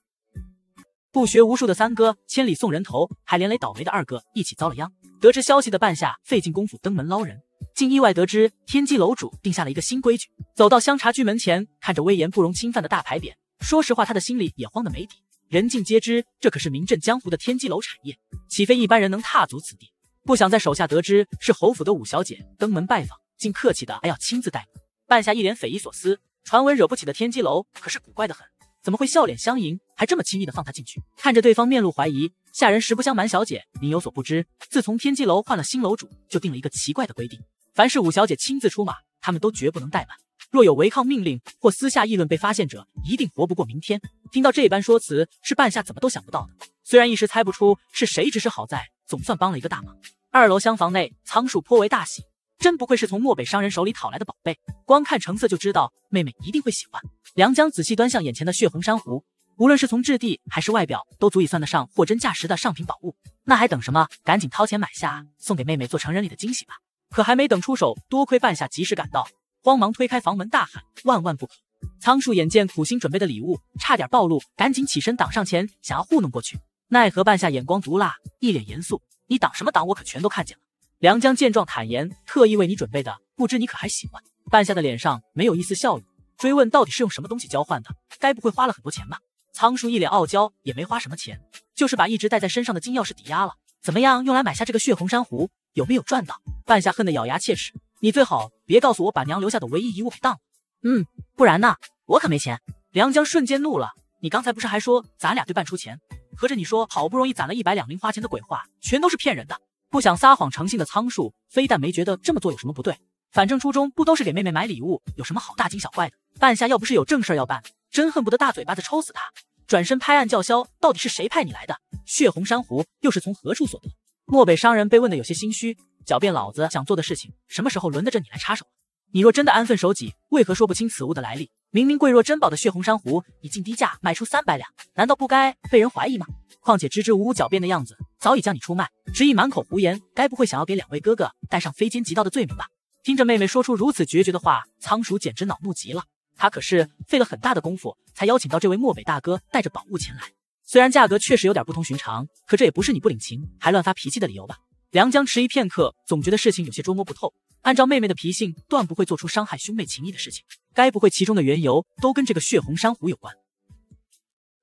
不学无术的三哥千里送人头，还连累倒霉的二哥一起遭了殃。得知消息的半夏费尽功夫登门捞人，竟意外得知天机楼主定下了一个新规矩。走到香茶居门前，看着威严不容侵犯的大牌匾，说实话，他的心里也慌得没底。人尽皆知，这可是名震江湖的天机楼产业，岂非一般人能踏足此地？不想在手下得知是侯府的五小姐登门拜访，竟客气的还要亲自带路。半夏一脸匪夷所思，传闻惹不起的天机楼可是古怪的很。怎么会笑脸相迎，还这么轻易的放他进去？看着对方面露怀疑，下人实不相瞒，小姐您有所不知，自从天机楼换了新楼主，就定了一个奇怪的规定，凡是五小姐亲自出马，他们都绝不能怠慢，若有违抗命令或私下议论被发现者，一定活不过明天。听到这般说辞，是半夏怎么都想不到的，虽然一时猜不出是谁指使，好在总算帮了一个大忙。二楼厢房内，仓鼠颇为大喜。真不愧是从漠北商人手里讨来的宝贝，光看成色就知道妹妹一定会喜欢。梁江仔细端详眼前的血红珊瑚，无论是从质地还是外表，都足以算得上货真价实的上品宝物。那还等什么？赶紧掏钱买下，送给妹妹做成人礼的惊喜吧！可还没等出手，多亏半夏及时赶到，慌忙推开房门大喊：“万万不可！”仓鼠眼见苦心准备的礼物差点暴露，赶紧起身挡上前，想要糊弄过去。奈何半夏眼光毒辣，一脸严肃：“你挡什么挡？我可全都看见了。”梁江见状坦言：“特意为你准备的，不知你可还喜欢？”半夏的脸上没有一丝笑意，追问：“到底是用什么东西交换的？该不会花了很多钱吧？”仓鼠一脸傲娇：“也没花什么钱，就是把一直带在身上的金钥匙抵押了。怎么样，用来买下这个血红珊瑚，有没有赚到？”半夏恨得咬牙切齿：“你最好别告诉我把娘留下的唯一遗物给当了，嗯，不然呢？我可没钱。”梁江瞬间怒了：“你刚才不是还说咱俩对半出钱？合着你说好不容易攒了一百两零花钱的鬼话，全都是骗人的！”不想撒谎成性的仓鼠，非但没觉得这么做有什么不对，反正初中不都是给妹妹买礼物，有什么好大惊小怪的？半夏要不是有正事要办，真恨不得大嘴巴子抽死他！转身拍案叫嚣，到底是谁派你来的？血红珊瑚又是从何处所得？漠北商人被问得有些心虚，狡辩：老子想做的事情，什么时候轮得着你来插手？你若真的安分守己，为何说不清此物的来历？明明贵若珍宝的血红珊瑚，已近低价卖出三百两，难道不该被人怀疑吗？况且支支吾吾狡辩的样子，早已将你出卖，执意满口胡言，该不会想要给两位哥哥带上非奸即盗的罪名吧？听着妹妹说出如此决绝的话，仓鼠简直恼怒极了。他可是费了很大的功夫，才邀请到这位漠北大哥带着宝物前来。虽然价格确实有点不同寻常，可这也不是你不领情还乱发脾气的理由吧？梁江迟疑片刻，总觉得事情有些捉摸不透。按照妹妹的脾性，断不会做出伤害兄妹情谊的事情。该不会其中的缘由都跟这个血红珊瑚有关？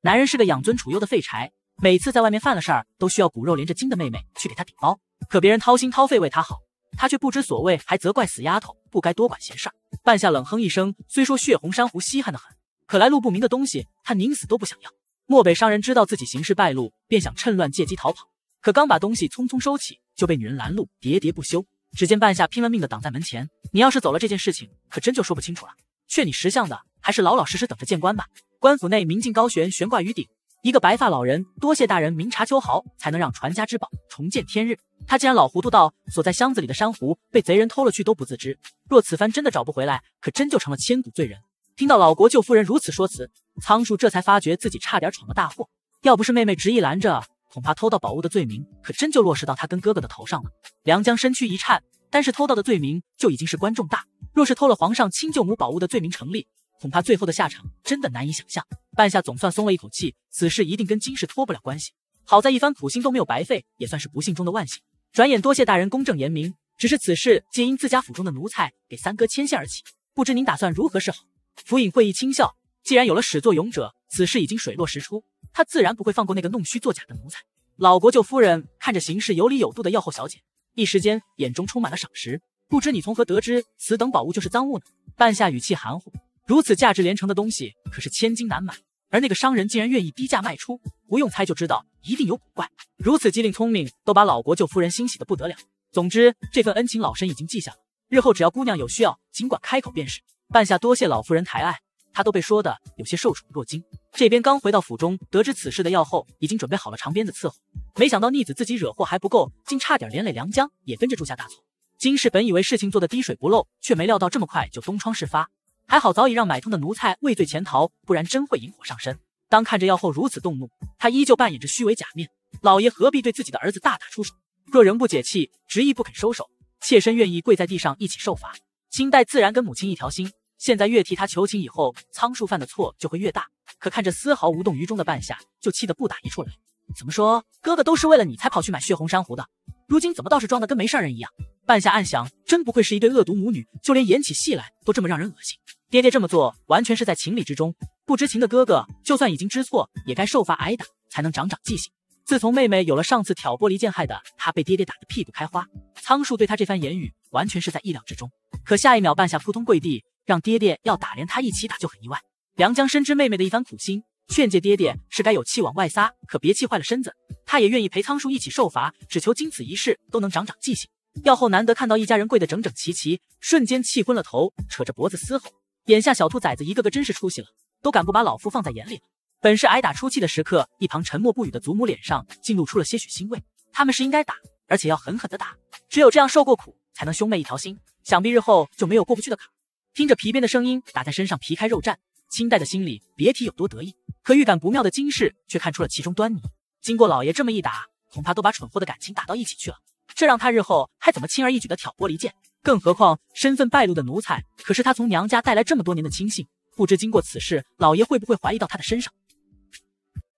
男人是个养尊处优的废柴，每次在外面犯了事儿，都需要骨肉连着筋的妹妹去给他顶包。可别人掏心掏肺为他好，他却不知所谓，还责怪死丫头不该多管闲事儿。半夏冷哼一声，虽说血红珊瑚稀罕的很，可来路不明的东西，他宁死都不想要。漠北商人知道自己行势败露，便想趁乱借机逃跑。可刚把东西匆匆收起，就被女人拦路，喋喋不休。只见半夏拼了命的挡在门前，你要是走了，这件事情可真就说不清楚了。劝你识相的，还是老老实实等着见官吧。官府内明镜高悬，悬挂于顶，一个白发老人。多谢大人明察秋毫，才能让传家之宝重见天日。他竟然老糊涂到锁在箱子里的珊瑚被贼人偷了去都不自知。若此番真的找不回来，可真就成了千古罪人。听到老国舅夫人如此说辞，仓鼠这才发觉自己差点闯了大祸。要不是妹妹执意拦着。恐怕偷到宝物的罪名，可真就落实到他跟哥哥的头上了。梁江身躯一颤，但是偷盗的罪名就已经是关重大。若是偷了皇上亲舅母宝物的罪名成立，恐怕最后的下场真的难以想象。半夏总算松了一口气，此事一定跟金氏脱不了关系。好在一番苦心都没有白费，也算是不幸中的万幸。转眼多谢大人公正严明，只是此事皆因自家府中的奴才给三哥牵线而起，不知您打算如何是好？府尹会议轻笑，既然有了始作俑者，此事已经水落石出。他自然不会放过那个弄虚作假的奴才。老国舅夫人看着行事有理有度的药后小姐，一时间眼中充满了赏识。不知你从何得知此等宝物就是赃物呢？半夏语气含糊。如此价值连城的东西，可是千金难买。而那个商人竟然愿意低价卖出，不用猜就知道一定有古怪。如此机灵聪明，都把老国舅夫人欣喜的不得了。总之，这份恩情老身已经记下了。日后只要姑娘有需要，尽管开口便是。半夏多谢老夫人抬爱。他都被说的有些受宠若惊，这边刚回到府中，得知此事的药后已经准备好了长鞭子伺候，没想到逆子自己惹祸还不够，竟差点连累梁江也跟着铸下大错。金氏本以为事情做的滴水不漏，却没料到这么快就东窗事发，还好早已让买通的奴才畏罪潜逃，不然真会引火上身。当看着药后如此动怒，他依旧扮演着虚伪假面。老爷何必对自己的儿子大打出手？若仍不解气，执意不肯收手，妾身愿意跪在地上一起受罚。清代自然跟母亲一条心。现在越替他求情，以后仓树犯的错就会越大。可看着丝毫无动于衷的半夏，就气得不打一处来。怎么说，哥哥都是为了你才跑去买血红珊瑚的，如今怎么倒是装的跟没事人一样？半夏暗想，真不愧是一对恶毒母女，就连演起戏来都这么让人恶心。爹爹这么做完全是在情理之中，不知情的哥哥就算已经知错，也该受罚挨打，才能长长记性。自从妹妹有了上次挑拨离间害的他被爹爹打得屁股开花，仓树对他这番言语完全是在意料之中。可下一秒，半夏扑通跪地，让爹爹要打连他一起打，就很意外。梁江深知妹妹的一番苦心，劝诫爹爹是该有气往外撒，可别气坏了身子。他也愿意陪仓叔一起受罚，只求经此一事都能长长记性。药后难得看到一家人跪得整整齐齐，瞬间气昏了头，扯着脖子嘶吼。眼下小兔崽子一个个真是出息了，都敢不把老夫放在眼里了。本是挨打出气的时刻，一旁沉默不语的祖母脸上竟露出了些许欣慰。他们是应该打，而且要狠狠的打，只有这样受过苦，才能兄妹一条心。想必日后就没有过不去的坎。听着皮鞭的声音打在身上，皮开肉绽，清代的心里别提有多得意。可预感不妙的金氏却看出了其中端倪。经过老爷这么一打，恐怕都把蠢货的感情打到一起去了。这让他日后还怎么轻而易举的挑拨离间？更何况身份败露的奴才，可是他从娘家带来这么多年的亲信，不知经过此事，老爷会不会怀疑到他的身上？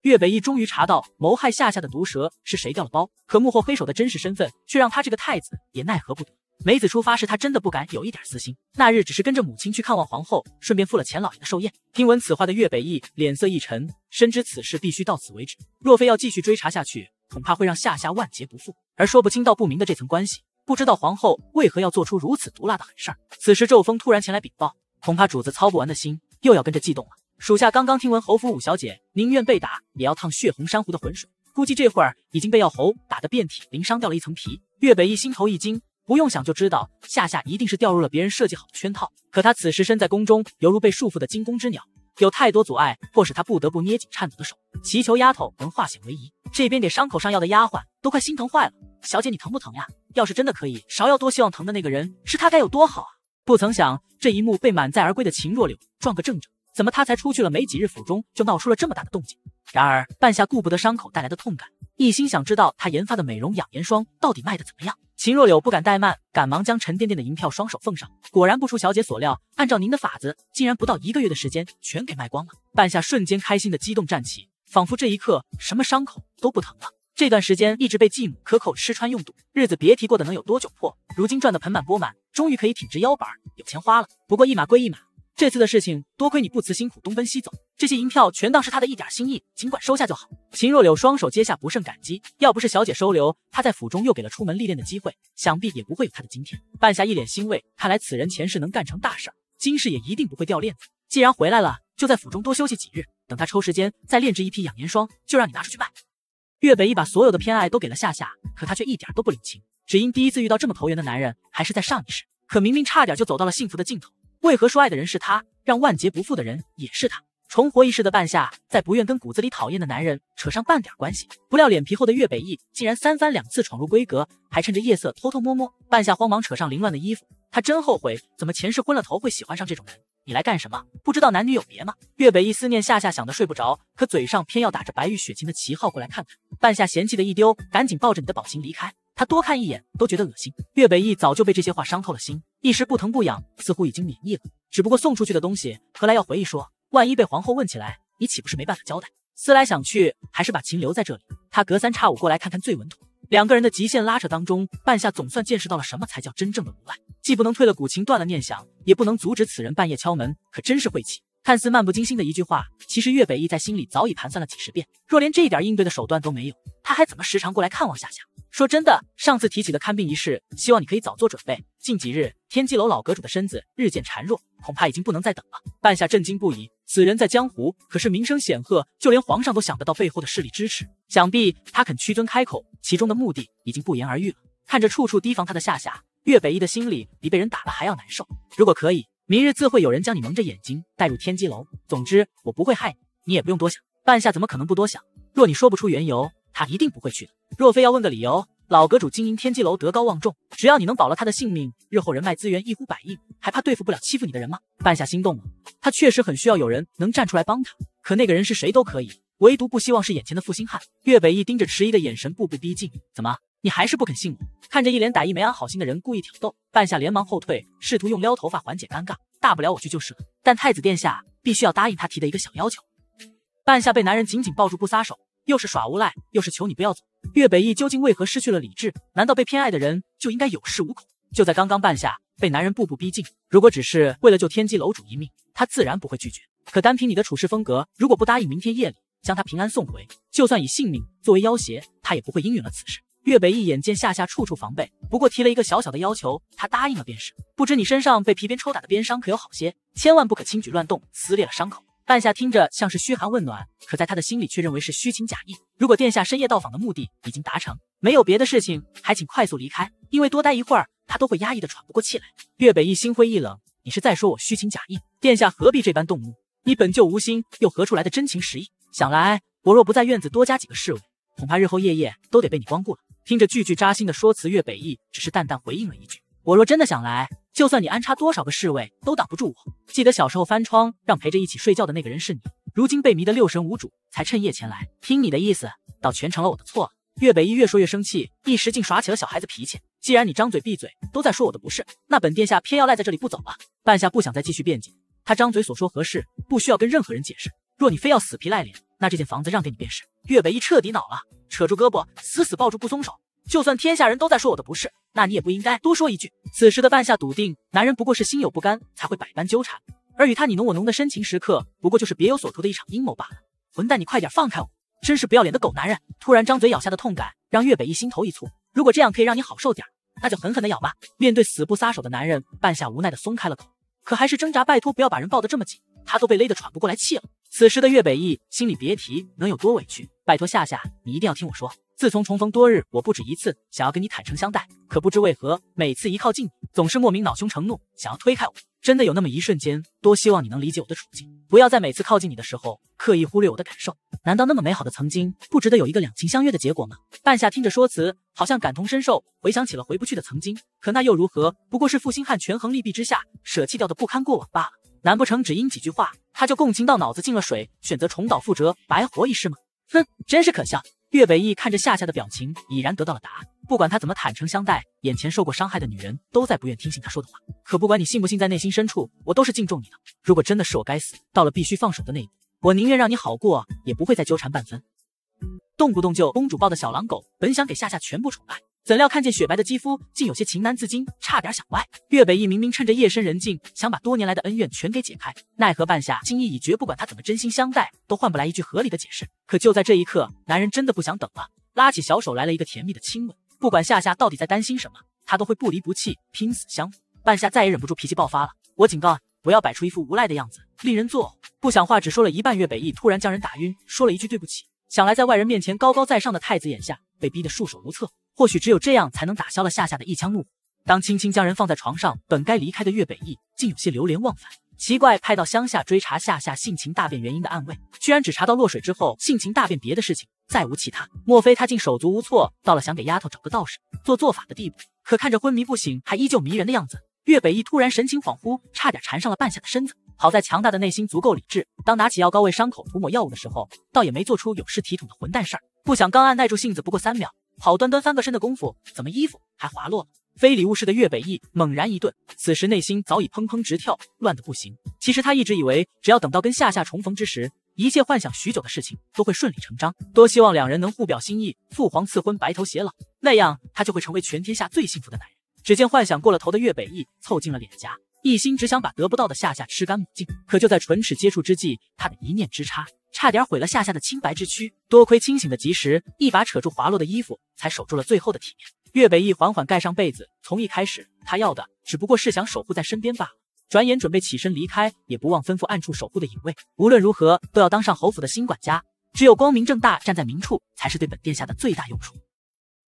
岳北义终于查到谋害夏夏的毒蛇是谁掉了包，可幕后黑手的真实身份却让他这个太子也奈何不得。梅子出发时，她真的不敢有一点私心。那日只是跟着母亲去看望皇后，顺便赴了钱老爷的寿宴。听闻此话的岳北义脸色一沉，深知此事必须到此为止。若非要继续追查下去，恐怕会让夏夏万劫不复。而说不清道不明的这层关系，不知道皇后为何要做出如此毒辣的狠事儿。此时骤风突然前来禀报，恐怕主子操不完的心又要跟着悸动了。属下刚刚听闻侯府五小姐宁愿被打也要趟血红珊瑚的浑水，估计这会儿已经被药侯打得遍体鳞伤，掉了一层皮。岳北义心头一惊。不用想就知道，夏夏一定是掉入了别人设计好的圈套。可她此时身在宫中，犹如被束缚的惊弓之鸟，有太多阻碍迫使她不得不捏紧颤抖的手，祈求丫头能化险为夷。这边给伤口上药的丫鬟都快心疼坏了：“小姐，你疼不疼呀？要是真的可以，芍药多希望疼的那个人是她，该有多好啊！”不曾想这一幕被满载而归的秦若柳撞个正着。怎么他才出去了没几日，府中就闹出了这么大的动静？然而半夏顾不得伤口带来的痛感，一心想知道他研发的美容养颜霜到底卖的怎么样。秦若柳不敢怠慢，赶忙将沉甸甸的银票双手奉上。果然不出小姐所料，按照您的法子，竟然不到一个月的时间全给卖光了。半夏瞬间开心的激动站起，仿佛这一刻什么伤口都不疼了。这段时间一直被继母克扣吃穿用度，日子别提过的能有多窘迫。如今赚得盆满钵满，终于可以挺直腰板，有钱花了。不过一码归一码。这次的事情多亏你不辞辛苦东奔西走，这些银票全当是他的一点心意，尽管收下就好。秦若柳双手接下，不胜感激。要不是小姐收留，他在府中又给了出门历练的机会，想必也不会有他的今天。半夏一脸欣慰，看来此人前世能干成大事，今世也一定不会掉链子。既然回来了，就在府中多休息几日，等他抽时间再炼制一批养颜霜，就让你拿出去卖。月北一把所有的偏爱都给了夏夏，可他却一点都不领情，只因第一次遇到这么投缘的男人，还是在上一世。可明明差点就走到了幸福的尽头。为何说爱的人是他，让万劫不复的人也是他？重活一世的半夏再不愿跟骨子里讨厌的男人扯上半点关系，不料脸皮厚的岳北义竟然三番两次闯入闺阁，还趁着夜色偷偷摸摸。半夏慌忙扯上凌乱的衣服，她真后悔，怎么前世昏了头会喜欢上这种人？你来干什么？不知道男女有别吗？岳北义思念夏夏想的睡不着，可嘴上偏要打着白玉雪琴的旗号过来看看。半夏嫌弃的一丢，赶紧抱着你的宝琴离开。他多看一眼都觉得恶心。岳北翼早就被这些话伤透了心，一时不疼不痒，似乎已经免疫了。只不过送出去的东西，何来要回忆说？万一被皇后问起来，你岂不是没办法交代？思来想去，还是把琴留在这里。他隔三差五过来看看最稳妥。两个人的极限拉扯当中，半夏总算见识到了什么才叫真正的无赖。既不能退了古琴断了念想，也不能阻止此人半夜敲门，可真是晦气。看似漫不经心的一句话，其实岳北义在心里早已盘算了几十遍。若连这一点应对的手段都没有，他还怎么时常过来看望夏夏？说真的，上次提起的看病一事，希望你可以早做准备。近几日，天机楼老阁主的身子日渐孱弱，恐怕已经不能再等了。半夏震惊不已，此人在江湖可是名声显赫，就连皇上都想得到背后的势力支持，想必他肯屈尊开口，其中的目的已经不言而喻了。看着处处提防他的夏夏，岳北一的心里比被人打了还要难受。如果可以。明日自会有人将你蒙着眼睛带入天机楼。总之，我不会害你，你也不用多想。半夏怎么可能不多想？若你说不出缘由，他一定不会去的。若非要问个理由，老阁主经营天机楼德高望重，只要你能保了他的性命，日后人脉资源一呼百应，还怕对付不了欺负你的人吗？半夏心动了，他确实很需要有人能站出来帮他，可那个人是谁都可以，唯独不希望是眼前的负心汉。岳北一盯着迟疑的眼神，步步逼近。怎么？你还是不肯信我，看着一脸歹意、没安好心的人故意挑逗，半夏连忙后退，试图用撩头发缓解尴尬。大不了我去就是了，但太子殿下必须要答应他提的一个小要求。半夏被男人紧紧抱住不撒手，又是耍无赖，又是求你不要走。岳北翼究竟为何失去了理智？难道被偏爱的人就应该有恃无恐？就在刚刚，半夏被男人步步逼近。如果只是为了救天机楼主一命，他自然不会拒绝。可单凭你的处事风格，如果不答应明天夜里将他平安送回，就算以性命作为要挟，他也不会应允了此事。岳北一眼见夏夏处处防备，不过提了一个小小的要求，他答应了便是。不知你身上被皮鞭抽打的鞭伤可有好些？千万不可轻举乱动，撕裂了伤口。半夏听着像是嘘寒问暖，可在他的心里却认为是虚情假意。如果殿下深夜到访的目的已经达成，没有别的事情，还请快速离开，因为多待一会儿，他都会压抑的喘不过气来。岳北一心灰意冷，你是在说我虚情假意？殿下何必这般动怒？你本就无心，又何处来的真情实意？想来我若不在院子多加几个侍卫。恐怕日后夜夜都得被你光顾了。听着句句扎心的说辞，岳北义只是淡淡回应了一句：“我若真的想来，就算你安插多少个侍卫都挡不住我。”记得小时候翻窗让陪着一起睡觉的那个人是你，如今被迷得六神无主，才趁夜前来。听你的意思，倒全成了我的错了。岳北义越说越生气，一时竟耍起了小孩子脾气。既然你张嘴闭嘴都在说我的不是，那本殿下偏要赖在这里不走了。半夏不想再继续辩解，他张嘴所说何事，不需要跟任何人解释。若你非要死皮赖脸，那这间房子让给你便是。岳北一彻底恼了，扯住胳膊，死死抱住不松手。就算天下人都在说我的不是，那你也不应该多说一句。此时的半夏笃定，男人不过是心有不甘才会百般纠缠，而与他你侬我侬的深情时刻，不过就是别有所图的一场阴谋罢了。混蛋，你快点放开我！真是不要脸的狗男人！突然张嘴咬下的痛感，让岳北一心头一蹙。如果这样可以让你好受点，那就狠狠的咬吧。面对死不撒手的男人，半夏无奈的松开了口，可还是挣扎，拜托不要把人抱得这么紧，他都被勒得喘不过来气了。此时的岳北翼心里别提能有多委屈。拜托夏夏，你一定要听我说。自从重逢多日，我不止一次想要跟你坦诚相待，可不知为何，每次一靠近，总是莫名恼羞成怒，想要推开我。真的有那么一瞬间，多希望你能理解我的处境，不要在每次靠近你的时候刻意忽略我的感受。难道那么美好的曾经，不值得有一个两情相悦的结果吗？半夏听着说辞，好像感同身受，回想起了回不去的曾经。可那又如何？不过是负心汉权衡利弊之下舍弃掉的不堪过往罢了。难不成只因几句话，他就共情到脑子进了水，选择重蹈覆辙，白活一世吗？哼，真是可笑。岳北义看着夏夏的表情，已然得到了答案。不管他怎么坦诚相待，眼前受过伤害的女人，都在不愿听信他说的话。可不管你信不信，在内心深处，我都是敬重你的。如果真的是我该死，到了必须放手的那一步，我宁愿让你好过，也不会再纠缠半分。动不动就公主抱的小狼狗，本想给夏夏全部宠爱。怎料看见雪白的肌肤，竟有些情难自禁，差点想歪。岳北义明明趁着夜深人静，想把多年来的恩怨全给解开，奈何半夏心意已决，不管他怎么真心相待，都换不来一句合理的解释。可就在这一刻，男人真的不想等了，拉起小手来了一个甜蜜的亲吻。不管夏夏到底在担心什么，他都会不离不弃，拼死相护。半夏再也忍不住脾气爆发了：“我警告你，不要摆出一副无赖的样子，令人作呕！”不想话只说了一半，岳北义突然将人打晕，说了一句对不起。想来在外人面前高高在上的太子，眼下被逼得束手无策。或许只有这样才能打消了夏夏的一腔怒火。当轻轻将人放在床上，本该离开的岳北义竟有些流连忘返。奇怪，派到乡下追查夏夏性情大变原因的暗卫，居然只查到落水之后性情大变，别的事情再无其他。莫非他竟手足无措到了想给丫头找个道士做做法的地步？可看着昏迷不醒还依旧迷人的样子，岳北义突然神情恍惚，差点缠上了半夏的身子。好在强大的内心足够理智，当拿起药膏为伤口涂抹药物的时候，倒也没做出有失体统的混蛋事儿。不想刚按耐住性子不过三秒。好端端翻个身的功夫，怎么衣服还滑落了？非礼勿视的岳北义猛然一顿，此时内心早已砰砰直跳，乱的不行。其实他一直以为，只要等到跟夏夏重逢之时，一切幻想许久的事情都会顺理成章。多希望两人能互表心意，父皇赐婚，白头偕老，那样他就会成为全天下最幸福的男人。只见幻想过了头的岳北义凑近了脸颊。一心只想把得不到的夏夏吃干抹净，可就在唇齿接触之际，他的一念之差差点毁了夏夏的清白之躯。多亏清醒的及时，一把扯住滑落的衣服，才守住了最后的体面。岳北义缓缓盖上被子，从一开始他要的只不过是想守护在身边罢了。转眼准备起身离开，也不忘吩咐暗处守护的影卫，无论如何都要当上侯府的新管家。只有光明正大站在明处，才是对本殿下的最大用处。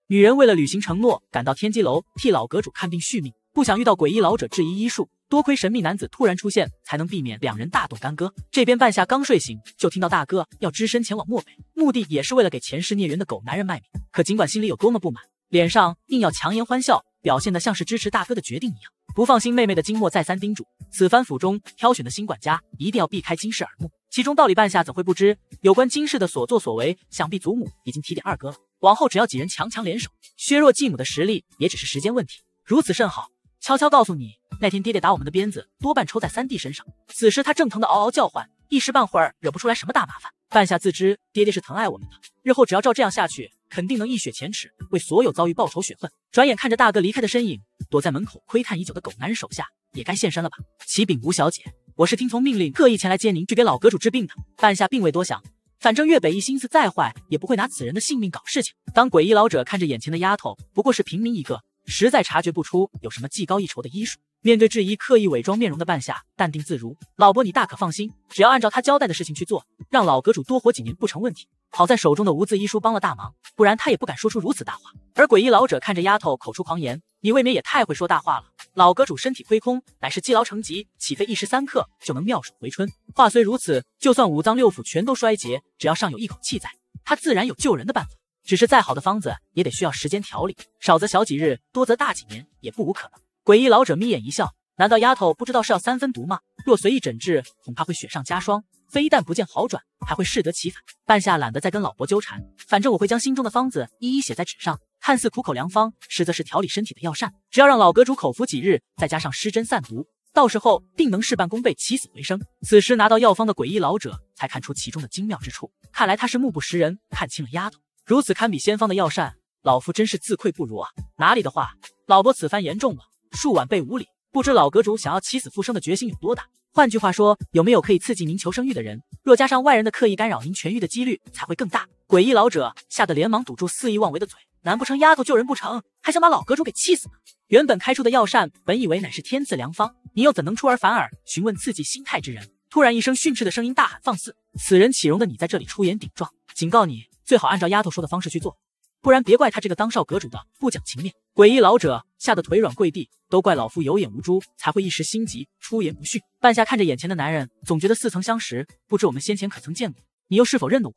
女人为了履行承诺，赶到天机楼替老阁主看病续命，不想遇到诡异老者质疑医术。多亏神秘男子突然出现，才能避免两人大动干戈。这边半夏刚睡醒，就听到大哥要只身前往漠北，目的也是为了给前世孽缘的狗男人卖命。可尽管心里有多么不满，脸上硬要强颜欢笑，表现得像是支持大哥的决定一样。不放心妹妹的金墨再三叮嘱，此番府中挑选的新管家一定要避开金氏耳目。其中道理，半夏怎会不知？有关金氏的所作所为，想必祖母已经提点二哥了。往后只要几人强强联手，削弱继母的实力也只是时间问题。如此甚好，悄悄告诉你。那天爹爹打我们的鞭子多半抽在三弟身上，此时他正疼得嗷嗷叫唤，一时半会儿惹不出来什么大麻烦。半夏自知爹爹是疼爱我们的，日后只要照这样下去，肯定能一雪前耻，为所有遭遇报仇雪恨。转眼看着大哥离开的身影，躲在门口窥探已久的狗男人手下也该现身了吧？启禀吴小姐，我是听从命令，特意前来接您去给老阁主治病的。半夏并未多想，反正岳北一心思再坏，也不会拿此人的性命搞事情。当诡异老者看着眼前的丫头，不过是平民一个，实在察觉不出有什么技高一筹的医术。面对质疑，刻意伪装面容的半夏淡定自如。老伯，你大可放心，只要按照他交代的事情去做，让老阁主多活几年不成问题。好在手中的无字医书帮了大忙，不然他也不敢说出如此大话。而诡异老者看着丫头口出狂言：“你未免也太会说大话了！老阁主身体亏空，乃是积劳成疾，岂非一时三刻就能妙手回春？话虽如此，就算五脏六腑全都衰竭，只要尚有一口气在，他自然有救人的办法。只是再好的方子也得需要时间调理，少则小几日，多则大几年，也不无可能。”诡异老者眯眼一笑，难道丫头不知道是要三分毒吗？若随意诊治，恐怕会雪上加霜，非但不见好转，还会适得其反。半夏懒得再跟老伯纠缠，反正我会将心中的方子一一写在纸上。看似苦口良方，实则是调理身体的药膳。只要让老阁主口服几日，再加上施针散毒，到时候定能事半功倍，起死回生。此时拿到药方的诡异老者才看出其中的精妙之处，看来他是目不识人，看清了丫头如此堪比仙方的药膳，老夫真是自愧不如啊！哪里的话，老伯此番言重了。恕晚辈无礼，不知老阁主想要起死复生的决心有多大。换句话说，有没有可以刺激您求生欲的人？若加上外人的刻意干扰，您痊愈的几率才会更大。诡异老者吓得连忙堵住肆意妄为的嘴，难不成丫头救人不成，还想把老阁主给气死吗？原本开出的药膳，本以为乃是天赐良方，你又怎能出尔反尔？询问刺激心态之人，突然一声训斥的声音大喊：“放肆！此人岂容得你在这里出言顶撞？警告你，最好按照丫头说的方式去做。”不然别怪他这个当少阁主的不讲情面。诡异老者吓得腿软跪地，都怪老夫有眼无珠，才会一时心急出言不逊。半夏看着眼前的男人，总觉得似曾相识，不知我们先前可曾见过，你又是否认得我？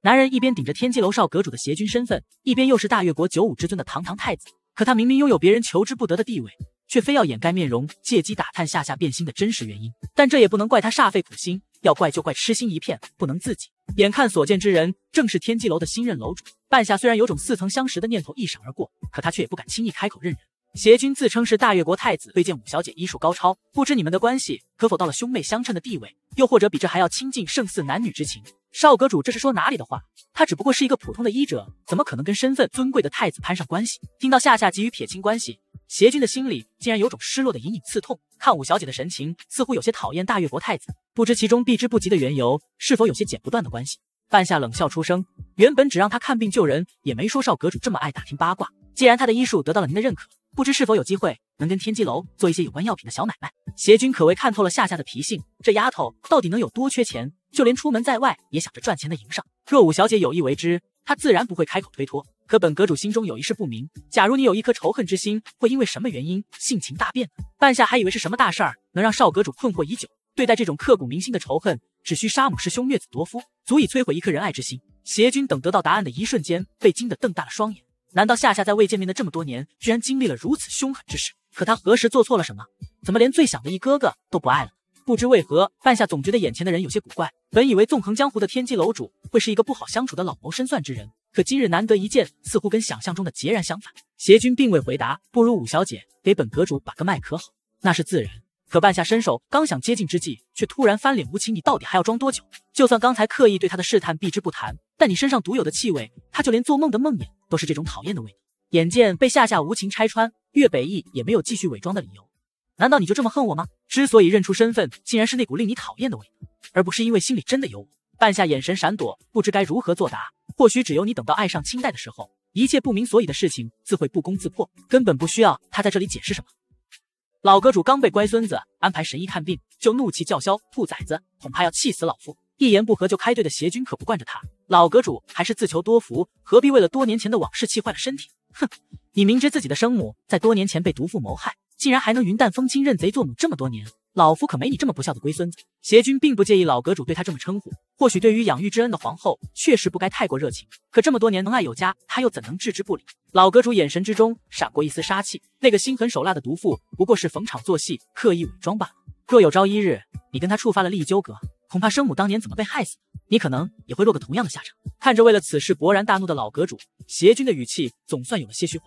男人一边顶着天机楼少阁主的邪君身份，一边又是大越国九五之尊的堂堂太子。可他明明拥有别人求之不得的地位，却非要掩盖面容，借机打探夏夏变心的真实原因。但这也不能怪他煞费苦心，要怪就怪痴心一片不能自己。眼看所见之人正是天机楼的新任楼主。半夏虽然有种似曾相识的念头一闪而过，可她却也不敢轻易开口认人。邪君自称是大越国太子，未见五小姐医术高超，不知你们的关系可否到了兄妹相称的地位，又或者比这还要亲近，胜似男女之情？少阁主这是说哪里的话？他只不过是一个普通的医者，怎么可能跟身份尊贵的太子攀上关系？听到夏夏急于撇清关系，邪君的心里竟然有种失落的隐隐刺痛。看五小姐的神情，似乎有些讨厌大越国太子，不知其中避之不及的缘由，是否有些剪不断的关系？半夏冷笑出声，原本只让他看病救人，也没说少阁主这么爱打听八卦。既然他的医术得到了您的认可，不知是否有机会能跟天机楼做一些有关药品的小买卖。邪君可谓看透了夏夏的脾性，这丫头到底能有多缺钱？就连出门在外也想着赚钱的营生。若五小姐有意为之，他自然不会开口推脱。可本阁主心中有一事不明：假如你有一颗仇恨之心，会因为什么原因性情大变？半夏还以为是什么大事儿能让少阁主困惑已久，对待这种刻骨铭心的仇恨。只需杀母师兄，虐子夺夫，足以摧毁一颗仁爱之心。邪君等得到答案的一瞬间，被惊得瞪大了双眼。难道夏夏在未见面的这么多年，居然经历了如此凶狠之事？可她何时做错了什么？怎么连最想的一哥哥都不爱了？不知为何，半夏总觉得眼前的人有些古怪。本以为纵横江湖的天机楼主会是一个不好相处的老谋深算之人，可今日难得一见，似乎跟想象中的截然相反。邪君并未回答，不如五小姐给本阁主把个脉可好？那是自然。可半夏伸手刚想接近之际，却突然翻脸无情。你到底还要装多久？就算刚才刻意对他的试探避之不谈，但你身上独有的气味，他就连做梦的梦魇都是这种讨厌的味道。眼见被夏夏无情拆穿，岳北逸也没有继续伪装的理由。难道你就这么恨我吗？之所以认出身份，竟然是那股令你讨厌的味道，而不是因为心里真的有我。半夏眼神闪躲，不知该如何作答。或许只有你等到爱上清代的时候，一切不明所以的事情自会不攻自破，根本不需要他在这里解释什么。老阁主刚被乖孙子安排神医看病，就怒气叫嚣：“兔崽子，恐怕要气死老夫！一言不合就开怼的邪君可不惯着他。老阁主还是自求多福，何必为了多年前的往事气坏了身体？”哼，你明知自己的生母在多年前被毒妇谋害，竟然还能云淡风轻认贼作母这么多年。老夫可没你这么不孝的龟孙子。邪君并不介意老阁主对他这么称呼，或许对于养育之恩的皇后，确实不该太过热情。可这么多年恩爱有加，他又怎能置之不理？老阁主眼神之中闪过一丝杀气，那个心狠手辣的毒妇不过是逢场作戏，刻意伪装罢了。若有朝一日你跟他触发了利益纠葛，恐怕生母当年怎么被害死，你可能也会落个同样的下场。看着为了此事勃然大怒的老阁主，邪君的语气总算有了些许缓。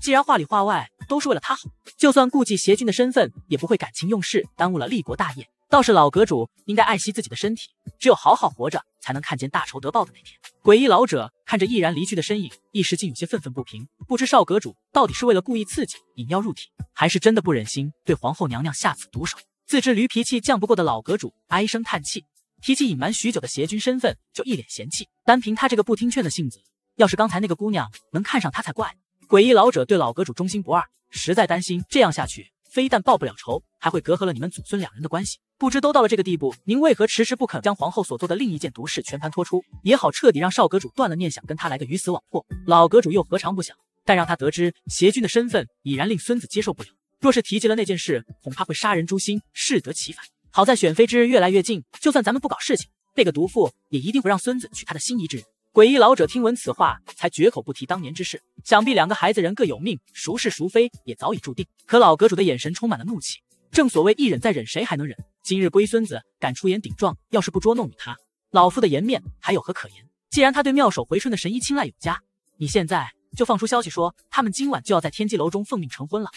既然话里话外都是为了他好，就算顾忌邪君的身份，也不会感情用事，耽误了立国大业。倒是老阁主应该爱惜自己的身体，只有好好活着，才能看见大仇得报的那天。诡异老者看着毅然离去的身影，一时竟有些愤愤不平，不知少阁主到底是为了故意刺激引妖入体，还是真的不忍心对皇后娘娘下此毒手。自知驴脾气犟不过的老阁主唉声叹气，提起隐瞒许久的邪君身份，就一脸嫌弃。单凭他这个不听劝的性子，要是刚才那个姑娘能看上他才怪。诡异老者对老阁主忠心不二，实在担心这样下去，非但报不了仇，还会隔阂了你们祖孙两人的关系。不知都到了这个地步，您为何迟迟不肯将皇后所做的另一件毒事全盘托出？也好彻底让少阁主断了念想，跟他来个鱼死网破。老阁主又何尝不想？但让他得知邪君的身份，已然令孙子接受不了。若是提及了那件事，恐怕会杀人诛心，适得其反。好在选妃之日越来越近，就算咱们不搞事情，那个毒妇也一定会让孙子娶她的心仪之人。诡异老者听闻此话，才绝口不提当年之事。想必两个孩子人各有命，孰是孰非也早已注定。可老阁主的眼神充满了怒气。正所谓一忍再忍，谁还能忍？今日龟孙子敢出言顶撞，要是不捉弄于他，老夫的颜面还有何可言？既然他对妙手回春的神医青睐有加，你现在就放出消息说，他们今晚就要在天机楼中奉命成婚了。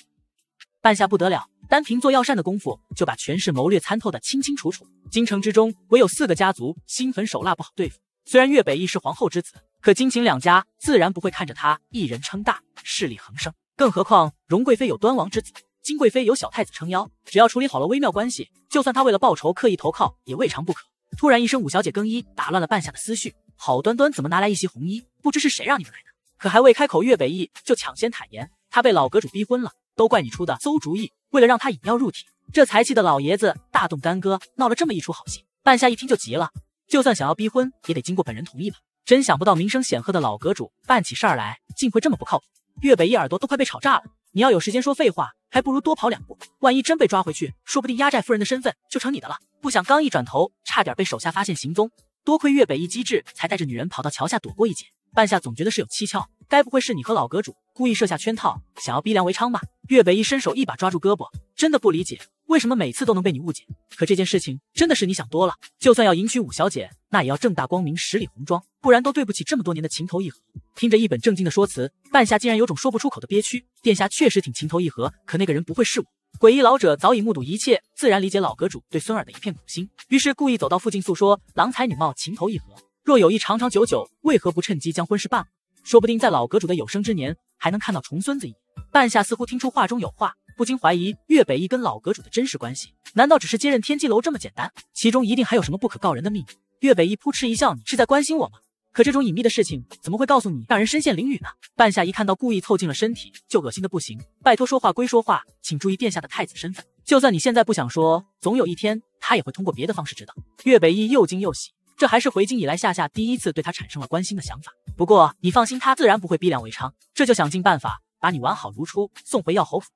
半夏不得了，单凭做药膳的功夫，就把权势谋略参透的清清楚楚。京城之中，唯有四个家族心狠手辣，不好对付。虽然岳北义是皇后之子，可金秦两家自然不会看着他一人称大，势力横生。更何况荣贵妃有端王之子，金贵妃有小太子撑腰，只要处理好了微妙关系，就算他为了报仇刻意投靠也未尝不可。突然一声五小姐更衣，打乱了半夏的思绪。好端端怎么拿来一袭红衣？不知是谁让你们来的？可还未开口，岳北义就抢先坦言，他被老阁主逼婚了，都怪你出的馊主意。为了让他引药入体，这才气的老爷子大动干戈，闹了这么一出好戏。半夏一听就急了。就算想要逼婚，也得经过本人同意吧。真想不到，名声显赫的老阁主办起事儿来，竟会这么不靠谱。岳北一耳朵都快被吵炸了。你要有时间说废话，还不如多跑两步。万一真被抓回去，说不定压寨夫人的身份就成你的了。不想刚一转头，差点被手下发现行踪，多亏岳北一机智，才带着女人跑到桥下躲过一劫。半夏总觉得是有蹊跷，该不会是你和老阁主？故意设下圈套，想要逼良为娼吗？岳北一伸手，一把抓住胳膊，真的不理解，为什么每次都能被你误解？可这件事情真的是你想多了，就算要迎娶五小姐，那也要正大光明，十里红妆，不然都对不起这么多年的情投意合。听着一本正经的说辞，半夏竟然有种说不出口的憋屈。殿下确实挺情投意合，可那个人不会是我。诡异老者早已目睹一切，自然理解老阁主对孙儿的一片苦心，于是故意走到附近诉说，郎才女貌，情投意合，若有意长长久久，为何不趁机将婚事办了？说不定在老阁主的有生之年，还能看到重孙子一眼。半夏似乎听出话中有话，不禁怀疑岳北一跟老阁主的真实关系。难道只是接任天机楼这么简单？其中一定还有什么不可告人的秘密。岳北一扑哧一笑：“你是在关心我吗？可这种隐秘的事情怎么会告诉你，让人身陷囹圄呢？”半夏一看到故意凑近了身体，就恶心的不行。拜托，说话归说话，请注意殿下的太子身份。就算你现在不想说，总有一天他也会通过别的方式知道。岳北一又惊又喜。这还是回京以来夏夏第一次对他产生了关心的想法。不过你放心，他自然不会逼良为娼，这就想尽办法把你完好如初送回耀侯府。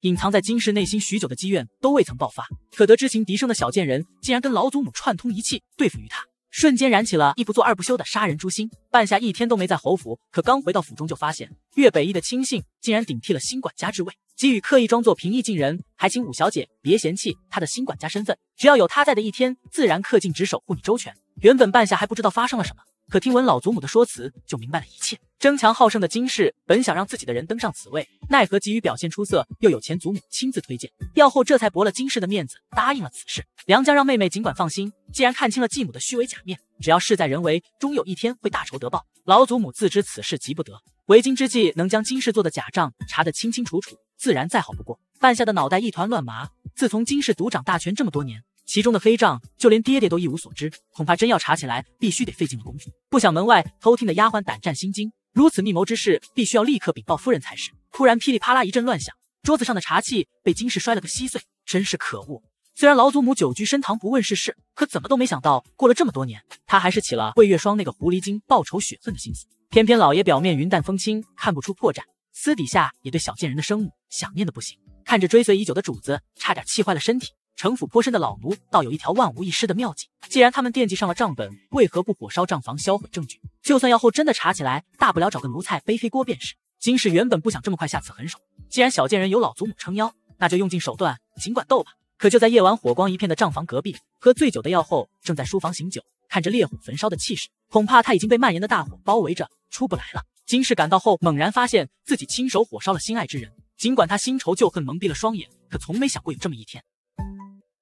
隐藏在金氏内心许久的积怨都未曾爆发，可得知情笛声的小贱人竟然跟老祖母串通一气对付于他。瞬间燃起了一不做二不休的杀人诛心。半夏一天都没在侯府，可刚回到府中就发现岳北一的亲信竟然顶替了新管家之位。姬宇刻意装作平易近人，还请五小姐别嫌弃他的新管家身份，只要有他在的一天，自然恪尽职守，护你周全。原本半夏还不知道发生了什么。可听闻老祖母的说辞，就明白了一切。争强好胜的金氏本想让自己的人登上此位，奈何急于表现出色，又有前祖母亲自推荐，要后这才驳了金氏的面子，答应了此事。梁家让妹妹尽管放心，既然看清了继母的虚伪假面，只要事在人为，终有一天会大仇得报。老祖母自知此事急不得，为今之计，能将金氏做的假账查得清清楚楚，自然再好不过。半夏的脑袋一团乱麻，自从金氏独掌大权这么多年。其中的黑账，就连爹爹都一无所知，恐怕真要查起来，必须得费尽了功夫。不想门外偷听的丫鬟胆战心惊，如此密谋之事，必须要立刻禀报夫人才是。突然噼里啪啦一阵乱响，桌子上的茶器被金氏摔了个稀碎，真是可恶！虽然老祖母久居深堂不问世事，可怎么都没想到，过了这么多年，她还是起了为月霜那个狐狸精报仇雪恨的心思。偏偏老爷表面云淡风轻，看不出破绽，私底下也对小贱人的生母想念的不行，看着追随已久的主子，差点气坏了身体。城府颇深的老奴倒有一条万无一失的妙计。既然他们惦记上了账本，为何不火烧账房，销毁证据？就算药后真的查起来，大不了找个奴才背黑锅便是。金氏原本不想这么快下此狠手，既然小贱人有老祖母撑腰，那就用尽手段，尽管斗吧。可就在夜晚火光一片的账房隔壁，喝醉酒的药后正在书房醒酒，看着烈火焚烧的气势，恐怕他已经被蔓延的大火包围着，出不来了。金氏赶到后，猛然发现自己亲手火烧了心爱之人。尽管他新仇旧恨蒙蔽了双眼，可从没想过有这么一天。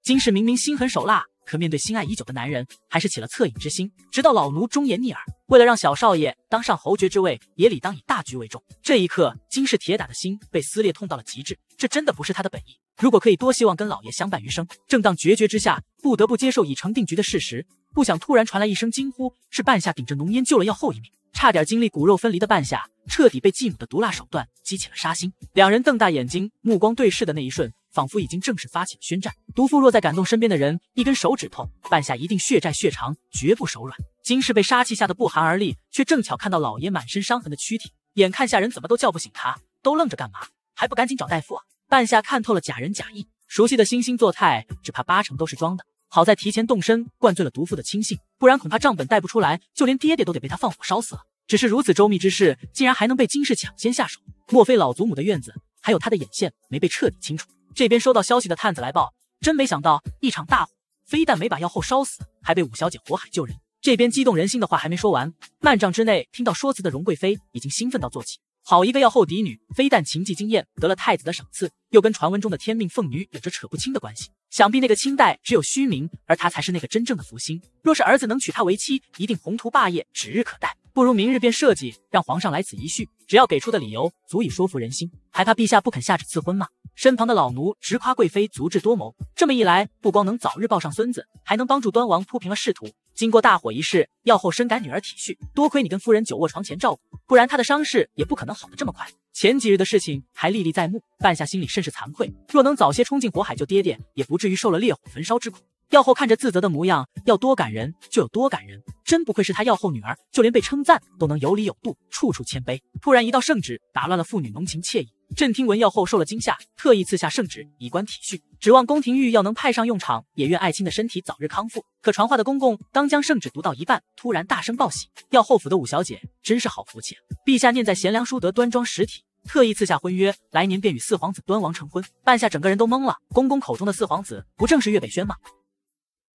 金氏明明心狠手辣，可面对心爱已久的男人，还是起了恻隐之心。直到老奴忠言逆耳，为了让小少爷当上侯爵之位，也理当以大局为重。这一刻，金氏铁打的心被撕裂，痛到了极致。这真的不是他的本意。如果可以，多希望跟老爷相伴余生。正当决绝之下，不得不接受已成定局的事实。不想突然传来一声惊呼，是半夏顶着浓烟救了药后一命，差点经历骨肉分离的半夏，彻底被继母的毒辣手段激起了杀心。两人瞪大眼睛，目光对视的那一瞬。仿佛已经正式发起了宣战，毒妇若再敢动身边的人，一根手指头，半夏一定血债血偿，绝不手软。金氏被杀气吓得不寒而栗，却正巧看到老爷满身伤痕的躯体，眼看下人怎么都叫不醒他，都愣着干嘛？还不赶紧找大夫啊！半夏看透了假仁假义，熟悉的惺惺作态，只怕八成都是装的。好在提前动身，灌醉了毒妇的亲信，不然恐怕账本带不出来，就连爹爹都得被他放火烧死了。只是如此周密之事，竟然还能被金氏抢先下手，莫非老祖母的院子还有他的眼线没被彻底清除？这边收到消息的探子来报，真没想到，一场大火非但没把药后烧死，还被五小姐火海救人。这边激动人心的话还没说完，幔帐之内听到说辞的容贵妃已经兴奋到坐起。好一个药后嫡女，非但琴技惊艳，得了太子的赏赐，又跟传闻中的天命凤女有着扯不清的关系。想必那个清代只有虚名，而她才是那个真正的福星。若是儿子能娶她为妻，一定宏图霸业指日可待。不如明日便设计让皇上来此一叙。只要给出的理由足以说服人心，还怕陛下不肯下旨赐婚吗？身旁的老奴直夸贵妃足智多谋，这么一来，不光能早日抱上孙子，还能帮助端王铺平了仕途。经过大火一事，药后深感女儿体恤，多亏你跟夫人久卧床前照顾，不然她的伤势也不可能好得这么快。前几日的事情还历历在目，半夏心里甚是惭愧。若能早些冲进火海救爹爹，也不至于受了烈火焚烧之苦。药后看着自责的模样，要多感人就有多感人，真不愧是她药后女儿，就连被称赞都能有礼有度，处处谦卑。突然一道圣旨打乱了父女浓情惬意，朕听闻药后受了惊吓，特意赐下圣旨以观体恤，指望宫廷玉要能派上用场，也愿爱卿的身体早日康复。可传话的公公刚将圣旨读到一半，突然大声报喜，药后府的五小姐真是好福气，陛下念在贤良淑德、端庄实体，特意赐下婚约，来年便与四皇子端王成婚。半夏整个人都懵了，公公口中的四皇子不正是岳北轩吗？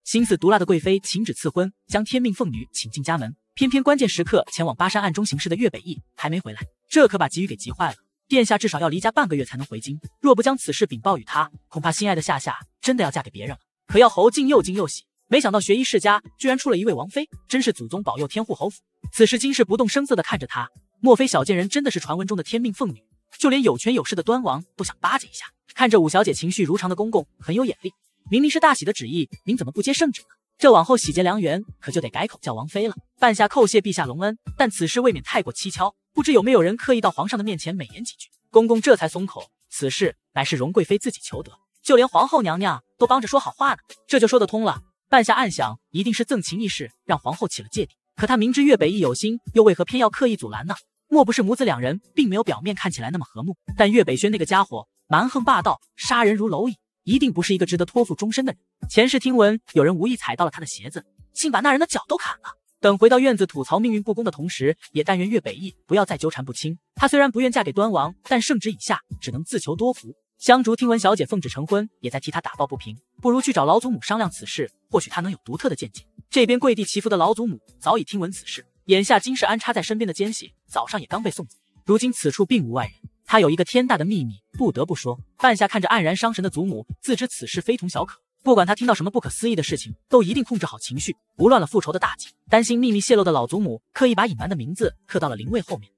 心思毒辣的贵妃，请旨赐婚，将天命凤女请进家门。偏偏关键时刻前往巴山暗中行事的岳北翼还没回来，这可把吉于给急坏了。殿下至少要离家半个月才能回京，若不将此事禀报与他，恐怕心爱的夏夏真的要嫁给别人了。可要侯静又惊又喜，没想到学医世家居然出了一位王妃，真是祖宗保佑天护侯府。此时金氏不动声色地看着他，莫非小贱人真的是传闻中的天命凤女？就连有权有势的端王都想巴结一下。看着五小姐情绪如常的公公，很有眼力。明明是大喜的旨意，您怎么不接圣旨呢？这往后喜结良缘，可就得改口叫王妃了。半夏叩谢陛下隆恩，但此事未免太过蹊跷，不知有没有人刻意到皇上的面前美言几句？公公这才松口，此事乃是容贵妃自己求得，就连皇后娘娘都帮着说好话呢，这就说得通了。半夏暗想，一定是赠情一事让皇后起了芥蒂。可她明知岳北亦有心，又为何偏要刻意阻拦呢？莫不是母子两人并没有表面看起来那么和睦？但岳北轩那个家伙蛮横霸道，杀人如蝼蚁。一定不是一个值得托付终身的人。前世听闻有人无意踩到了他的鞋子，竟把那人的脚都砍了。等回到院子吐槽命运不公的同时，也但愿岳北义不要再纠缠不清。他虽然不愿嫁给端王，但圣旨已下，只能自求多福。香烛听闻小姐奉旨成婚，也在替他打抱不平。不如去找老祖母商量此事，或许他能有独特的见解。这边跪地祈福的老祖母早已听闻此事，眼下金氏安插在身边的奸细早上也刚被送走，如今此处并无外人。他有一个天大的秘密，不得不说。半夏看着黯然伤神的祖母，自知此事非同小可，不管他听到什么不可思议的事情，都一定控制好情绪，不乱了复仇的大计。担心秘密泄露的老祖母，刻意把隐瞒的名字刻到了灵位后面。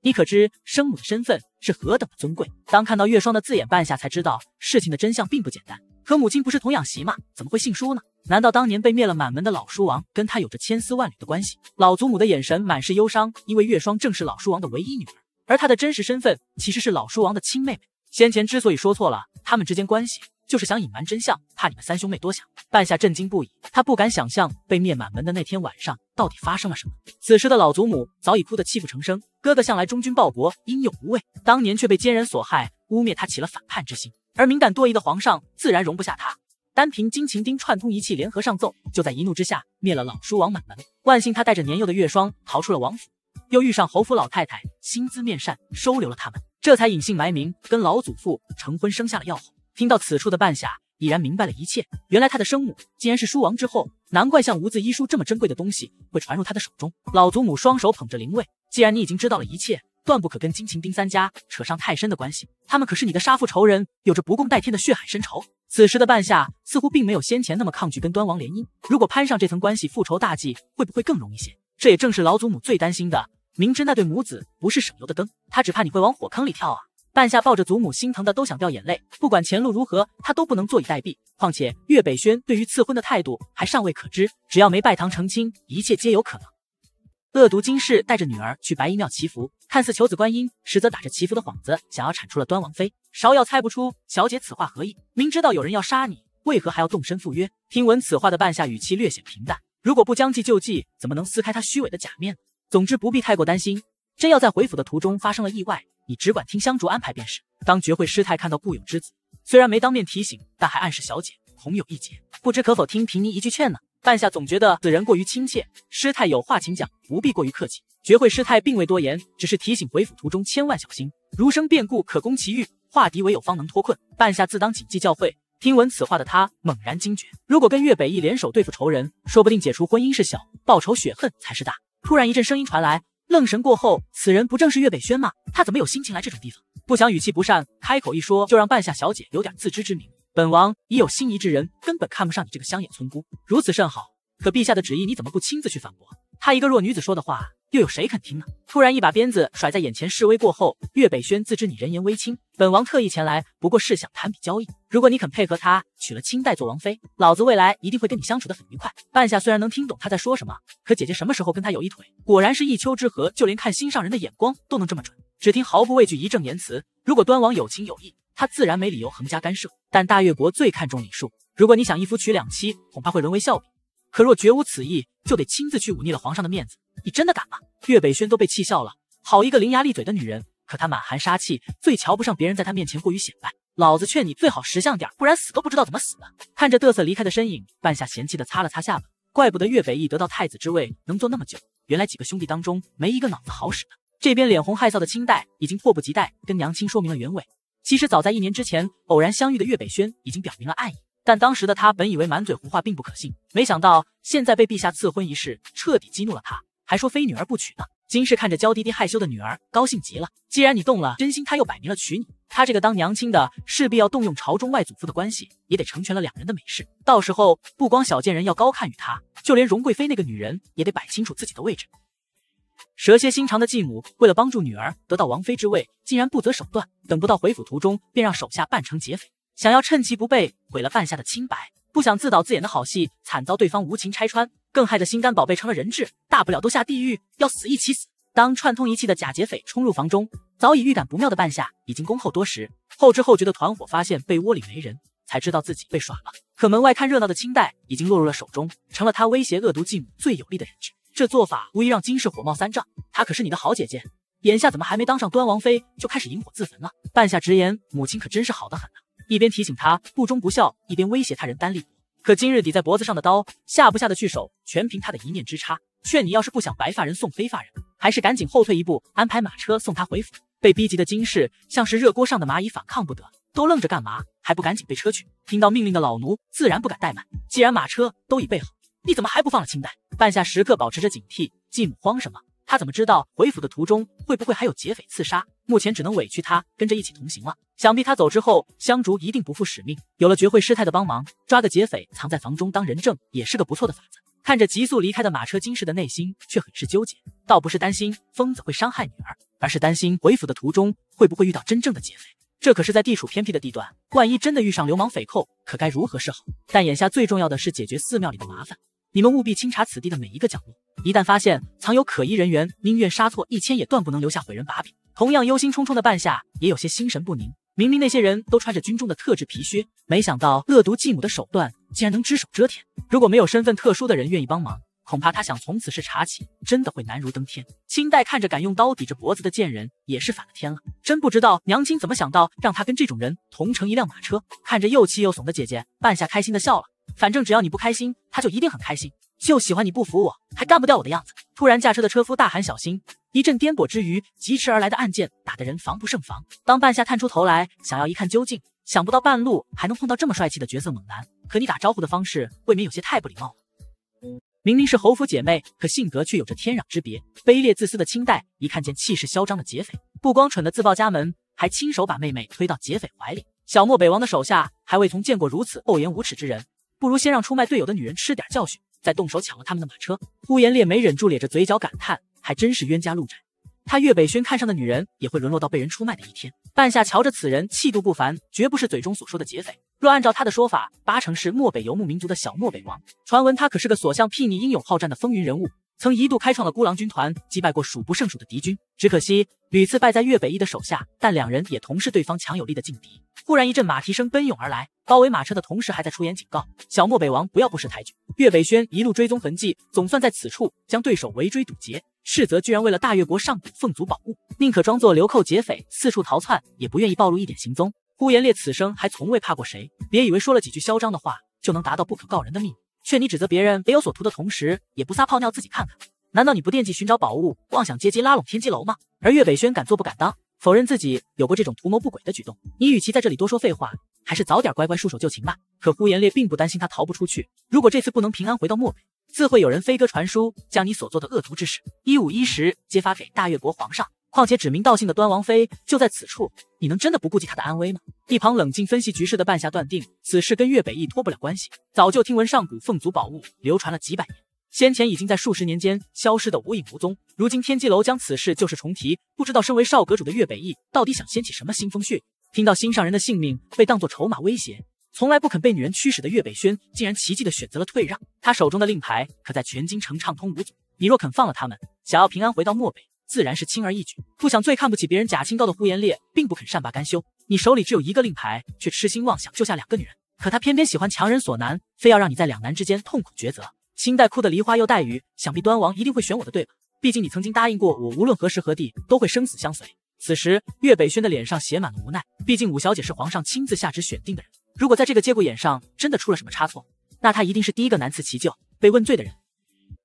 你可知生母的身份是何等的尊贵？当看到月霜的字眼，半夏才知道事情的真相并不简单。可母亲不是童养媳吗？怎么会姓舒呢？难道当年被灭了满门的老书王，跟他有着千丝万缕的关系？老祖母的眼神满是忧伤，因为月霜正是老书王的唯一女儿。而他的真实身份其实是老书王的亲妹妹。先前之所以说错了他们之间关系，就是想隐瞒真相，怕你们三兄妹多想。半夏震惊不已，他不敢想象被灭满门的那天晚上到底发生了什么。此时的老祖母早已哭得泣不成声。哥哥向来忠君报国，英勇无畏，当年却被奸人所害，污蔑他起了反叛之心。而敏感多疑的皇上自然容不下他，单凭金琴钉串通一气联合上奏，就在一怒之下灭了老书王满门。万幸他带着年幼的月霜逃出了王府。又遇上侯府老太太，心慈面善，收留了他们，这才隐姓埋名跟老祖父成婚，生下了药侯。听到此处的半夏已然明白了一切，原来他的生母竟然是书王之后，难怪像无字医书这么珍贵的东西会传入他的手中。老祖母双手捧着灵位，既然你已经知道了一切，断不可跟金、秦、丁三家扯上太深的关系，他们可是你的杀父仇人，有着不共戴天的血海深仇。此时的半夏似乎并没有先前那么抗拒跟端王联姻，如果攀上这层关系，复仇大计会不会更容易些？这也正是老祖母最担心的。明知那对母子不是省油的灯，他只怕你会往火坑里跳啊！半夏抱着祖母，心疼的都想掉眼泪。不管前路如何，她都不能坐以待毙。况且岳北轩对于赐婚的态度还尚未可知，只要没拜堂成亲，一切皆有可能。恶毒金氏带着女儿去白衣庙祈福，看似求子观音，实则打着祈福的幌子，想要铲除了端王妃。芍药猜不出小姐此话何意，明知道有人要杀你，为何还要动身赴约？听闻此话的半夏语气略显平淡。如果不将计就计，怎么能撕开他虚伪的假面呢？总之不必太过担心，真要在回府的途中发生了意外，你只管听香烛安排便是。当绝慧师太看到顾勇之子，虽然没当面提醒，但还暗示小姐恐有一劫，不知可否听平尼一句劝呢？半夏总觉得此人过于亲切，师太有话请讲，不必过于客气。绝慧师太并未多言，只是提醒回府途中千万小心，如生变故可攻其欲，化敌为友方能脱困。半夏自当谨记教诲。听闻此话的他猛然惊觉，如果跟岳北义联手对付仇人，说不定解除婚姻是小，报仇雪恨才是大。突然一阵声音传来，愣神过后，此人不正是岳北轩吗？他怎么有心情来这种地方？不想语气不善，开口一说就让半夏小姐有点自知之明。本王已有心仪之人，根本看不上你这个乡野村姑。如此甚好，可陛下的旨意你怎么不亲自去反驳？她一个弱女子说的话，又有谁肯听呢？突然一把鞭子甩在眼前示威过后，岳北轩自知你人言微轻，本王特意前来，不过是想谈笔交易。如果你肯配合他娶了清代做王妃，老子未来一定会跟你相处的很愉快。半夏虽然能听懂他在说什么，可姐姐什么时候跟他有一腿？果然是一丘之貉，就连看心上人的眼光都能这么准。只听毫不畏惧，一正言辞。如果端王有情有义，他自然没理由横加干涉。但大越国最看重礼数，如果你想一夫娶两妻，恐怕会沦为笑柄。可若绝无此意，就得亲自去忤逆了皇上的面子。你真的敢吗？岳北轩都被气笑了。好一个伶牙俐嘴的女人，可她满含杀气，最瞧不上别人在她面前过于显摆。老子劝你最好识相点，不然死都不知道怎么死的。看着嘚瑟离开的身影，半夏嫌弃的擦了擦下巴，怪不得岳北义得到太子之位能坐那么久，原来几个兄弟当中没一个脑子好使的。这边脸红害臊的清代已经迫不及待跟娘亲说明了原委。其实早在一年之前，偶然相遇的岳北轩已经表明了爱意。但当时的他本以为满嘴胡话并不可信，没想到现在被陛下赐婚一事彻底激怒了他，还说非女儿不娶呢。金氏看着娇滴滴害羞的女儿，高兴极了。既然你动了真心，他又摆明了娶你，他这个当娘亲的势必要动用朝中外祖父的关系，也得成全了两人的美事。到时候不光小贱人要高看于他，就连荣贵妃那个女人也得摆清楚自己的位置。蛇蝎心肠的继母为了帮助女儿得到王妃之位，竟然不择手段。等不到回府途中，便让手下扮成劫匪。想要趁其不备毁了半夏的清白，不想自导自演的好戏惨遭对方无情拆穿，更害得心肝宝贝成了人质，大不了都下地狱，要死一起死。当串通一气的假劫匪冲入房中，早已预感不妙的半夏已经恭候多时。后知后觉的团伙发现被窝里没人，才知道自己被耍了。可门外看热闹的清代已经落入了手中，成了他威胁恶毒继母最有力的人质。这做法无疑让金氏火冒三丈，她可是你的好姐姐，眼下怎么还没当上端王妃就开始引火自焚了？半夏直言：“母亲可真是好得很呢。”一边提醒他不忠不孝，一边威胁他人单立。可今日抵在脖子上的刀下不下的去手，全凭他的一念之差。劝你要是不想白发人送黑发人，还是赶紧后退一步，安排马车送他回府。被逼急的金氏像是热锅上的蚂蚁，反抗不得，都愣着干嘛？还不赶紧备车去？听到命令的老奴自然不敢怠慢。既然马车都已备好，你怎么还不放了清代？半夏时刻保持着警惕。继母慌什么？他怎么知道回府的途中会不会还有劫匪刺杀？目前只能委屈他跟着一起同行了。想必他走之后，香烛一定不负使命。有了绝慧师太的帮忙，抓个劫匪藏在房中当人证，也是个不错的法子。看着急速离开的马车，金氏的内心却很是纠结。倒不是担心疯子会伤害女儿，而是担心回府的途中会不会遇到真正的劫匪。这可是在地处偏僻的地段，万一真的遇上流氓匪寇，可该如何是好？但眼下最重要的是解决寺庙里的麻烦。你们务必清查此地的每一个角落，一旦发现藏有可疑人员，宁愿杀错一千，也断不能留下毁人把柄。同样忧心忡忡的半夏也有些心神不宁。明明那些人都穿着军中的特制皮靴，没想到恶毒继母的手段竟然能只手遮天。如果没有身份特殊的人愿意帮忙，恐怕她想从此事查起，真的会难如登天。清代看着敢用刀抵着脖子的贱人，也是反了天了。真不知道娘亲怎么想到让她跟这种人同乘一辆马车。看着又气又怂的姐姐，半夏开心的笑了。反正只要你不开心，他就一定很开心。就喜欢你不服我，还干不掉我的样子。突然，驾车的车夫大喊：“小心！”一阵颠簸之余，疾驰而来的案件打的人防不胜防。当半夏探出头来，想要一看究竟，想不到半路还能碰到这么帅气的角色猛男。和你打招呼的方式未免有些太不礼貌了。明明是侯府姐妹，可性格却有着天壤之别。卑劣自私的清代，一看见气势嚣张的劫匪，不光蠢的自报家门，还亲手把妹妹推到劫匪怀里。小漠北王的手下还未从见过如此厚颜无耻之人，不如先让出卖队友的女人吃点教训。再动手抢了他们的马车，呼延烈没忍住咧着嘴角感叹，还真是冤家路窄。他岳北轩看上的女人，也会沦落到被人出卖的一天。半夏瞧着此人气度不凡，绝不是嘴中所说的劫匪。若按照他的说法，八成是漠北游牧民族的小漠北王。传闻他可是个所向披靡、英勇好战的风云人物。曾一度开创了孤狼军团，击败过数不胜数的敌军，只可惜屡次败在岳北一的手下。但两人也同是对方强有力的劲敌。忽然一阵马蹄声奔涌而来，包围马车的同时还在出言警告：“小漠北王，不要不识抬举！”岳北轩一路追踪痕迹，总算在此处将对手围追堵截。斥责居然为了大越国上古凤族宝物，宁可装作流寇劫匪四处逃窜，也不愿意暴露一点行踪。呼延烈此生还从未怕过谁，别以为说了几句嚣张的话就能达到不可告人的秘密。劝你指责别人别有所图的同时，也不撒泡尿自己看看。难道你不惦记寻找宝物，妄想借机拉拢天机楼吗？而岳北轩敢做不敢当，否认自己有过这种图谋不轨的举动。你与其在这里多说废话，还是早点乖乖束手就擒吧。可呼延烈并不担心他逃不出去。如果这次不能平安回到漠北，自会有人飞鸽传书，将你所做的恶毒之事一五一十揭发给大越国皇上。况且指名道姓的端王妃就在此处，你能真的不顾及她的安危吗？一旁冷静分析局势的半夏断定此事跟岳北翼脱不了关系。早就听闻上古凤族宝物流传了几百年，先前已经在数十年间消失的无影无踪。如今天机楼将此事旧事重提，不知道身为少阁主的岳北翼到底想掀起什么腥风血雨。听到心上人的性命被当作筹码威胁，从来不肯被女人驱使的岳北轩竟然奇迹的选择了退让。他手中的令牌可在全京城畅通无阻，你若肯放了他们，想要平安回到漠北。自然是轻而易举。不想最看不起别人假清高的呼延烈，并不肯善罢甘休。你手里只有一个令牌，却痴心妄想救下两个女人，可他偏偏喜欢强人所难，非要让你在两难之间痛苦抉择。清代哭得梨花又带雨，想必端王一定会选我的，对吧？毕竟你曾经答应过我，无论何时何地都会生死相随。此时岳北轩的脸上写满了无奈。毕竟五小姐是皇上亲自下旨选定的人，如果在这个节骨眼上真的出了什么差错，那他一定是第一个难辞其咎、被问罪的人。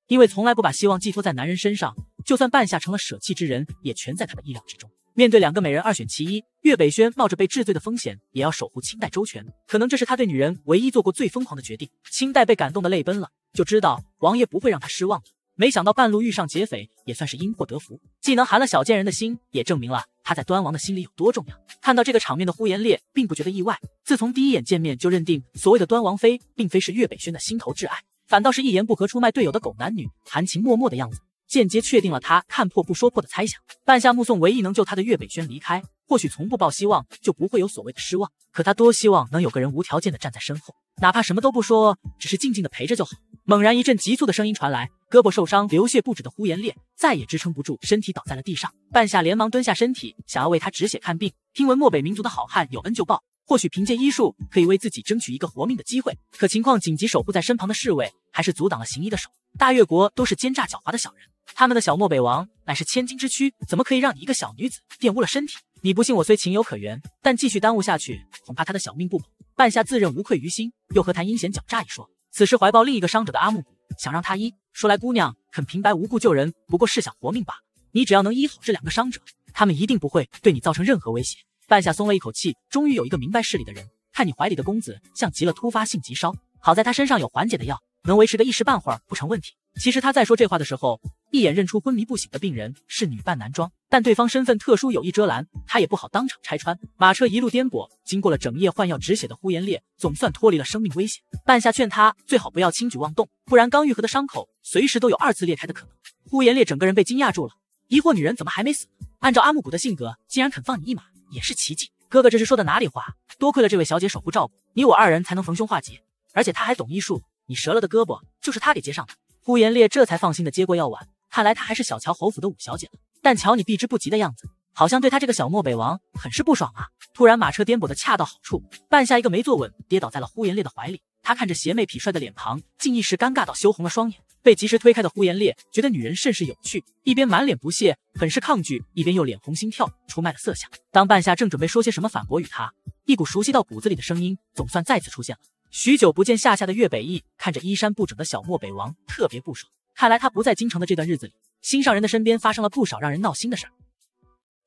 因为从来不把希望寄托在男人身上，就算半夏成了舍弃之人，也全在他的意料之中。面对两个美人二选其一，岳北轩冒着被治罪的风险，也要守护清代周全。可能这是他对女人唯一做过最疯狂的决定。清代被感动的泪奔了，就知道王爷不会让他失望的。没想到半路遇上劫匪，也算是因祸得福，既能寒了小贱人的心，也证明了他在端王的心里有多重要。看到这个场面的呼延烈并不觉得意外，自从第一眼见面就认定，所谓的端王妃并非是岳北轩的心头挚爱。反倒是一言不合出卖队友的狗男女，含情脉脉的样子，间接确定了他看破不说破的猜想。半夏目送唯一能救他的岳北轩离开，或许从不抱希望就不会有所谓的失望。可他多希望能有个人无条件的站在身后，哪怕什么都不说，只是静静的陪着就好。猛然一阵急促的声音传来，胳膊受伤流血不止的呼延烈再也支撑不住，身体倒在了地上。半夏连忙蹲下身体，想要为他止血看病。听闻漠北民族的好汉有恩就报。或许凭借医术可以为自己争取一个活命的机会，可情况紧急，守护在身旁的侍卫还是阻挡了行医的手。大越国都是奸诈狡猾的小人，他们的小漠北王乃是千金之躯，怎么可以让你一个小女子玷污了身体？你不信我虽情有可原，但继续耽误下去，恐怕他的小命不保。半夏自认无愧于心，又何谈阴险狡诈一说？此时怀抱另一个伤者的阿木想让他医，说来姑娘肯平白无故救人，不过是想活命罢了。你只要能医好这两个伤者，他们一定不会对你造成任何威胁。半夏松了一口气，终于有一个明白事理的人。看你怀里的公子像极了突发性急烧，好在他身上有缓解的药，能维持个一时半会儿不成问题。其实他在说这话的时候，一眼认出昏迷不醒的病人是女扮男装，但对方身份特殊，有意遮拦，他也不好当场拆穿。马车一路颠簸，经过了整夜换药止血的呼延烈，总算脱离了生命危险。半夏劝他最好不要轻举妄动，不然刚愈合的伤口随时都有二次裂开的可能。呼延烈整个人被惊讶住了，疑惑女人怎么还没死？按照阿木古的性格，竟然肯放你一马。也是奇迹，哥哥这是说的哪里话？多亏了这位小姐守护照顾，你我二人才能逢凶化吉。而且她还懂医术，你折了的胳膊就是她给接上的。呼延烈这才放心的接过药碗，看来他还是小乔侯府的五小姐了。但瞧你避之不及的样子，好像对他这个小漠北王很是不爽啊！突然马车颠簸的恰到好处，半夏一个没坐稳，跌倒在了呼延烈的怀里。他看着邪魅痞帅的脸庞，竟一时尴尬到羞红了双眼。被及时推开的呼延烈觉得女人甚是有趣，一边满脸不屑，很是抗拒，一边又脸红心跳，出卖了色相。当半夏正准备说些什么反驳与他，一股熟悉到骨子里的声音总算再次出现了。许久不见夏夏的岳北翼看着衣衫不整的小漠北王，特别不爽。看来他不在京城的这段日子里，心上人的身边发生了不少让人闹心的事儿。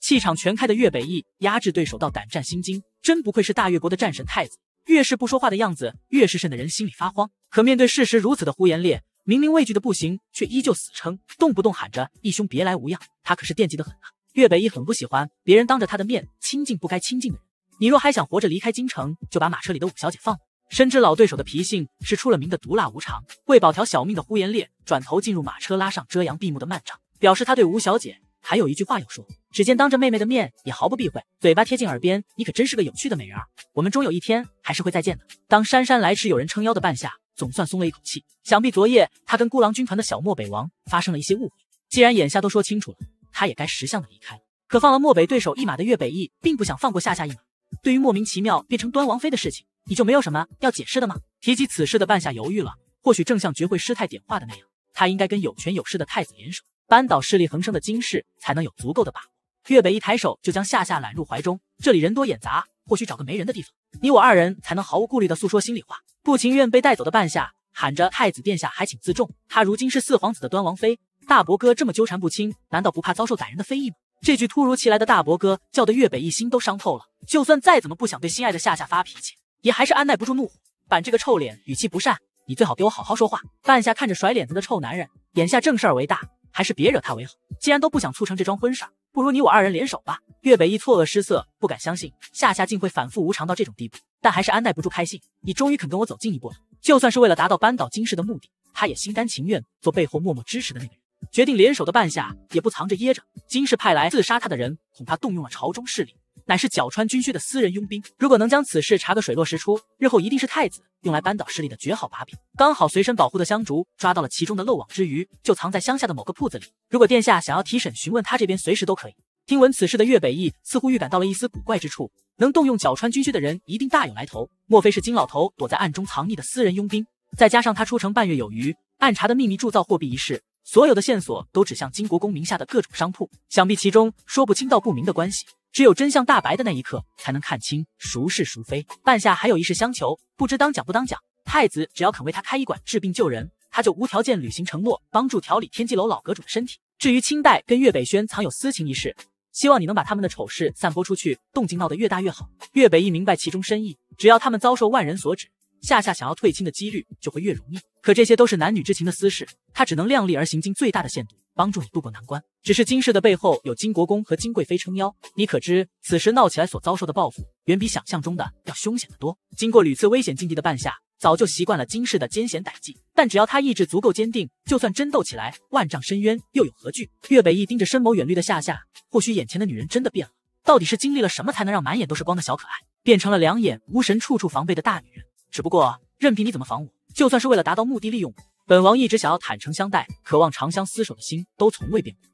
气场全开的岳北翼压制对手到胆战心惊，真不愧是大越国的战神太子。越是不说话的样子，越是瘆得人心里发慌。可面对事实如此的呼延烈，明明畏惧的不行，却依旧死撑，动不动喊着义兄别来无恙。他可是惦记的很啊。岳北一很不喜欢别人当着他的面亲近不该亲近的人。你若还想活着离开京城，就把马车里的五小姐放了。深知老对手的脾性是出了名的毒辣无常，为保条小命的呼延烈转头进入马车，拉上遮阳闭目的幔帐，表示他对吴小姐还有一句话要说。只见当着妹妹的面也毫不避讳，嘴巴贴近耳边：“你可真是个有趣的美人儿，我们终有一天还是会再见的。”当姗姗来迟、有人撑腰的半夏总算松了一口气。想必昨夜他跟孤狼军团的小漠北王发生了一些误会，既然眼下都说清楚了，他也该识相的离开。了。可放了漠北对手一马的岳北翼，并不想放过夏夏一马。对于莫名其妙变成端王妃的事情，你就没有什么要解释的吗？提及此事的半夏犹豫了，或许正像绝慧师太点化的那样，他应该跟有权有势的太子联手，扳倒势力横生的金氏，才能有足够的把握。岳北一抬手就将夏夏揽入怀中，这里人多眼杂，或许找个没人的地方，你我二人才能毫无顾虑的诉说心里话。不情愿被带走的半夏喊着：“太子殿下，还请自重。”他如今是四皇子的端王妃，大伯哥这么纠缠不清，难道不怕遭受宰人的非议吗？这句突如其来的大伯哥叫的岳北一心都伤透了，就算再怎么不想对心爱的夏夏发脾气，也还是按耐不住怒火，板这个臭脸，语气不善：“你最好给我好好说话。”半夏看着甩脸子的臭男人，眼下正事儿为大，还是别惹他为好。既然都不想促成这桩婚事。不如你我二人联手吧。岳北一错愕失色，不敢相信夏夏竟会反复无常到这种地步，但还是按耐不住开心。你终于肯跟我走近一步了，就算是为了达到扳倒金氏的目的，他也心甘情愿做背后默默支持的那个人。决定联手的半夏也不藏着掖着，金氏派来自杀他的人，恐怕动用了朝中势力。乃是角川军靴的私人佣兵，如果能将此事查个水落石出，日后一定是太子用来扳倒势力的绝好把柄。刚好随身保护的香烛抓到了其中的漏网之鱼，就藏在乡下的某个铺子里。如果殿下想要提审询问，他这边随时都可以。听闻此事的岳北义似乎预感到了一丝古怪之处，能动用角川军靴的人一定大有来头，莫非是金老头躲在暗中藏匿的私人佣兵？再加上他出城半月有余，暗查的秘密铸造货币一事。所有的线索都指向金国公名下的各种商铺，想必其中说不清道不明的关系，只有真相大白的那一刻，才能看清孰是孰非。半夏还有一事相求，不知当讲不当讲。太子只要肯为他开医馆治病救人，他就无条件履行承诺，帮助调理天机楼老阁主的身体。至于清代跟岳北轩藏有私情一事，希望你能把他们的丑事散播出去，动静闹得越大越好。岳北一明白其中深意，只要他们遭受万人所指。夏夏想要退亲的几率就会越容易，可这些都是男女之情的私事，他只能量力而行，尽最大的限度帮助你渡过难关。只是金世的背后有金国公和金贵妃撑腰，你可知此时闹起来所遭受的报复，远比想象中的要凶险得多。经过屡次危险境地的半夏，早就习惯了金世的艰险歹计，但只要她意志足够坚定，就算真斗起来，万丈深渊又有何惧？岳北一盯着深谋远虑的夏夏，或许眼前的女人真的变了，到底是经历了什么，才能让满眼都是光的小可爱，变成了两眼无神、处处防备的大女人？只不过，任凭你怎么防我，就算是为了达到目的利用我，本王一直想要坦诚相待，渴望长相厮守的心都从未变过。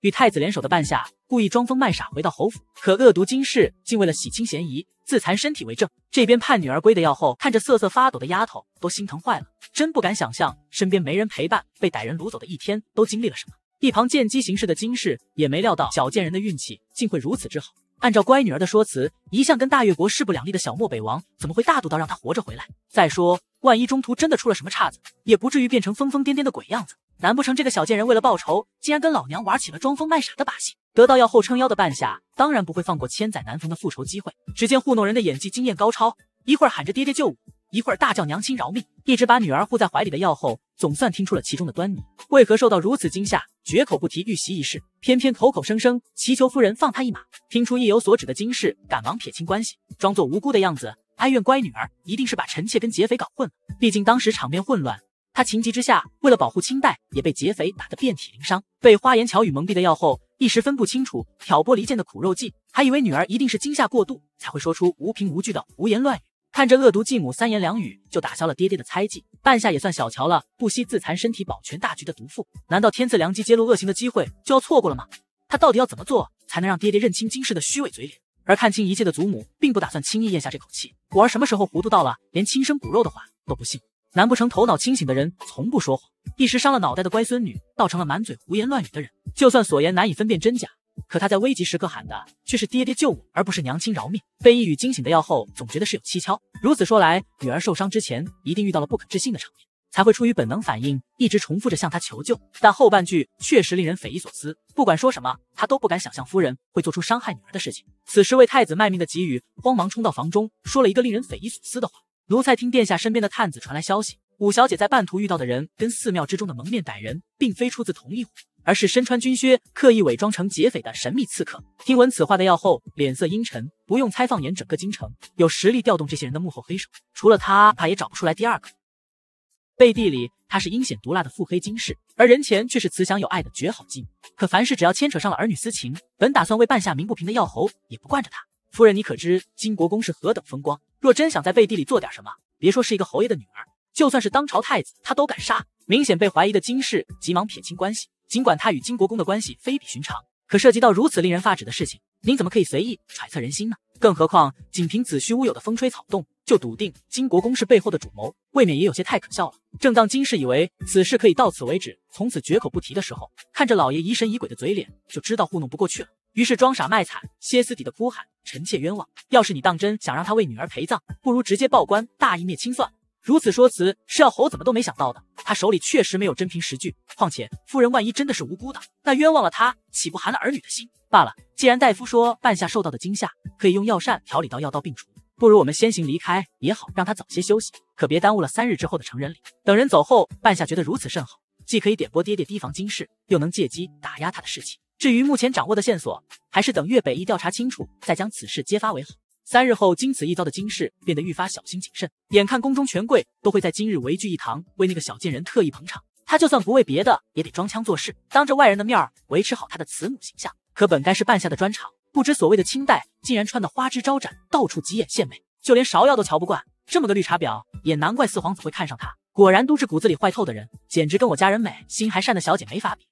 与太子联手的半夏故意装疯卖傻，回到侯府，可恶毒金氏竟为了洗清嫌疑，自残身体为证。这边盼女儿归的药后，看着瑟瑟发抖的丫头，都心疼坏了。真不敢想象，身边没人陪伴，被歹人掳走的一天都经历了什么。一旁见机行事的金氏也没料到，小贱人的运气竟会如此之好。按照乖女儿的说辞，一向跟大越国势不两立的小漠北王怎么会大度到让她活着回来？再说，万一中途真的出了什么岔子，也不至于变成疯疯癫癫的鬼样子。难不成这个小贱人为了报仇，竟然跟老娘玩起了装疯卖傻的把戏？得到药后撑腰的半夏当然不会放过千载难逢的复仇机会。只见糊弄人的演技经验高超，一会儿喊着爹爹救我。一会儿大叫“娘亲饶命”，一直把女儿护在怀里的药后，总算听出了其中的端倪。为何受到如此惊吓，绝口不提遇袭一事，偏偏口口声声祈求夫人放他一马？听出意有所指的金氏，赶忙撇清关系，装作无辜的样子，哀怨乖女儿一定是把臣妾跟劫匪搞混了。毕竟当时场面混乱，他情急之下，为了保护清代，也被劫匪打得遍体鳞伤。被花言巧语蒙蔽的药后，一时分不清楚挑拨离间的苦肉计，还以为女儿一定是惊吓过度，才会说出无凭无据的胡言乱语。看着恶毒继母三言两语就打消了爹爹的猜忌，半夏也算小瞧了不惜自残身体保全大局的毒妇。难道天赐良机揭露恶行的机会就要错过了吗？她到底要怎么做才能让爹爹认清金氏的虚伪嘴脸？而看清一切的祖母并不打算轻易咽下这口气。果儿什么时候糊涂到了连亲生骨肉的话都不信？难不成头脑清醒的人从不说谎？一时伤了脑袋的乖孙女倒成了满嘴胡言乱语的人。就算所言难以分辨真假。可他在危急时刻喊的却是爹爹救我，而不是娘亲饶命。被一语惊醒的药后，总觉得是有蹊跷。如此说来，女儿受伤之前一定遇到了不可置信的场面，才会出于本能反应，一直重复着向他求救。但后半句确实令人匪夷所思。不管说什么，他都不敢想象夫人会做出伤害女儿的事情。此时为太子卖命的吉宇慌忙冲到房中，说了一个令人匪夷所思的话：奴才听殿下身边的探子传来消息。五小姐在半途遇到的人，跟寺庙之中的蒙面歹人，并非出自同一伙，而是身穿军靴、刻意伪装成劫匪的神秘刺客。听闻此话的药后脸色阴沉，不用猜，放眼整个京城，有实力调动这些人的幕后黑手，除了他，怕也找不出来第二个。背地里他是阴险毒辣的腹黑金氏，而人前却是慈祥有爱的绝好计。可凡事只要牵扯上了儿女私情，本打算为半夏鸣不平的药侯也不惯着他。夫人，你可知金国公是何等风光？若真想在背地里做点什么，别说是一个侯爷的女儿。就算是当朝太子，他都敢杀。明显被怀疑的金氏急忙撇清关系，尽管他与金国公的关系非比寻常，可涉及到如此令人发指的事情，您怎么可以随意揣测人心呢？更何况，仅凭子虚乌有的风吹草动就笃定金国公是背后的主谋，未免也有些太可笑了。正当金氏以为此事可以到此为止，从此绝口不提的时候，看着老爷疑神疑鬼的嘴脸，就知道糊弄不过去了。于是装傻卖惨，歇斯底的哭喊：“臣妾冤枉！要是你当真想让他为女儿陪葬，不如直接报官，大义灭亲算了。”如此说辞是要侯怎么都没想到的，他手里确实没有真凭实据。况且夫人万一真的是无辜的，那冤枉了他，岂不寒了儿女的心？罢了，既然大夫说半夏受到的惊吓可以用药膳调理到药到病除，不如我们先行离开也好，让他早些休息，可别耽误了三日之后的成人礼。等人走后，半夏觉得如此甚好，既可以点拨爹爹提防金氏，又能借机打压他的士气。至于目前掌握的线索，还是等岳北一调查清楚再将此事揭发为好。三日后，经此一遭的金氏变得愈发小心谨慎。眼看宫中权贵都会在今日围聚一堂，为那个小贱人特意捧场，他就算不为别的，也得装腔作势，当着外人的面儿维持好他的慈母形象。可本该是半夏的专场，不知所谓的清代竟然穿得花枝招展，到处挤眼献媚，就连芍药都瞧不惯这么个绿茶婊，也难怪四皇子会看上她。果然都是骨子里坏透的人，简直跟我家人美心还善的小姐没法比。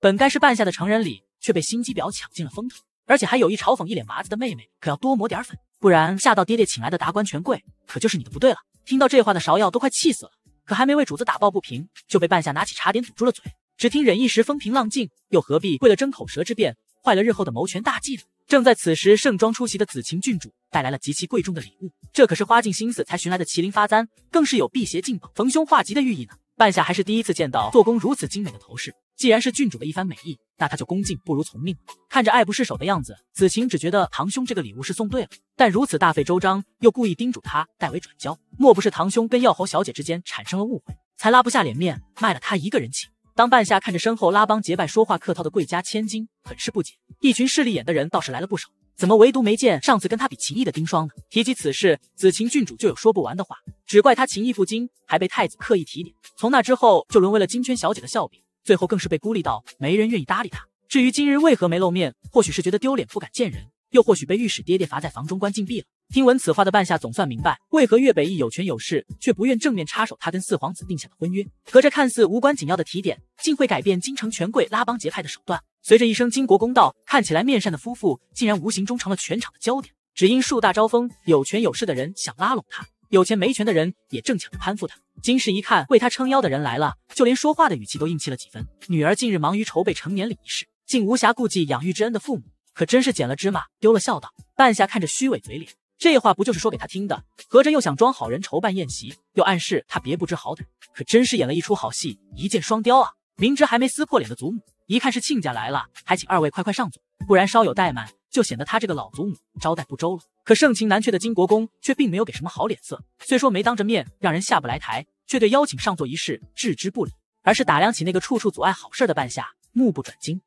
本该是半夏的成人礼，却被心机婊抢尽了风头。而且还有意嘲讽一脸麻子的妹妹，可要多抹点粉，不然吓到爹爹请来的达官权贵，可就是你的不对了。听到这话的芍药都快气死了，可还没为主子打抱不平，就被半夏拿起茶点堵住了嘴。只听忍一时风平浪静，又何必为了争口舌之辩，坏了日后的谋权大计呢？正在此时，盛装出席的紫晴郡主带来了极其贵重的礼物，这可是花尽心思才寻来的麒麟发簪，更是有辟邪、进宝、逢凶化吉的寓意呢。半夏还是第一次见到做工如此精美的头饰。既然是郡主的一番美意，那他就恭敬不如从命。看着爱不释手的样子，子晴只觉得堂兄这个礼物是送对了。但如此大费周章，又故意叮嘱他代为转交，莫不是堂兄跟药侯小姐之间产生了误会，才拉不下脸面卖了他一个人情？当半夏看着身后拉帮结拜、说话客套的贵家千金，很是不解。一群势利眼的人倒是来了不少，怎么唯独没见上次跟他比情义的丁霜呢？提及此事，子晴郡主就有说不完的话。只怪他情义不精，还被太子刻意提点，从那之后就沦为了金圈小姐的笑柄。最后更是被孤立到没人愿意搭理他。至于今日为何没露面，或许是觉得丢脸不敢见人，又或许被御史爹爹罚在房中关禁闭了。听闻此话的半夏总算明白，为何岳北义有权有势却不愿正面插手他跟四皇子定下的婚约。隔着看似无关紧要的提点，竟会改变京城权贵拉帮结派的手段。随着一声金国公道，看起来面善的夫妇竟然无形中成了全场的焦点，只因树大招风，有权有势的人想拉拢他。有钱没权的人也正抢着攀附他。金氏一看为他撑腰的人来了，就连说话的语气都硬气了几分。女儿近日忙于筹备成年礼仪式，竟无暇顾及养育之恩的父母，可真是捡了芝麻丢了笑道。半夏看着虚伪嘴脸，这话不就是说给他听的？合着又想装好人筹办宴席，又暗示他别不知好歹，可真是演了一出好戏，一箭双雕啊！明知还没撕破脸的祖母，一看是亲家来了，还请二位快快上座。不然稍有怠慢，就显得他这个老祖母招待不周了。可盛情难却的金国公却并没有给什么好脸色，虽说没当着面让人下不来台，却对邀请上座一事置之不理，而是打量起那个处处阻碍好事的半夏，目不转睛。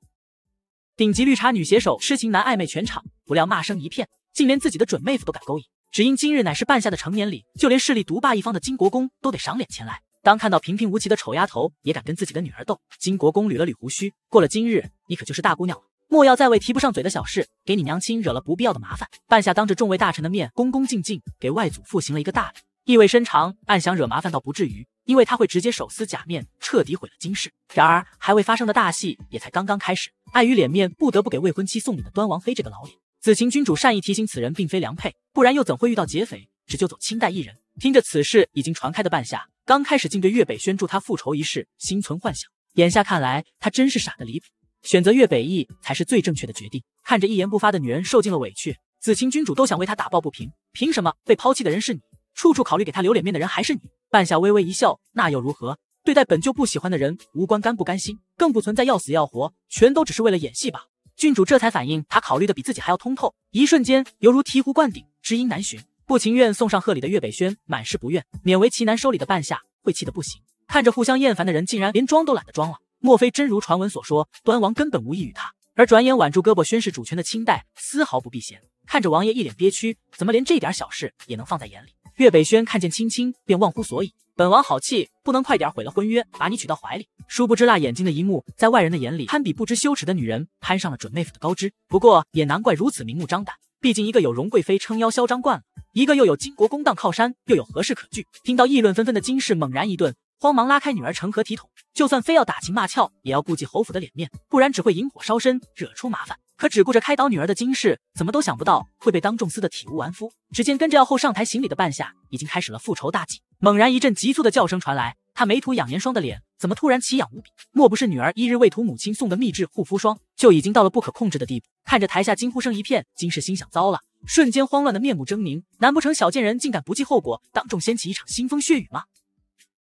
顶级绿茶女携手痴情男暧昧全场，不料骂声一片，竟连自己的准妹夫都敢勾引。只因今日乃是半夏的成年礼，就连势力独霸一方的金国公都得赏脸前来。当看到平平无奇的丑丫头也敢跟自己的女儿斗，金国公捋了捋胡须，过了今日，你可就是大姑娘了。莫要再为提不上嘴的小事，给你娘亲惹了不必要的麻烦。半夏当着众位大臣的面，恭恭敬敬给外祖父行了一个大礼，意味深长，暗想惹麻烦倒不至于，因为他会直接手撕假面，彻底毁了京市。然而还未发生的大戏也才刚刚开始，碍于脸面，不得不给未婚妻送礼的端王妃这个老脸。紫晴君主善意提醒此人并非良配，不然又怎会遇到劫匪，只救走清代一人？听着此事已经传开的半夏，刚开始竟对岳北轩助他复仇一事心存幻想，眼下看来他真是傻得离谱。选择岳北翼才是最正确的决定。看着一言不发的女人受尽了委屈，紫晴郡主都想为她打抱不平。凭什么被抛弃的人是你，处处考虑给她留脸面的人还是你？半夏微微一笑，那又如何？对待本就不喜欢的人，无关甘不甘心，更不存在要死要活，全都只是为了演戏吧。郡主这才反应，她考虑的比自己还要通透，一瞬间犹如醍醐灌顶。知音难寻，不情愿送上贺礼的岳北轩满是不愿，勉为其难收礼的半夏会气的不行。看着互相厌烦的人，竟然连装都懒得装了。莫非真如传闻所说，端王根本无意于他？而转眼挽住胳膊宣誓主权的清代，丝毫不避嫌，看着王爷一脸憋屈，怎么连这点小事也能放在眼里？岳北轩看见青青，便忘乎所以，本王好气，不能快点毁了婚约，把你娶到怀里。殊不知辣眼睛的一幕，在外人的眼里，堪比不知羞耻的女人攀上了准妹夫的高枝。不过也难怪如此明目张胆，毕竟一个有荣贵妃撑腰嚣张惯了，一个又有金国公当靠山，又有何事可惧？听到议论纷纷的金氏猛然一顿。慌忙拉开女儿，成何体统？就算非要打情骂俏，也要顾及侯府的脸面，不然只会引火烧身，惹出麻烦。可只顾着开导女儿的金氏，怎么都想不到会被当众撕的体无完肤。只见跟着要后上台行礼的半夏，已经开始了复仇大计。猛然一阵急促的叫声传来，她没涂养颜霜的脸，怎么突然奇痒无比？莫不是女儿一日未涂母亲送的秘制护肤霜，就已经到了不可控制的地步？看着台下惊呼声一片，金氏心想：糟了！瞬间慌乱的面目狰狞，难不成小贱人竟敢不计后果，当众掀起一场腥风血雨吗？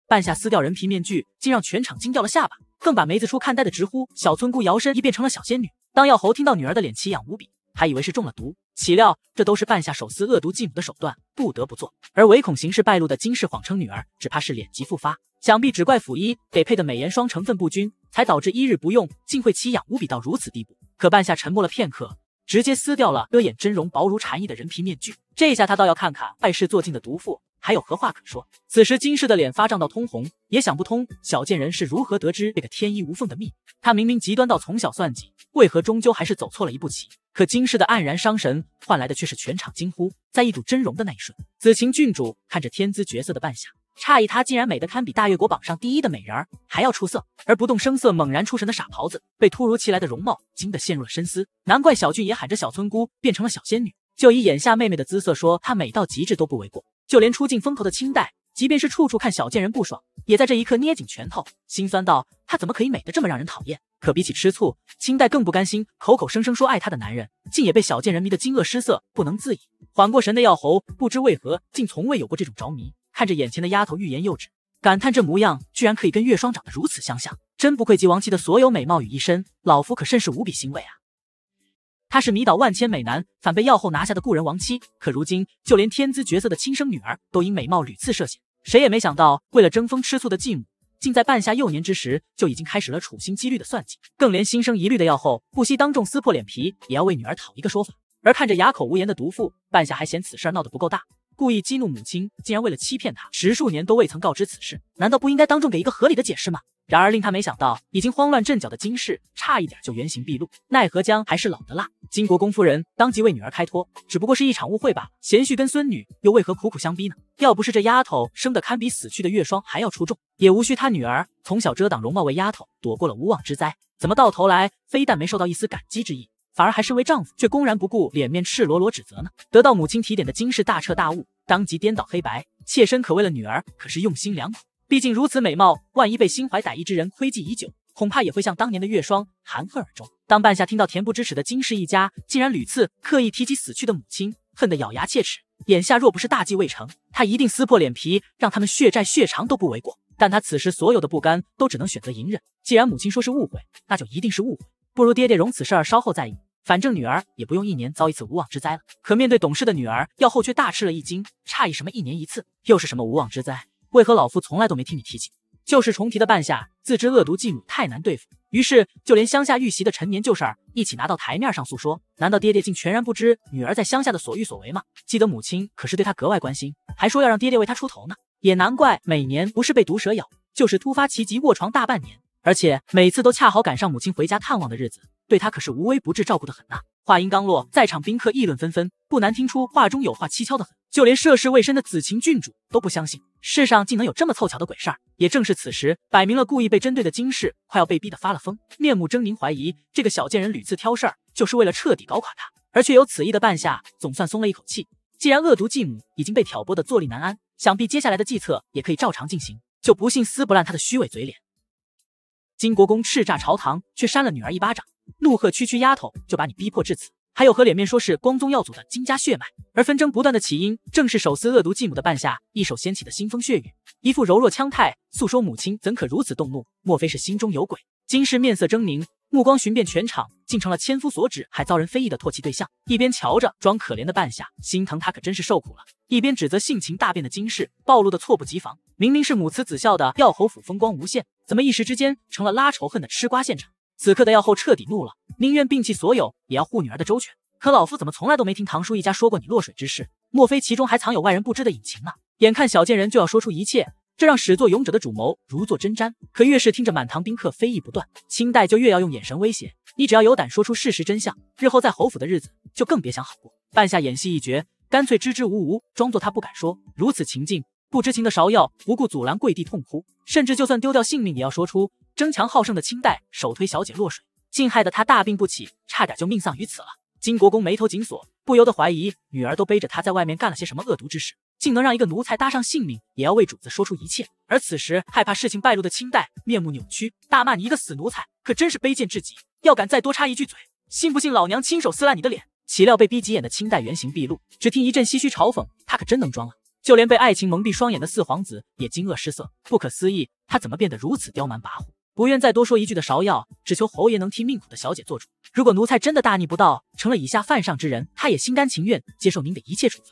半夏撕掉人皮面具，竟让全场惊掉了下巴，更把梅子初看呆的直呼：“小村姑摇身一变成了小仙女。”当药侯听到女儿的脸奇痒无比，还以为是中了毒，岂料这都是半夏手撕恶毒继母的手段，不得不做。而唯恐形势败露的金氏谎称女儿只怕是脸疾复发，想必只怪府医给配的美颜霜成分不均，才导致一日不用竟会奇痒无比到如此地步。可半夏沉默了片刻，直接撕掉了遮掩真容、薄如蝉翼的人皮面具。这下他倒要看看坏事做尽的毒妇还有何话可说。此时金氏的脸发胀到通红，也想不通小贱人是如何得知这个天衣无缝的秘密。他明明极端到从小算计，为何终究还是走错了一步棋？可金氏的黯然伤神换来的却是全场惊呼。在一睹真容的那一瞬，紫晴郡主看着天姿绝色的扮相，诧异她竟然美得堪比大越国榜上第一的美人儿还要出色。而不动声色、猛然出神的傻袍子被突如其来的容貌惊得陷入了深思。难怪小俊也喊着小村姑变成了小仙女。就以眼下妹妹的姿色说，她美到极致都不为过。就连出尽风头的清代，即便是处处看小贱人不爽，也在这一刻捏紧拳头，心酸到她怎么可以美得这么让人讨厌？可比起吃醋，清代更不甘心，口口声声说爱她的男人，竟也被小贱人迷得惊愕失色，不能自已。缓过神的药侯，不知为何竟从未有过这种着迷，看着眼前的丫头欲言又止，感叹这模样居然可以跟月霜长得如此相像，真不愧及王妻的所有美貌与一身，老夫可甚是无比欣慰啊！她是迷倒万千美男，反被药后拿下的故人亡妻。可如今，就连天资绝色的亲生女儿，都因美貌屡次涉险。谁也没想到，为了争风吃醋的继母，竟在半夏幼年之时就已经开始了处心积虑的算计。更连心生疑虑的药后，不惜当众撕破脸皮，也要为女儿讨一个说法。而看着哑口无言的毒妇半夏，还嫌此事闹得不够大，故意激怒母亲，竟然为了欺骗她，十数年都未曾告知此事。难道不应该当众给一个合理的解释吗？然而令他没想到，已经慌乱阵脚的金氏差一点就原形毕露。奈何姜还是老的辣，金国公夫人当即为女儿开脱，只不过是一场误会罢了。贤婿跟孙女又为何苦苦相逼呢？要不是这丫头生得堪比死去的月霜还要出众，也无需他女儿从小遮挡容貌为丫头躲过了无妄之灾。怎么到头来非但没受到一丝感激之意，反而还身为丈夫却公然不顾脸面，赤裸裸指责呢？得到母亲提点的金氏大彻大悟，当即颠倒黑白，妾身可为了女儿可是用心良苦。毕竟如此美貌，万一被心怀歹意之人窥觊已久，恐怕也会像当年的月霜、含恨而终。当半夏听到恬不知耻的金氏一家竟然屡次刻意提及死去的母亲，恨得咬牙切齿。眼下若不是大计未成，他一定撕破脸皮，让他们血债血偿都不为过。但他此时所有的不甘都只能选择隐忍。既然母亲说是误会，那就一定是误会，不如爹爹容此事儿稍后再议。反正女儿也不用一年遭一次无妄之灾了。可面对懂事的女儿，药后却大吃了一惊，诧异什么一年一次，又是什么无妄之灾？为何老夫从来都没听你提起？旧事重提的半夏自知恶毒继母太难对付，于是就连乡下遇袭的陈年旧事儿一起拿到台面上诉说。难道爹爹竟全然不知女儿在乡下的所欲所为吗？记得母亲可是对她格外关心，还说要让爹爹为她出头呢。也难怪每年不是被毒蛇咬，就是突发奇疾卧床大半年，而且每次都恰好赶上母亲回家探望的日子，对她可是无微不至照顾的很呐。话音刚落，在场宾客议论纷纷，不难听出话中有话，蹊跷的很。就连涉世未深的紫晴郡主都不相信，世上竟能有这么凑巧的鬼事儿。也正是此时，摆明了故意被针对的金氏，快要被逼得发了疯，面目狰狞，怀疑这个小贱人屡次挑事儿，就是为了彻底搞垮她。而却有此意的半夏，总算松了一口气。既然恶毒继母已经被挑拨的坐立难安，想必接下来的计策也可以照常进行，就不信撕不烂她的虚伪嘴脸。金国公叱咤朝堂，却扇了女儿一巴掌。怒喝：“区区丫头就把你逼迫至此，还有何脸面说是光宗耀祖的金家血脉？”而纷争不断的起因，正是手撕恶毒继母的半夏一手掀起的腥风血雨。一副柔弱腔态诉说母亲怎可如此动怒，莫非是心中有鬼？金氏面色狰狞，目光寻遍全场，竟成了千夫所指，还遭人非议的唾弃对象。一边瞧着装可怜的半夏，心疼她可真是受苦了；一边指责性情大变的金氏暴露的措不及防。明明是母慈子孝的耀侯府风光无限，怎么一时之间成了拉仇恨的吃瓜现场？此刻的药后彻底怒了，宁愿摒弃所有，也要护女儿的周全。可老夫怎么从来都没听堂叔一家说过你落水之事？莫非其中还藏有外人不知的隐情呢？眼看小贱人就要说出一切，这让始作俑者的主谋如坐针毡。可越是听着满堂宾客非议不断，清代就越要用眼神威胁你。只要有胆说出事实真相，日后在侯府的日子就更别想好过。半夏演戏一绝，干脆支支吾吾，装作他不敢说。如此情境，不知情的芍药不顾阻拦，跪地痛哭，甚至就算丢掉性命也要说出。争强好胜的清代手推小姐落水，竟害得她大病不起，差点就命丧于此了。金国公眉头紧锁，不由得怀疑女儿都背着他在外面干了些什么恶毒之事，竟能让一个奴才搭上性命也要为主子说出一切。而此时，害怕事情败露的清代面目扭曲，大骂你一个死奴才，可真是卑贱至极！要敢再多插一句嘴，信不信老娘亲手撕烂你的脸？岂料被逼急眼的清代原形毕露，只听一阵唏嘘嘲讽，他可真能装啊！就连被爱情蒙蔽双眼的四皇子也惊愕失色，不可思议，他怎么变得如此刁蛮跋扈？不愿再多说一句的芍药，只求侯爷能替命苦的小姐做主。如果奴才真的大逆不道，成了以下犯上之人，他也心甘情愿接受您的一切处罚。